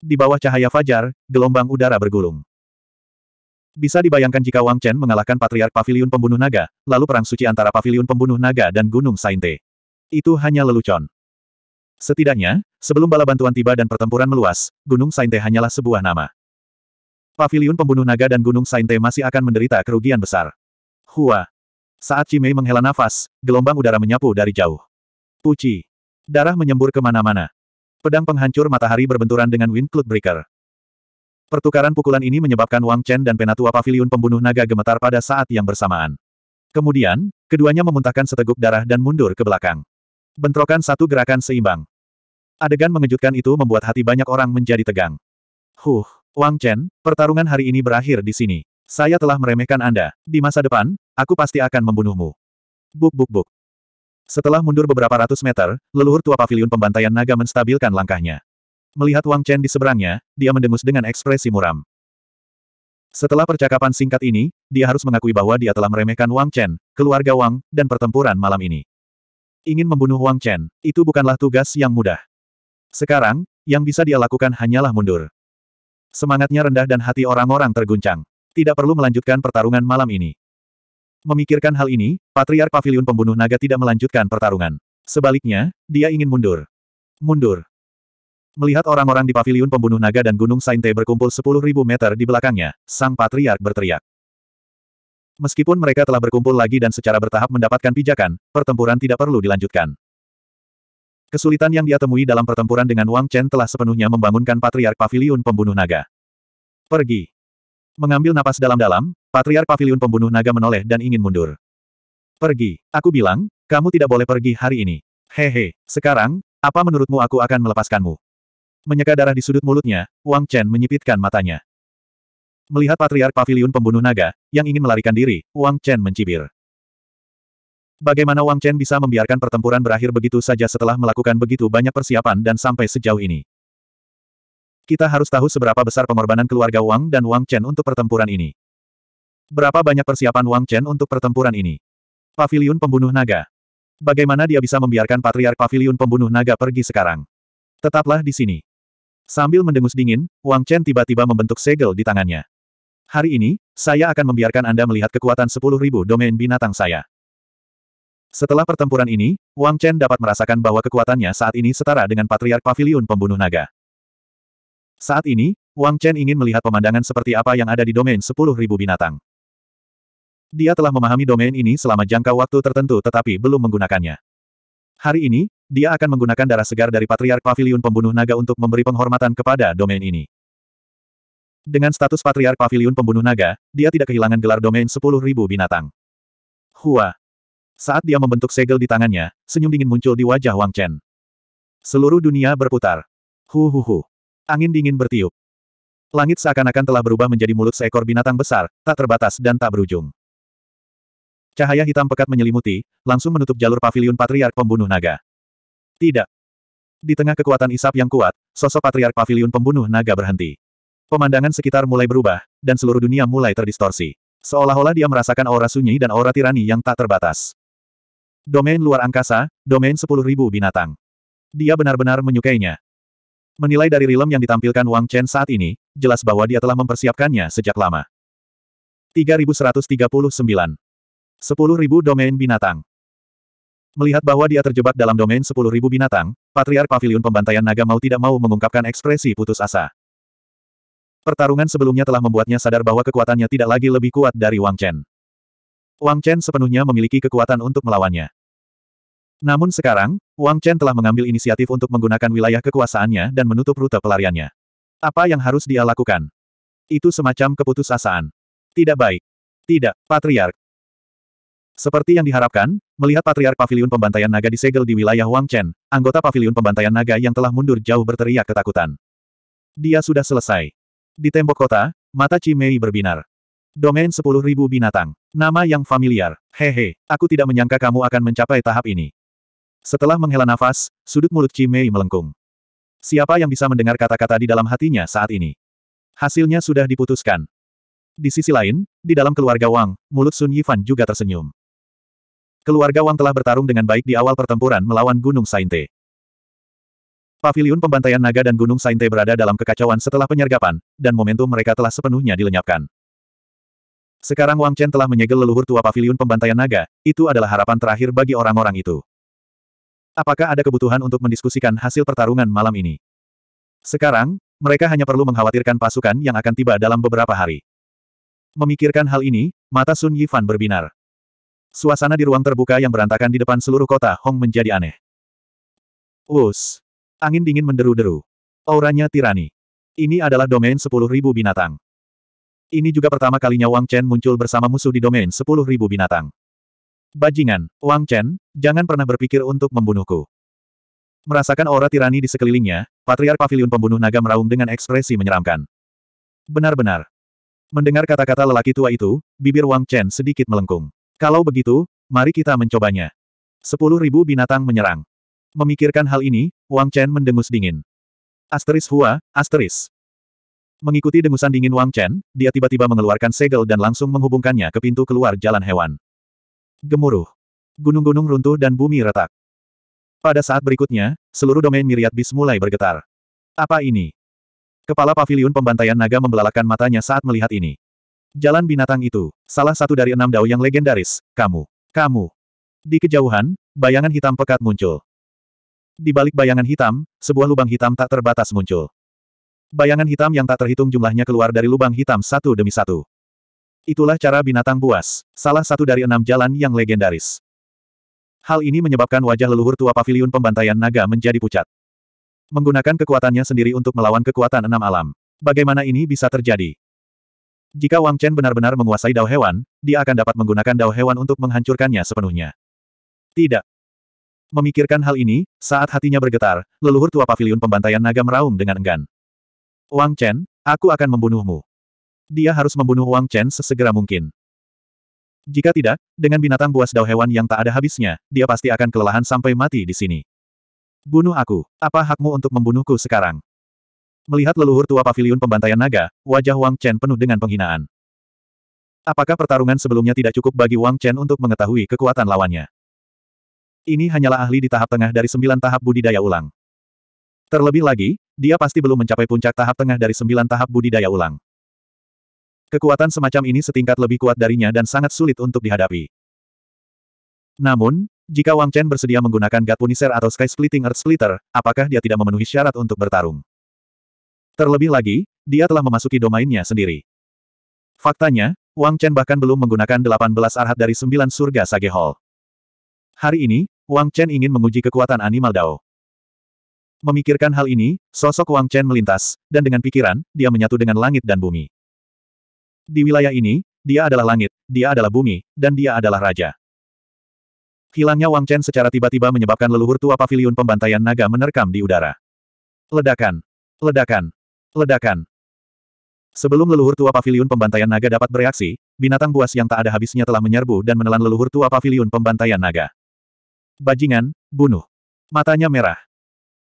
Di bawah cahaya fajar, gelombang udara bergulung. Bisa dibayangkan jika Wang Chen mengalahkan Patriark Pavilion Pembunuh Naga, lalu perang suci antara Pavilion Pembunuh Naga dan Gunung Sainte. Itu hanya lelucon. Setidaknya, sebelum bala bantuan tiba dan pertempuran meluas, Gunung Sainte hanyalah sebuah nama. Pavilion pembunuh naga dan Gunung Sainte masih akan menderita kerugian besar. Hua. Saat Cimei menghela nafas, gelombang udara menyapu dari jauh. Puci. Darah menyembur kemana-mana. Pedang penghancur matahari berbenturan dengan Wind Cloud Breaker. Pertukaran pukulan ini menyebabkan Wang Chen dan Penatua Pavilion Pembunuh Naga gemetar pada saat yang bersamaan. Kemudian, keduanya memuntahkan seteguk darah dan mundur ke belakang. Bentrokan satu gerakan seimbang. Adegan mengejutkan itu membuat hati banyak orang menjadi tegang. Huh. Wang Chen, pertarungan hari ini berakhir di sini. Saya telah meremehkan Anda. Di masa depan, aku pasti akan membunuhmu. Buk buk buk. Setelah mundur beberapa ratus meter, leluhur tua pavilion pembantaian naga menstabilkan langkahnya. Melihat Wang Chen di seberangnya, dia mendengus dengan ekspresi muram. Setelah percakapan singkat ini, dia harus mengakui bahwa dia telah meremehkan Wang Chen, keluarga Wang, dan pertempuran malam ini. Ingin membunuh Wang Chen, itu bukanlah tugas yang mudah. Sekarang, yang bisa dia lakukan hanyalah mundur. Semangatnya rendah dan hati orang-orang terguncang. Tidak perlu melanjutkan pertarungan malam ini. Memikirkan hal ini, Patriark pavilion Pembunuh Naga tidak melanjutkan pertarungan. Sebaliknya, dia ingin mundur. Mundur. Melihat orang-orang di pavilion Pembunuh Naga dan Gunung Sainte berkumpul 10.000 meter di belakangnya, Sang Patriark berteriak. Meskipun mereka telah berkumpul lagi dan secara bertahap mendapatkan pijakan, pertempuran tidak perlu dilanjutkan. Kesulitan yang dia temui dalam pertempuran dengan Wang Chen telah sepenuhnya membangunkan Patriark Pavilion Pembunuh Naga. Pergi. Mengambil napas dalam-dalam, Patriark Pavilion Pembunuh Naga menoleh dan ingin mundur. Pergi. Aku bilang, kamu tidak boleh pergi hari ini. Hehe, sekarang, apa menurutmu aku akan melepaskanmu? Menyeka darah di sudut mulutnya, Wang Chen menyipitkan matanya. Melihat Patriark Pavilion Pembunuh Naga, yang ingin melarikan diri, Wang Chen mencibir. Bagaimana Wang Chen bisa membiarkan pertempuran berakhir begitu saja setelah melakukan begitu banyak persiapan dan sampai sejauh ini? Kita harus tahu seberapa besar pengorbanan keluarga Wang dan Wang Chen untuk pertempuran ini. Berapa banyak persiapan Wang Chen untuk pertempuran ini? Paviliun Pembunuh Naga. Bagaimana dia bisa membiarkan Patriark Paviliun Pembunuh Naga pergi sekarang? Tetaplah di sini. Sambil mendengus dingin, Wang Chen tiba-tiba membentuk segel di tangannya. Hari ini, saya akan membiarkan Anda melihat kekuatan 10.000 domain binatang saya. Setelah pertempuran ini, Wang Chen dapat merasakan bahwa kekuatannya saat ini setara dengan Patriark Pavilion Pembunuh Naga. Saat ini, Wang Chen ingin melihat pemandangan seperti apa yang ada di domain 10.000 binatang. Dia telah memahami domain ini selama jangka waktu tertentu tetapi belum menggunakannya. Hari ini, dia akan menggunakan darah segar dari Patriark Pavilion Pembunuh Naga untuk memberi penghormatan kepada domain ini. Dengan status Patriark Pavilion Pembunuh Naga, dia tidak kehilangan gelar domain 10.000 binatang. Hua, saat dia membentuk segel di tangannya, senyum dingin muncul di wajah Wang Chen. Seluruh dunia berputar. Hu hu hu. Angin dingin bertiup. Langit seakan-akan telah berubah menjadi mulut seekor binatang besar, tak terbatas dan tak berujung. Cahaya hitam pekat menyelimuti, langsung menutup jalur pavilion patriark pembunuh naga. Tidak. Di tengah kekuatan isap yang kuat, sosok patriark pavilion pembunuh naga berhenti. Pemandangan sekitar mulai berubah, dan seluruh dunia mulai terdistorsi. Seolah-olah dia merasakan aura sunyi dan aura tirani yang tak terbatas. Domain luar angkasa, domain 10.000 binatang. Dia benar-benar menyukainya. Menilai dari rilem yang ditampilkan Wang Chen saat ini, jelas bahwa dia telah mempersiapkannya sejak lama. 3139. 10.000 domain binatang. Melihat bahwa dia terjebak dalam domain 10.000 binatang, Patriark Pavilion Pembantaian Naga mau tidak mau mengungkapkan ekspresi putus asa. Pertarungan sebelumnya telah membuatnya sadar bahwa kekuatannya tidak lagi lebih kuat dari Wang Chen. Wang Chen sepenuhnya memiliki kekuatan untuk melawannya. Namun sekarang, Wang Chen telah mengambil inisiatif untuk menggunakan wilayah kekuasaannya dan menutup rute pelariannya. Apa yang harus dia lakukan? Itu semacam keputusasaan. Tidak baik. Tidak, Patriark. Seperti yang diharapkan, melihat Patriark Paviliun Pembantaian Naga disegel di wilayah Wang Chen, anggota Paviliun Pembantaian Naga yang telah mundur jauh berteriak ketakutan. Dia sudah selesai. Di tembok kota, mata Cimei berbinar. Domain 10.000 binatang. Nama yang familiar. Hehe, aku tidak menyangka kamu akan mencapai tahap ini. Setelah menghela nafas, sudut mulut Cimei melengkung. Siapa yang bisa mendengar kata-kata di dalam hatinya saat ini? Hasilnya sudah diputuskan. Di sisi lain, di dalam keluarga Wang, mulut Sun Yifan juga tersenyum. Keluarga Wang telah bertarung dengan baik di awal pertempuran melawan Gunung Sainte. Paviliun pembantaian naga dan Gunung Sainte berada dalam kekacauan setelah penyergapan, dan momentum mereka telah sepenuhnya dilenyapkan. Sekarang Wang Chen telah menyegel leluhur tua paviliun pembantaian naga, itu adalah harapan terakhir bagi orang-orang itu. Apakah ada kebutuhan untuk mendiskusikan hasil pertarungan malam ini? Sekarang, mereka hanya perlu mengkhawatirkan pasukan yang akan tiba dalam beberapa hari. Memikirkan hal ini, mata Sun Yifan berbinar. Suasana di ruang terbuka yang berantakan di depan seluruh kota Hong menjadi aneh. Us. Angin dingin menderu-deru. Auranya tirani. Ini adalah domain sepuluh ribu binatang. Ini juga pertama kalinya Wang Chen muncul bersama musuh di domain 10.000 binatang. Bajingan, Wang Chen, jangan pernah berpikir untuk membunuhku. Merasakan aura tirani di sekelilingnya, Patriark Pavilion Pembunuh Naga meraung dengan ekspresi menyeramkan. Benar-benar. Mendengar kata-kata lelaki tua itu, bibir Wang Chen sedikit melengkung. Kalau begitu, mari kita mencobanya. Sepuluh ribu binatang menyerang. Memikirkan hal ini, Wang Chen mendengus dingin. Asteris Hua, asteris. Mengikuti dengusan dingin Wang Chen, dia tiba-tiba mengeluarkan segel dan langsung menghubungkannya ke pintu keluar jalan hewan. Gemuruh. Gunung-gunung runtuh dan bumi retak. Pada saat berikutnya, seluruh domain miriat bis mulai bergetar. Apa ini? Kepala pavilion pembantaian naga membelalakan matanya saat melihat ini. Jalan binatang itu, salah satu dari enam dao yang legendaris, kamu. Kamu. Di kejauhan, bayangan hitam pekat muncul. Di balik bayangan hitam, sebuah lubang hitam tak terbatas muncul. Bayangan hitam yang tak terhitung jumlahnya keluar dari lubang hitam satu demi satu. Itulah cara binatang buas, salah satu dari enam jalan yang legendaris. Hal ini menyebabkan wajah leluhur tua pavilion pembantaian naga menjadi pucat. Menggunakan kekuatannya sendiri untuk melawan kekuatan enam alam. Bagaimana ini bisa terjadi? Jika Wang Chen benar-benar menguasai dao hewan, dia akan dapat menggunakan dao hewan untuk menghancurkannya sepenuhnya. Tidak. Memikirkan hal ini, saat hatinya bergetar, leluhur tua pavilion pembantaian naga meraung dengan enggan. Wang Chen, aku akan membunuhmu. Dia harus membunuh Wang Chen sesegera mungkin. Jika tidak, dengan binatang buas dao hewan yang tak ada habisnya, dia pasti akan kelelahan sampai mati di sini. Bunuh aku. Apa hakmu untuk membunuhku sekarang? Melihat leluhur tua pavilion pembantaian naga, wajah Wang Chen penuh dengan penghinaan. Apakah pertarungan sebelumnya tidak cukup bagi Wang Chen untuk mengetahui kekuatan lawannya? Ini hanyalah ahli di tahap tengah dari sembilan tahap budidaya ulang. Terlebih lagi, dia pasti belum mencapai puncak tahap tengah dari sembilan tahap budidaya ulang. Kekuatan semacam ini setingkat lebih kuat darinya dan sangat sulit untuk dihadapi. Namun, jika Wang Chen bersedia menggunakan God Punisher atau Sky Splitting Earth Splitter, apakah dia tidak memenuhi syarat untuk bertarung? Terlebih lagi, dia telah memasuki domainnya sendiri. Faktanya, Wang Chen bahkan belum menggunakan 18 arhat dari 9 surga Sage Hall. Hari ini, Wang Chen ingin menguji kekuatan Animal Dao. Memikirkan hal ini, sosok Wang Chen melintas, dan dengan pikiran, dia menyatu dengan langit dan bumi. Di wilayah ini, dia adalah langit, dia adalah bumi, dan dia adalah raja. Hilangnya Wang Chen secara tiba-tiba menyebabkan leluhur tua Pavilion pembantaian naga menerkam di udara. Ledakan! Ledakan! Ledakan! Sebelum leluhur tua Pavilion pembantaian naga dapat bereaksi, binatang buas yang tak ada habisnya telah menyerbu dan menelan leluhur tua Pavilion pembantaian naga. Bajingan, bunuh! Matanya merah.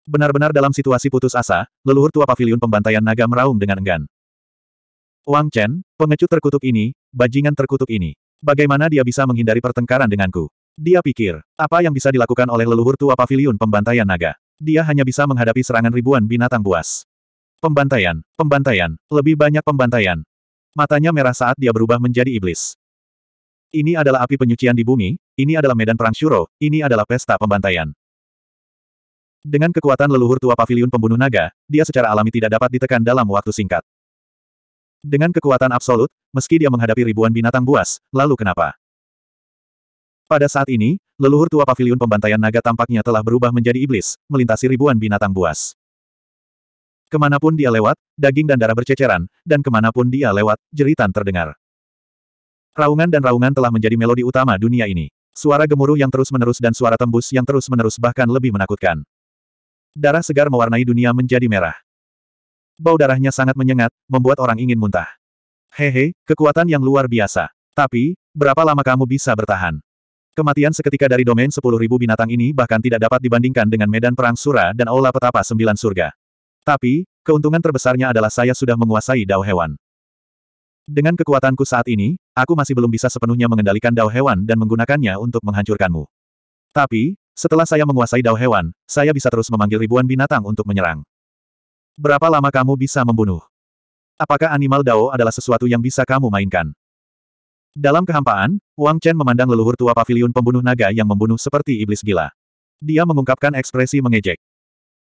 Benar-benar dalam situasi putus asa, leluhur tua pavilion pembantaian naga meraung dengan enggan. Wang Chen, pengecut terkutuk ini, bajingan terkutuk ini. Bagaimana dia bisa menghindari pertengkaran denganku? Dia pikir, apa yang bisa dilakukan oleh leluhur tua pavilion pembantaian naga? Dia hanya bisa menghadapi serangan ribuan binatang buas. Pembantaian, pembantaian, lebih banyak pembantaian. Matanya merah saat dia berubah menjadi iblis. Ini adalah api penyucian di bumi, ini adalah medan perang Shuro, ini adalah pesta pembantaian. Dengan kekuatan leluhur tua pavilion pembunuh naga, dia secara alami tidak dapat ditekan dalam waktu singkat. Dengan kekuatan absolut, meski dia menghadapi ribuan binatang buas, lalu kenapa? Pada saat ini, leluhur tua pavilion pembantaian naga tampaknya telah berubah menjadi iblis, melintasi ribuan binatang buas. Kemanapun dia lewat, daging dan darah berceceran, dan kemanapun dia lewat, jeritan terdengar. Raungan dan raungan telah menjadi melodi utama dunia ini. Suara gemuruh yang terus-menerus dan suara tembus yang terus-menerus bahkan lebih menakutkan. Darah segar mewarnai dunia menjadi merah. Bau darahnya sangat menyengat, membuat orang ingin muntah. Hehe, kekuatan yang luar biasa. Tapi, berapa lama kamu bisa bertahan? Kematian seketika dari domain 10.000 binatang ini bahkan tidak dapat dibandingkan dengan medan perang Sura dan Aula Petapa Sembilan Surga. Tapi, keuntungan terbesarnya adalah saya sudah menguasai dao hewan. Dengan kekuatanku saat ini, aku masih belum bisa sepenuhnya mengendalikan dao hewan dan menggunakannya untuk menghancurkanmu. Tapi, setelah saya menguasai dao hewan, saya bisa terus memanggil ribuan binatang untuk menyerang. Berapa lama kamu bisa membunuh? Apakah animal dao adalah sesuatu yang bisa kamu mainkan? Dalam kehampaan, Wang Chen memandang leluhur tua pavilion pembunuh naga yang membunuh seperti iblis gila. Dia mengungkapkan ekspresi mengejek.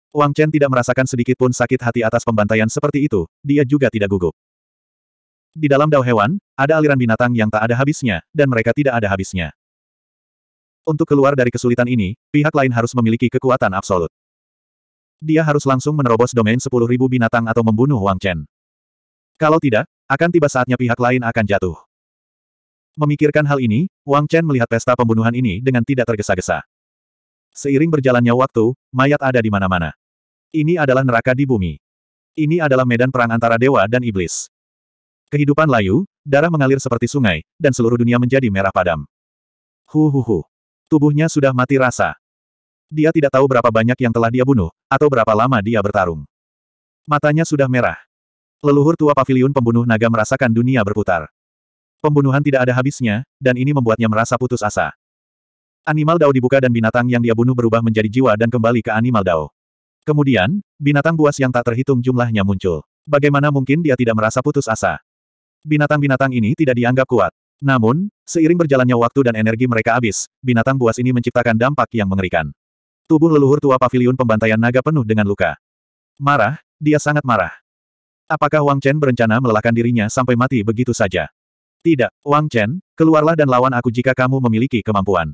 Wang Chen tidak merasakan sedikit pun sakit hati atas pembantaian seperti itu, dia juga tidak gugup. Di dalam dao hewan, ada aliran binatang yang tak ada habisnya, dan mereka tidak ada habisnya. Untuk keluar dari kesulitan ini, pihak lain harus memiliki kekuatan absolut. Dia harus langsung menerobos domain 10.000 binatang atau membunuh Wang Chen. Kalau tidak, akan tiba saatnya pihak lain akan jatuh. Memikirkan hal ini, Wang Chen melihat pesta pembunuhan ini dengan tidak tergesa-gesa. Seiring berjalannya waktu, mayat ada di mana-mana. Ini adalah neraka di bumi. Ini adalah medan perang antara dewa dan iblis. Kehidupan layu, darah mengalir seperti sungai, dan seluruh dunia menjadi merah padam. Hu hu hu. Tubuhnya sudah mati rasa. Dia tidak tahu berapa banyak yang telah dia bunuh, atau berapa lama dia bertarung. Matanya sudah merah. Leluhur tua Pavilion pembunuh naga merasakan dunia berputar. Pembunuhan tidak ada habisnya, dan ini membuatnya merasa putus asa. Animal Dao dibuka dan binatang yang dia bunuh berubah menjadi jiwa dan kembali ke Animal Dao. Kemudian, binatang buas yang tak terhitung jumlahnya muncul. Bagaimana mungkin dia tidak merasa putus asa? Binatang-binatang ini tidak dianggap kuat. Namun, seiring berjalannya waktu dan energi mereka habis, binatang buas ini menciptakan dampak yang mengerikan. Tubuh leluhur tua pavilion pembantaian naga penuh dengan luka. Marah, dia sangat marah. Apakah Wang Chen berencana melelahkan dirinya sampai mati begitu saja? Tidak, Wang Chen, keluarlah dan lawan aku jika kamu memiliki kemampuan.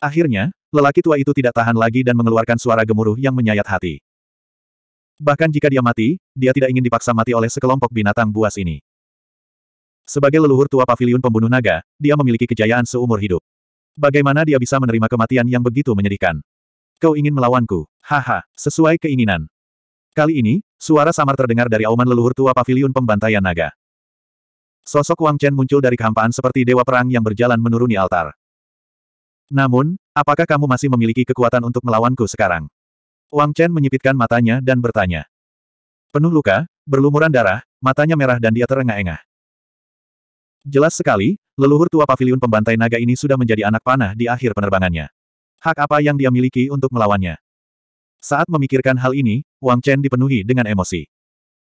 Akhirnya, lelaki tua itu tidak tahan lagi dan mengeluarkan suara gemuruh yang menyayat hati. Bahkan jika dia mati, dia tidak ingin dipaksa mati oleh sekelompok binatang buas ini. Sebagai leluhur tua paviliun pembunuh naga, dia memiliki kejayaan seumur hidup. Bagaimana dia bisa menerima kematian yang begitu menyedihkan? Kau ingin melawanku? Haha, sesuai keinginan. Kali ini, suara samar terdengar dari auman leluhur tua paviliun pembantaian naga. Sosok Wang Chen muncul dari kehampaan seperti dewa perang yang berjalan menuruni altar. Namun, apakah kamu masih memiliki kekuatan untuk melawanku sekarang? Wang Chen menyipitkan matanya dan bertanya. Penuh luka, berlumuran darah, matanya merah dan dia terengah-engah. Jelas sekali, leluhur tua pavilion pembantai naga ini sudah menjadi anak panah di akhir penerbangannya. Hak apa yang dia miliki untuk melawannya? Saat memikirkan hal ini, Wang Chen dipenuhi dengan emosi.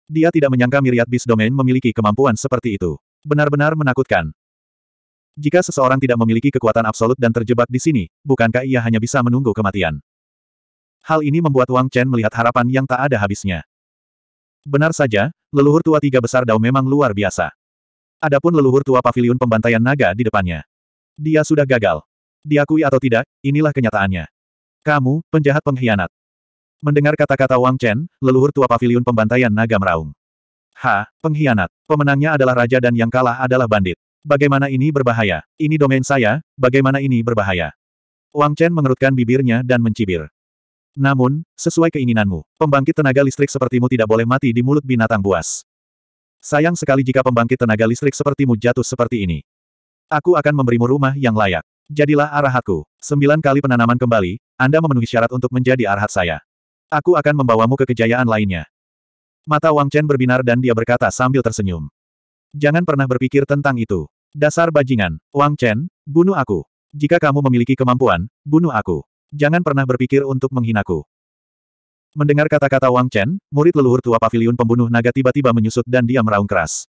Dia tidak menyangka miriat bis domain memiliki kemampuan seperti itu. Benar-benar menakutkan. Jika seseorang tidak memiliki kekuatan absolut dan terjebak di sini, bukankah ia hanya bisa menunggu kematian? Hal ini membuat Wang Chen melihat harapan yang tak ada habisnya. Benar saja, leluhur tua tiga besar Dao memang luar biasa. Adapun leluhur tua pavilion pembantaian naga di depannya. Dia sudah gagal. Diakui atau tidak, inilah kenyataannya. Kamu, penjahat pengkhianat. Mendengar kata-kata Wang Chen, leluhur tua pavilion pembantaian naga meraung. Ha, pengkhianat. Pemenangnya adalah raja dan yang kalah adalah bandit. Bagaimana ini berbahaya? Ini domain saya, bagaimana ini berbahaya? Wang Chen mengerutkan bibirnya dan mencibir. Namun, sesuai keinginanmu, pembangkit tenaga listrik sepertimu tidak boleh mati di mulut binatang buas. Sayang sekali jika pembangkit tenaga listrik sepertimu jatuh seperti ini. Aku akan memberimu rumah yang layak. Jadilah arahatku. Sembilan kali penanaman kembali, Anda memenuhi syarat untuk menjadi arahat saya. Aku akan membawamu ke kejayaan lainnya. Mata Wang Chen berbinar dan dia berkata sambil tersenyum. Jangan pernah berpikir tentang itu. Dasar bajingan, Wang Chen, bunuh aku. Jika kamu memiliki kemampuan, bunuh aku. Jangan pernah berpikir untuk menghinaku. Mendengar kata-kata Wang Chen, murid leluhur tua Pavilion pembunuh naga tiba-tiba menyusut dan dia meraung keras.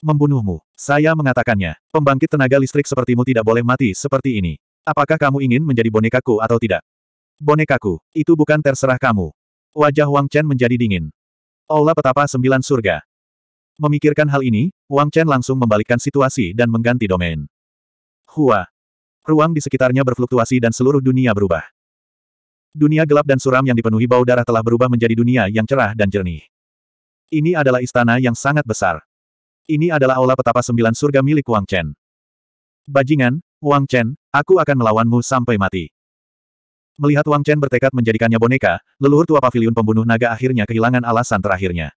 Membunuhmu, saya mengatakannya, pembangkit tenaga listrik sepertimu tidak boleh mati seperti ini. Apakah kamu ingin menjadi bonekaku atau tidak? Bonekaku, itu bukan terserah kamu. Wajah Wang Chen menjadi dingin. Aula petapa sembilan surga. Memikirkan hal ini, Wang Chen langsung membalikkan situasi dan mengganti domain. Hua. Ruang di sekitarnya berfluktuasi dan seluruh dunia berubah. Dunia gelap dan suram yang dipenuhi bau darah telah berubah menjadi dunia yang cerah dan jernih. Ini adalah istana yang sangat besar. Ini adalah aula petapa sembilan surga milik Wang Chen. Bajingan, Wang Chen, aku akan melawanmu sampai mati. Melihat Wang Chen bertekad menjadikannya boneka, leluhur tua pavilion pembunuh naga akhirnya kehilangan alasan terakhirnya.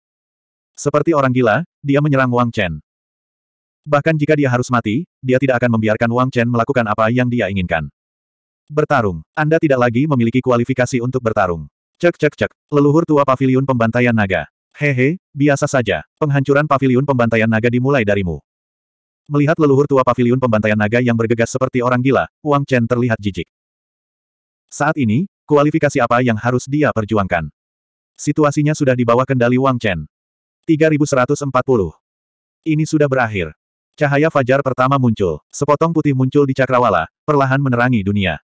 Seperti orang gila, dia menyerang Wang Chen. Bahkan jika dia harus mati, dia tidak akan membiarkan Wang Chen melakukan apa yang dia inginkan. Bertarung. Anda tidak lagi memiliki kualifikasi untuk bertarung. Cek cek cek. Leluhur tua pavilion pembantaian naga. Hehe, biasa saja. Penghancuran pavilion pembantaian naga dimulai darimu. Melihat leluhur tua pavilion pembantaian naga yang bergegas seperti orang gila, Wang Chen terlihat jijik. Saat ini, kualifikasi apa yang harus dia perjuangkan? Situasinya sudah di bawah kendali Wang Chen. 3140. Ini sudah berakhir. Cahaya fajar pertama muncul. Sepotong putih muncul di cakrawala, perlahan menerangi dunia.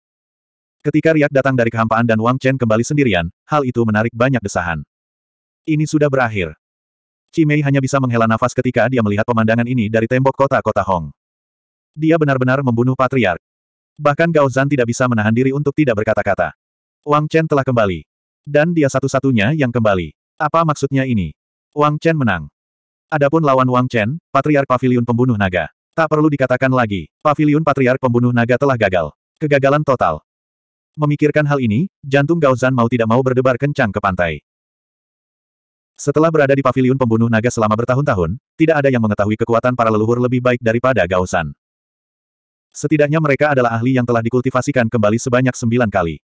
Ketika Riak datang dari kehampaan dan Wang Chen kembali sendirian, hal itu menarik banyak desahan. Ini sudah berakhir. Cimei hanya bisa menghela nafas ketika dia melihat pemandangan ini dari tembok kota-kota Hong. Dia benar-benar membunuh Patriark. Bahkan Gao Zan tidak bisa menahan diri untuk tidak berkata-kata. Wang Chen telah kembali. Dan dia satu-satunya yang kembali. Apa maksudnya ini? Wang Chen menang. Adapun lawan Wang Chen, Patriark Paviliun Pembunuh Naga. Tak perlu dikatakan lagi, Paviliun Patriark Pembunuh Naga telah gagal. Kegagalan total. Memikirkan hal ini, jantung Gaozan mau tidak mau berdebar kencang ke pantai. Setelah berada di paviliun pembunuh naga selama bertahun-tahun, tidak ada yang mengetahui kekuatan para leluhur lebih baik daripada Gaozan. Setidaknya mereka adalah ahli yang telah dikultivasikan kembali sebanyak sembilan kali.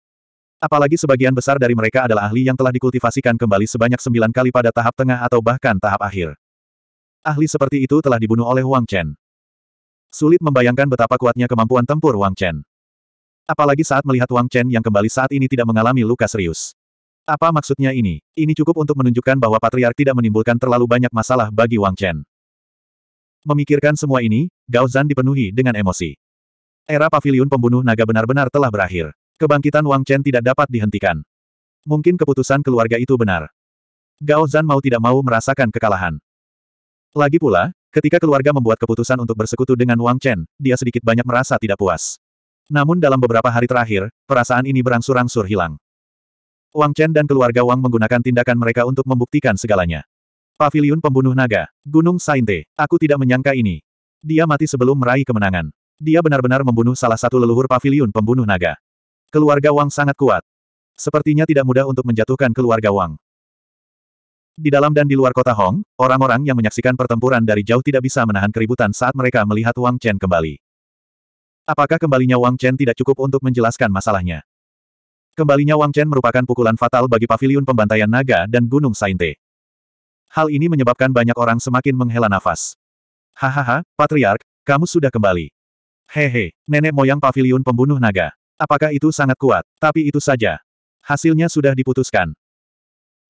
Apalagi sebagian besar dari mereka adalah ahli yang telah dikultivasikan kembali sebanyak sembilan kali pada tahap tengah atau bahkan tahap akhir. Ahli seperti itu telah dibunuh oleh Wang Chen. Sulit membayangkan betapa kuatnya kemampuan tempur Wang Chen. Apalagi saat melihat Wang Chen yang kembali saat ini tidak mengalami luka serius. Apa maksudnya ini? Ini cukup untuk menunjukkan bahwa Patriark tidak menimbulkan terlalu banyak masalah bagi Wang Chen. Memikirkan semua ini, Gao Zan dipenuhi dengan emosi. Era pavilion pembunuh naga benar-benar telah berakhir. Kebangkitan Wang Chen tidak dapat dihentikan. Mungkin keputusan keluarga itu benar. Gao Zan mau tidak mau merasakan kekalahan. Lagi pula, ketika keluarga membuat keputusan untuk bersekutu dengan Wang Chen, dia sedikit banyak merasa tidak puas. Namun dalam beberapa hari terakhir, perasaan ini berangsur-angsur hilang. Wang Chen dan keluarga Wang menggunakan tindakan mereka untuk membuktikan segalanya. Paviliun Pembunuh Naga, Gunung Sainte, aku tidak menyangka ini. Dia mati sebelum meraih kemenangan. Dia benar-benar membunuh salah satu leluhur paviliun pembunuh naga. Keluarga Wang sangat kuat. Sepertinya tidak mudah untuk menjatuhkan keluarga Wang. Di dalam dan di luar kota Hong, orang-orang yang menyaksikan pertempuran dari jauh tidak bisa menahan keributan saat mereka melihat Wang Chen kembali. Apakah kembalinya Wang Chen tidak cukup untuk menjelaskan masalahnya? Kembalinya Wang Chen merupakan pukulan fatal bagi paviliun pembantaian naga dan Gunung Sainte. Hal ini menyebabkan banyak orang semakin menghela nafas. Hahaha, Patriark, kamu sudah kembali. Hehe, nenek moyang paviliun pembunuh naga. Apakah itu sangat kuat? Tapi itu saja. Hasilnya sudah diputuskan.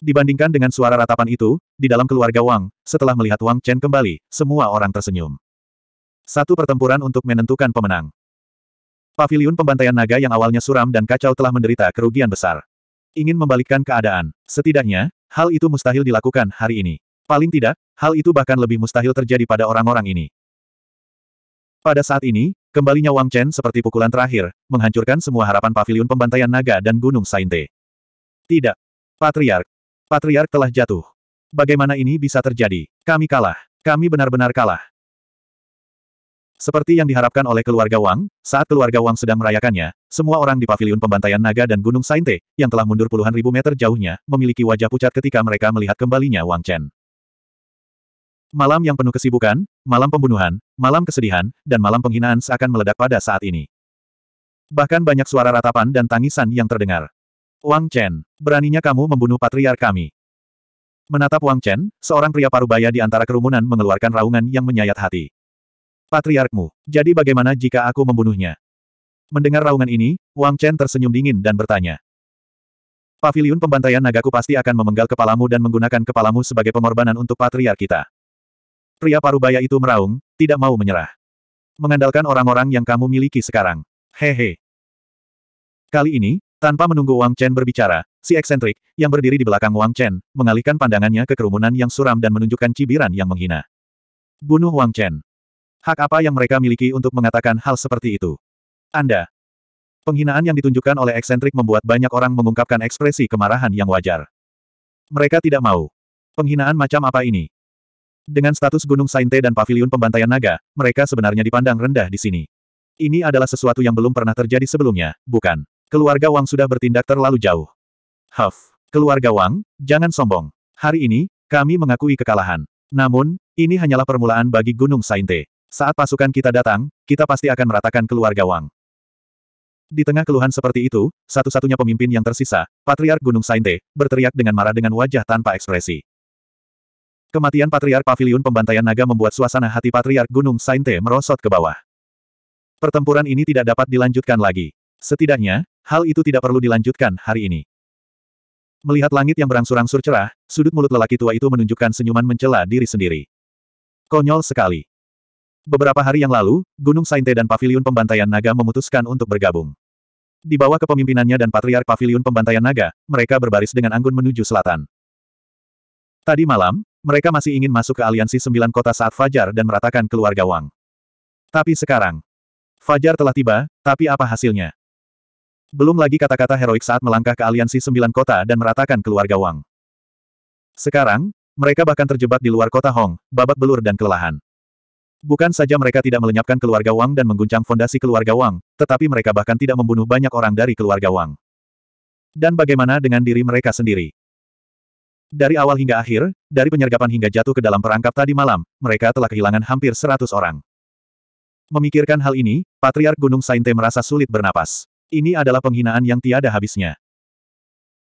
Dibandingkan dengan suara ratapan itu, di dalam keluarga Wang, setelah melihat Wang Chen kembali, semua orang tersenyum. Satu pertempuran untuk menentukan pemenang. Pavilion pembantaian naga yang awalnya suram dan kacau telah menderita kerugian besar. Ingin membalikkan keadaan. Setidaknya, hal itu mustahil dilakukan hari ini. Paling tidak, hal itu bahkan lebih mustahil terjadi pada orang-orang ini. Pada saat ini, kembalinya Wang Chen seperti pukulan terakhir, menghancurkan semua harapan Pavilion pembantaian naga dan Gunung Sainte. Tidak. Patriark. Patriark telah jatuh. Bagaimana ini bisa terjadi? Kami kalah. Kami benar-benar kalah. Seperti yang diharapkan oleh keluarga Wang, saat keluarga Wang sedang merayakannya, semua orang di paviliun pembantaian naga dan Gunung Sainte, yang telah mundur puluhan ribu meter jauhnya, memiliki wajah pucat ketika mereka melihat kembalinya Wang Chen. Malam yang penuh kesibukan, malam pembunuhan, malam kesedihan, dan malam penghinaan seakan meledak pada saat ini. Bahkan banyak suara ratapan dan tangisan yang terdengar. Wang Chen, beraninya kamu membunuh patriar kami. Menatap Wang Chen, seorang pria parubaya di antara kerumunan mengeluarkan raungan yang menyayat hati. Patriarkmu, jadi bagaimana jika aku membunuhnya? Mendengar raungan ini, Wang Chen tersenyum dingin dan bertanya. Paviliun pembantaian nagaku pasti akan memenggal kepalamu dan menggunakan kepalamu sebagai pengorbanan untuk patriark kita. Pria parubaya itu meraung, tidak mau menyerah. Mengandalkan orang-orang yang kamu miliki sekarang. Hehe. Kali ini, tanpa menunggu Wang Chen berbicara, si eksentrik, yang berdiri di belakang Wang Chen, mengalihkan pandangannya ke kerumunan yang suram dan menunjukkan cibiran yang menghina. Bunuh Wang Chen. Hak apa yang mereka miliki untuk mengatakan hal seperti itu? Anda. Penghinaan yang ditunjukkan oleh eksentrik membuat banyak orang mengungkapkan ekspresi kemarahan yang wajar. Mereka tidak mau. Penghinaan macam apa ini? Dengan status Gunung Sainte dan Paviliun Pembantaian Naga, mereka sebenarnya dipandang rendah di sini. Ini adalah sesuatu yang belum pernah terjadi sebelumnya, bukan? Keluarga Wang sudah bertindak terlalu jauh. Huff, keluarga Wang, jangan sombong. Hari ini, kami mengakui kekalahan. Namun, ini hanyalah permulaan bagi Gunung Sainte. Saat pasukan kita datang, kita pasti akan meratakan keluarga Wang. Di tengah keluhan seperti itu, satu-satunya pemimpin yang tersisa, Patriark Gunung Sainte, berteriak dengan marah dengan wajah tanpa ekspresi. Kematian Patriark Paviliun Pembantaian Naga membuat suasana hati Patriark Gunung Sainte merosot ke bawah. Pertempuran ini tidak dapat dilanjutkan lagi. Setidaknya, hal itu tidak perlu dilanjutkan hari ini. Melihat langit yang berangsur-angsur cerah, sudut mulut lelaki tua itu menunjukkan senyuman mencela diri sendiri. Konyol sekali. Beberapa hari yang lalu, Gunung Sainte dan Paviliun Pembantaian Naga memutuskan untuk bergabung. Di bawah kepemimpinannya dan Patriark Paviliun Pembantaian Naga, mereka berbaris dengan anggun menuju selatan. Tadi malam, mereka masih ingin masuk ke aliansi sembilan kota saat Fajar dan meratakan keluarga Wang. Tapi sekarang, Fajar telah tiba, tapi apa hasilnya? Belum lagi kata-kata heroik saat melangkah ke aliansi sembilan kota dan meratakan keluarga Wang. Sekarang, mereka bahkan terjebak di luar kota Hong, babak belur dan kelelahan. Bukan saja mereka tidak melenyapkan keluarga Wang dan mengguncang fondasi keluarga Wang, tetapi mereka bahkan tidak membunuh banyak orang dari keluarga Wang. Dan bagaimana dengan diri mereka sendiri? Dari awal hingga akhir, dari penyergapan hingga jatuh ke dalam perangkap tadi malam, mereka telah kehilangan hampir seratus orang. Memikirkan hal ini, Patriark Gunung Sainte merasa sulit bernapas. Ini adalah penghinaan yang tiada habisnya.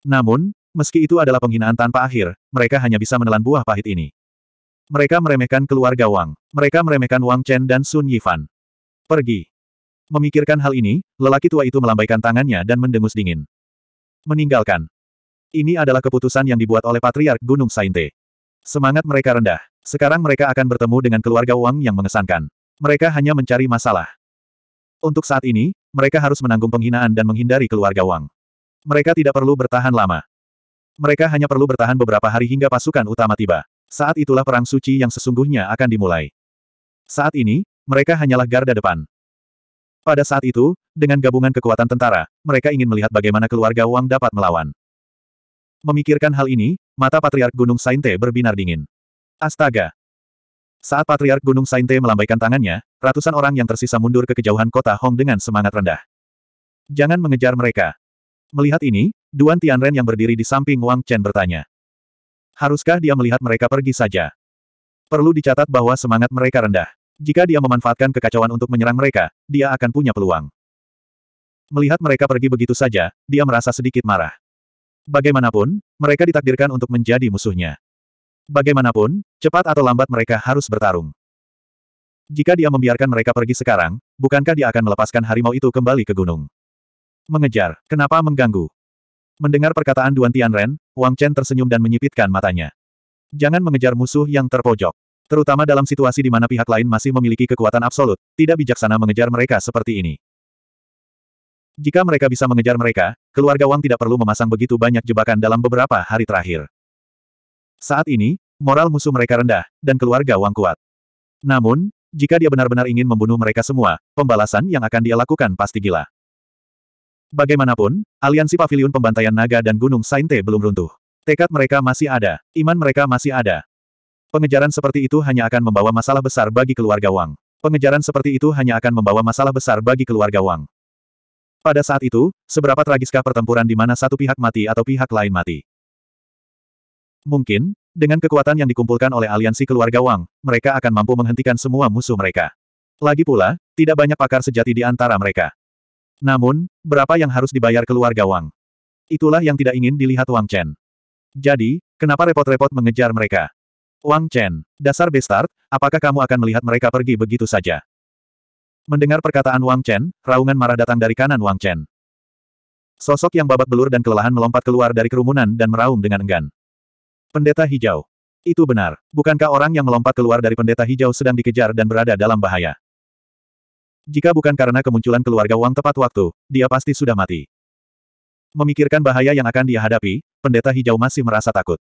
Namun, meski itu adalah penghinaan tanpa akhir, mereka hanya bisa menelan buah pahit ini. Mereka meremehkan keluarga Wang. Mereka meremehkan Wang Chen dan Sun Yifan. Pergi. Memikirkan hal ini, lelaki tua itu melambaikan tangannya dan mendengus dingin. Meninggalkan. Ini adalah keputusan yang dibuat oleh Patriark Gunung Sainte. Semangat mereka rendah. Sekarang mereka akan bertemu dengan keluarga Wang yang mengesankan. Mereka hanya mencari masalah. Untuk saat ini, mereka harus menanggung penghinaan dan menghindari keluarga Wang. Mereka tidak perlu bertahan lama. Mereka hanya perlu bertahan beberapa hari hingga pasukan utama tiba. Saat itulah perang suci yang sesungguhnya akan dimulai. Saat ini, mereka hanyalah garda depan. Pada saat itu, dengan gabungan kekuatan tentara, mereka ingin melihat bagaimana keluarga Wang dapat melawan. Memikirkan hal ini, mata Patriark Gunung Sainte berbinar dingin. Astaga! Saat Patriark Gunung Sainte melambaikan tangannya, ratusan orang yang tersisa mundur ke kejauhan kota Hong dengan semangat rendah. Jangan mengejar mereka. Melihat ini, Duan Tianren yang berdiri di samping Wang Chen bertanya. Haruskah dia melihat mereka pergi saja? Perlu dicatat bahwa semangat mereka rendah. Jika dia memanfaatkan kekacauan untuk menyerang mereka, dia akan punya peluang. Melihat mereka pergi begitu saja, dia merasa sedikit marah. Bagaimanapun, mereka ditakdirkan untuk menjadi musuhnya. Bagaimanapun, cepat atau lambat mereka harus bertarung. Jika dia membiarkan mereka pergi sekarang, bukankah dia akan melepaskan harimau itu kembali ke gunung? Mengejar, kenapa mengganggu? Mendengar perkataan Duan Tianren, Wang Chen tersenyum dan menyipitkan matanya. Jangan mengejar musuh yang terpojok. Terutama dalam situasi di mana pihak lain masih memiliki kekuatan absolut, tidak bijaksana mengejar mereka seperti ini. Jika mereka bisa mengejar mereka, keluarga Wang tidak perlu memasang begitu banyak jebakan dalam beberapa hari terakhir. Saat ini, moral musuh mereka rendah, dan keluarga Wang kuat. Namun, jika dia benar-benar ingin membunuh mereka semua, pembalasan yang akan dia lakukan pasti gila. Bagaimanapun, aliansi pavilion pembantaian naga dan gunung Sainte belum runtuh. Tekad mereka masih ada, iman mereka masih ada. Pengejaran seperti itu hanya akan membawa masalah besar bagi keluarga Wang. Pengejaran seperti itu hanya akan membawa masalah besar bagi keluarga Wang. Pada saat itu, seberapa tragiskah pertempuran di mana satu pihak mati atau pihak lain mati? Mungkin, dengan kekuatan yang dikumpulkan oleh aliansi keluarga Wang, mereka akan mampu menghentikan semua musuh mereka. Lagi pula, tidak banyak pakar sejati di antara mereka. Namun, berapa yang harus dibayar keluarga Wang? Itulah yang tidak ingin dilihat Wang Chen. Jadi, kenapa repot-repot mengejar mereka? Wang Chen, dasar bestart, apakah kamu akan melihat mereka pergi begitu saja? Mendengar perkataan Wang Chen, raungan marah datang dari kanan Wang Chen. Sosok yang babak belur dan kelelahan melompat keluar dari kerumunan dan meraung dengan enggan. Pendeta Hijau. Itu benar. Bukankah orang yang melompat keluar dari pendeta hijau sedang dikejar dan berada dalam bahaya? Jika bukan karena kemunculan keluarga Wang tepat waktu, dia pasti sudah mati. Memikirkan bahaya yang akan dia hadapi, pendeta hijau masih merasa takut.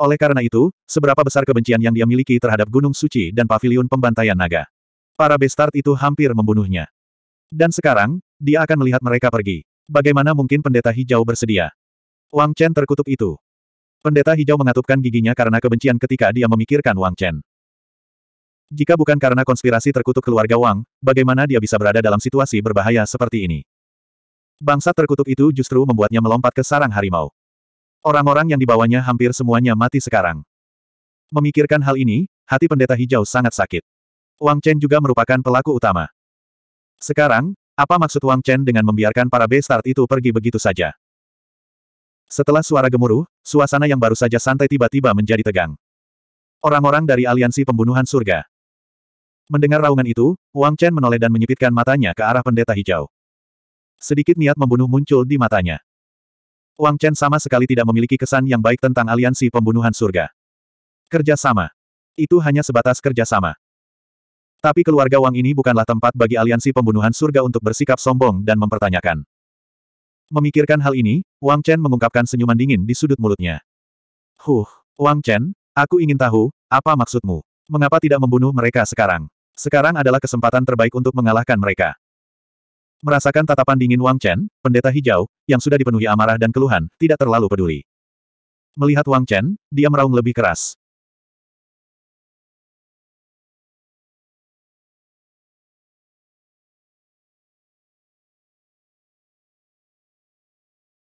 Oleh karena itu, seberapa besar kebencian yang dia miliki terhadap Gunung Suci dan Paviliun Pembantaian Naga. Para bestart itu hampir membunuhnya. Dan sekarang, dia akan melihat mereka pergi. Bagaimana mungkin pendeta hijau bersedia? Wang Chen terkutuk itu. Pendeta hijau mengatupkan giginya karena kebencian ketika dia memikirkan Wang Chen. Jika bukan karena konspirasi terkutuk keluarga Wang, bagaimana dia bisa berada dalam situasi berbahaya seperti ini? Bangsa terkutuk itu justru membuatnya melompat ke sarang harimau. Orang-orang yang dibawanya hampir semuanya mati sekarang. Memikirkan hal ini, hati pendeta hijau sangat sakit. Wang Chen juga merupakan pelaku utama. Sekarang, apa maksud Wang Chen dengan membiarkan para Bestart itu pergi begitu saja? Setelah suara gemuruh, suasana yang baru saja santai tiba-tiba menjadi tegang. Orang-orang dari aliansi pembunuhan surga. Mendengar raungan itu, Wang Chen menoleh dan menyipitkan matanya ke arah pendeta hijau. Sedikit niat membunuh muncul di matanya. Wang Chen sama sekali tidak memiliki kesan yang baik tentang aliansi pembunuhan surga. Kerjasama. Itu hanya sebatas kerjasama. Tapi keluarga Wang ini bukanlah tempat bagi aliansi pembunuhan surga untuk bersikap sombong dan mempertanyakan. Memikirkan hal ini, Wang Chen mengungkapkan senyuman dingin di sudut mulutnya. Huh, Wang Chen, aku ingin tahu, apa maksudmu? Mengapa tidak membunuh mereka sekarang? Sekarang adalah kesempatan terbaik untuk mengalahkan mereka. Merasakan tatapan dingin Wang Chen, pendeta hijau, yang sudah dipenuhi amarah dan keluhan, tidak terlalu peduli. Melihat Wang Chen, dia meraung lebih keras.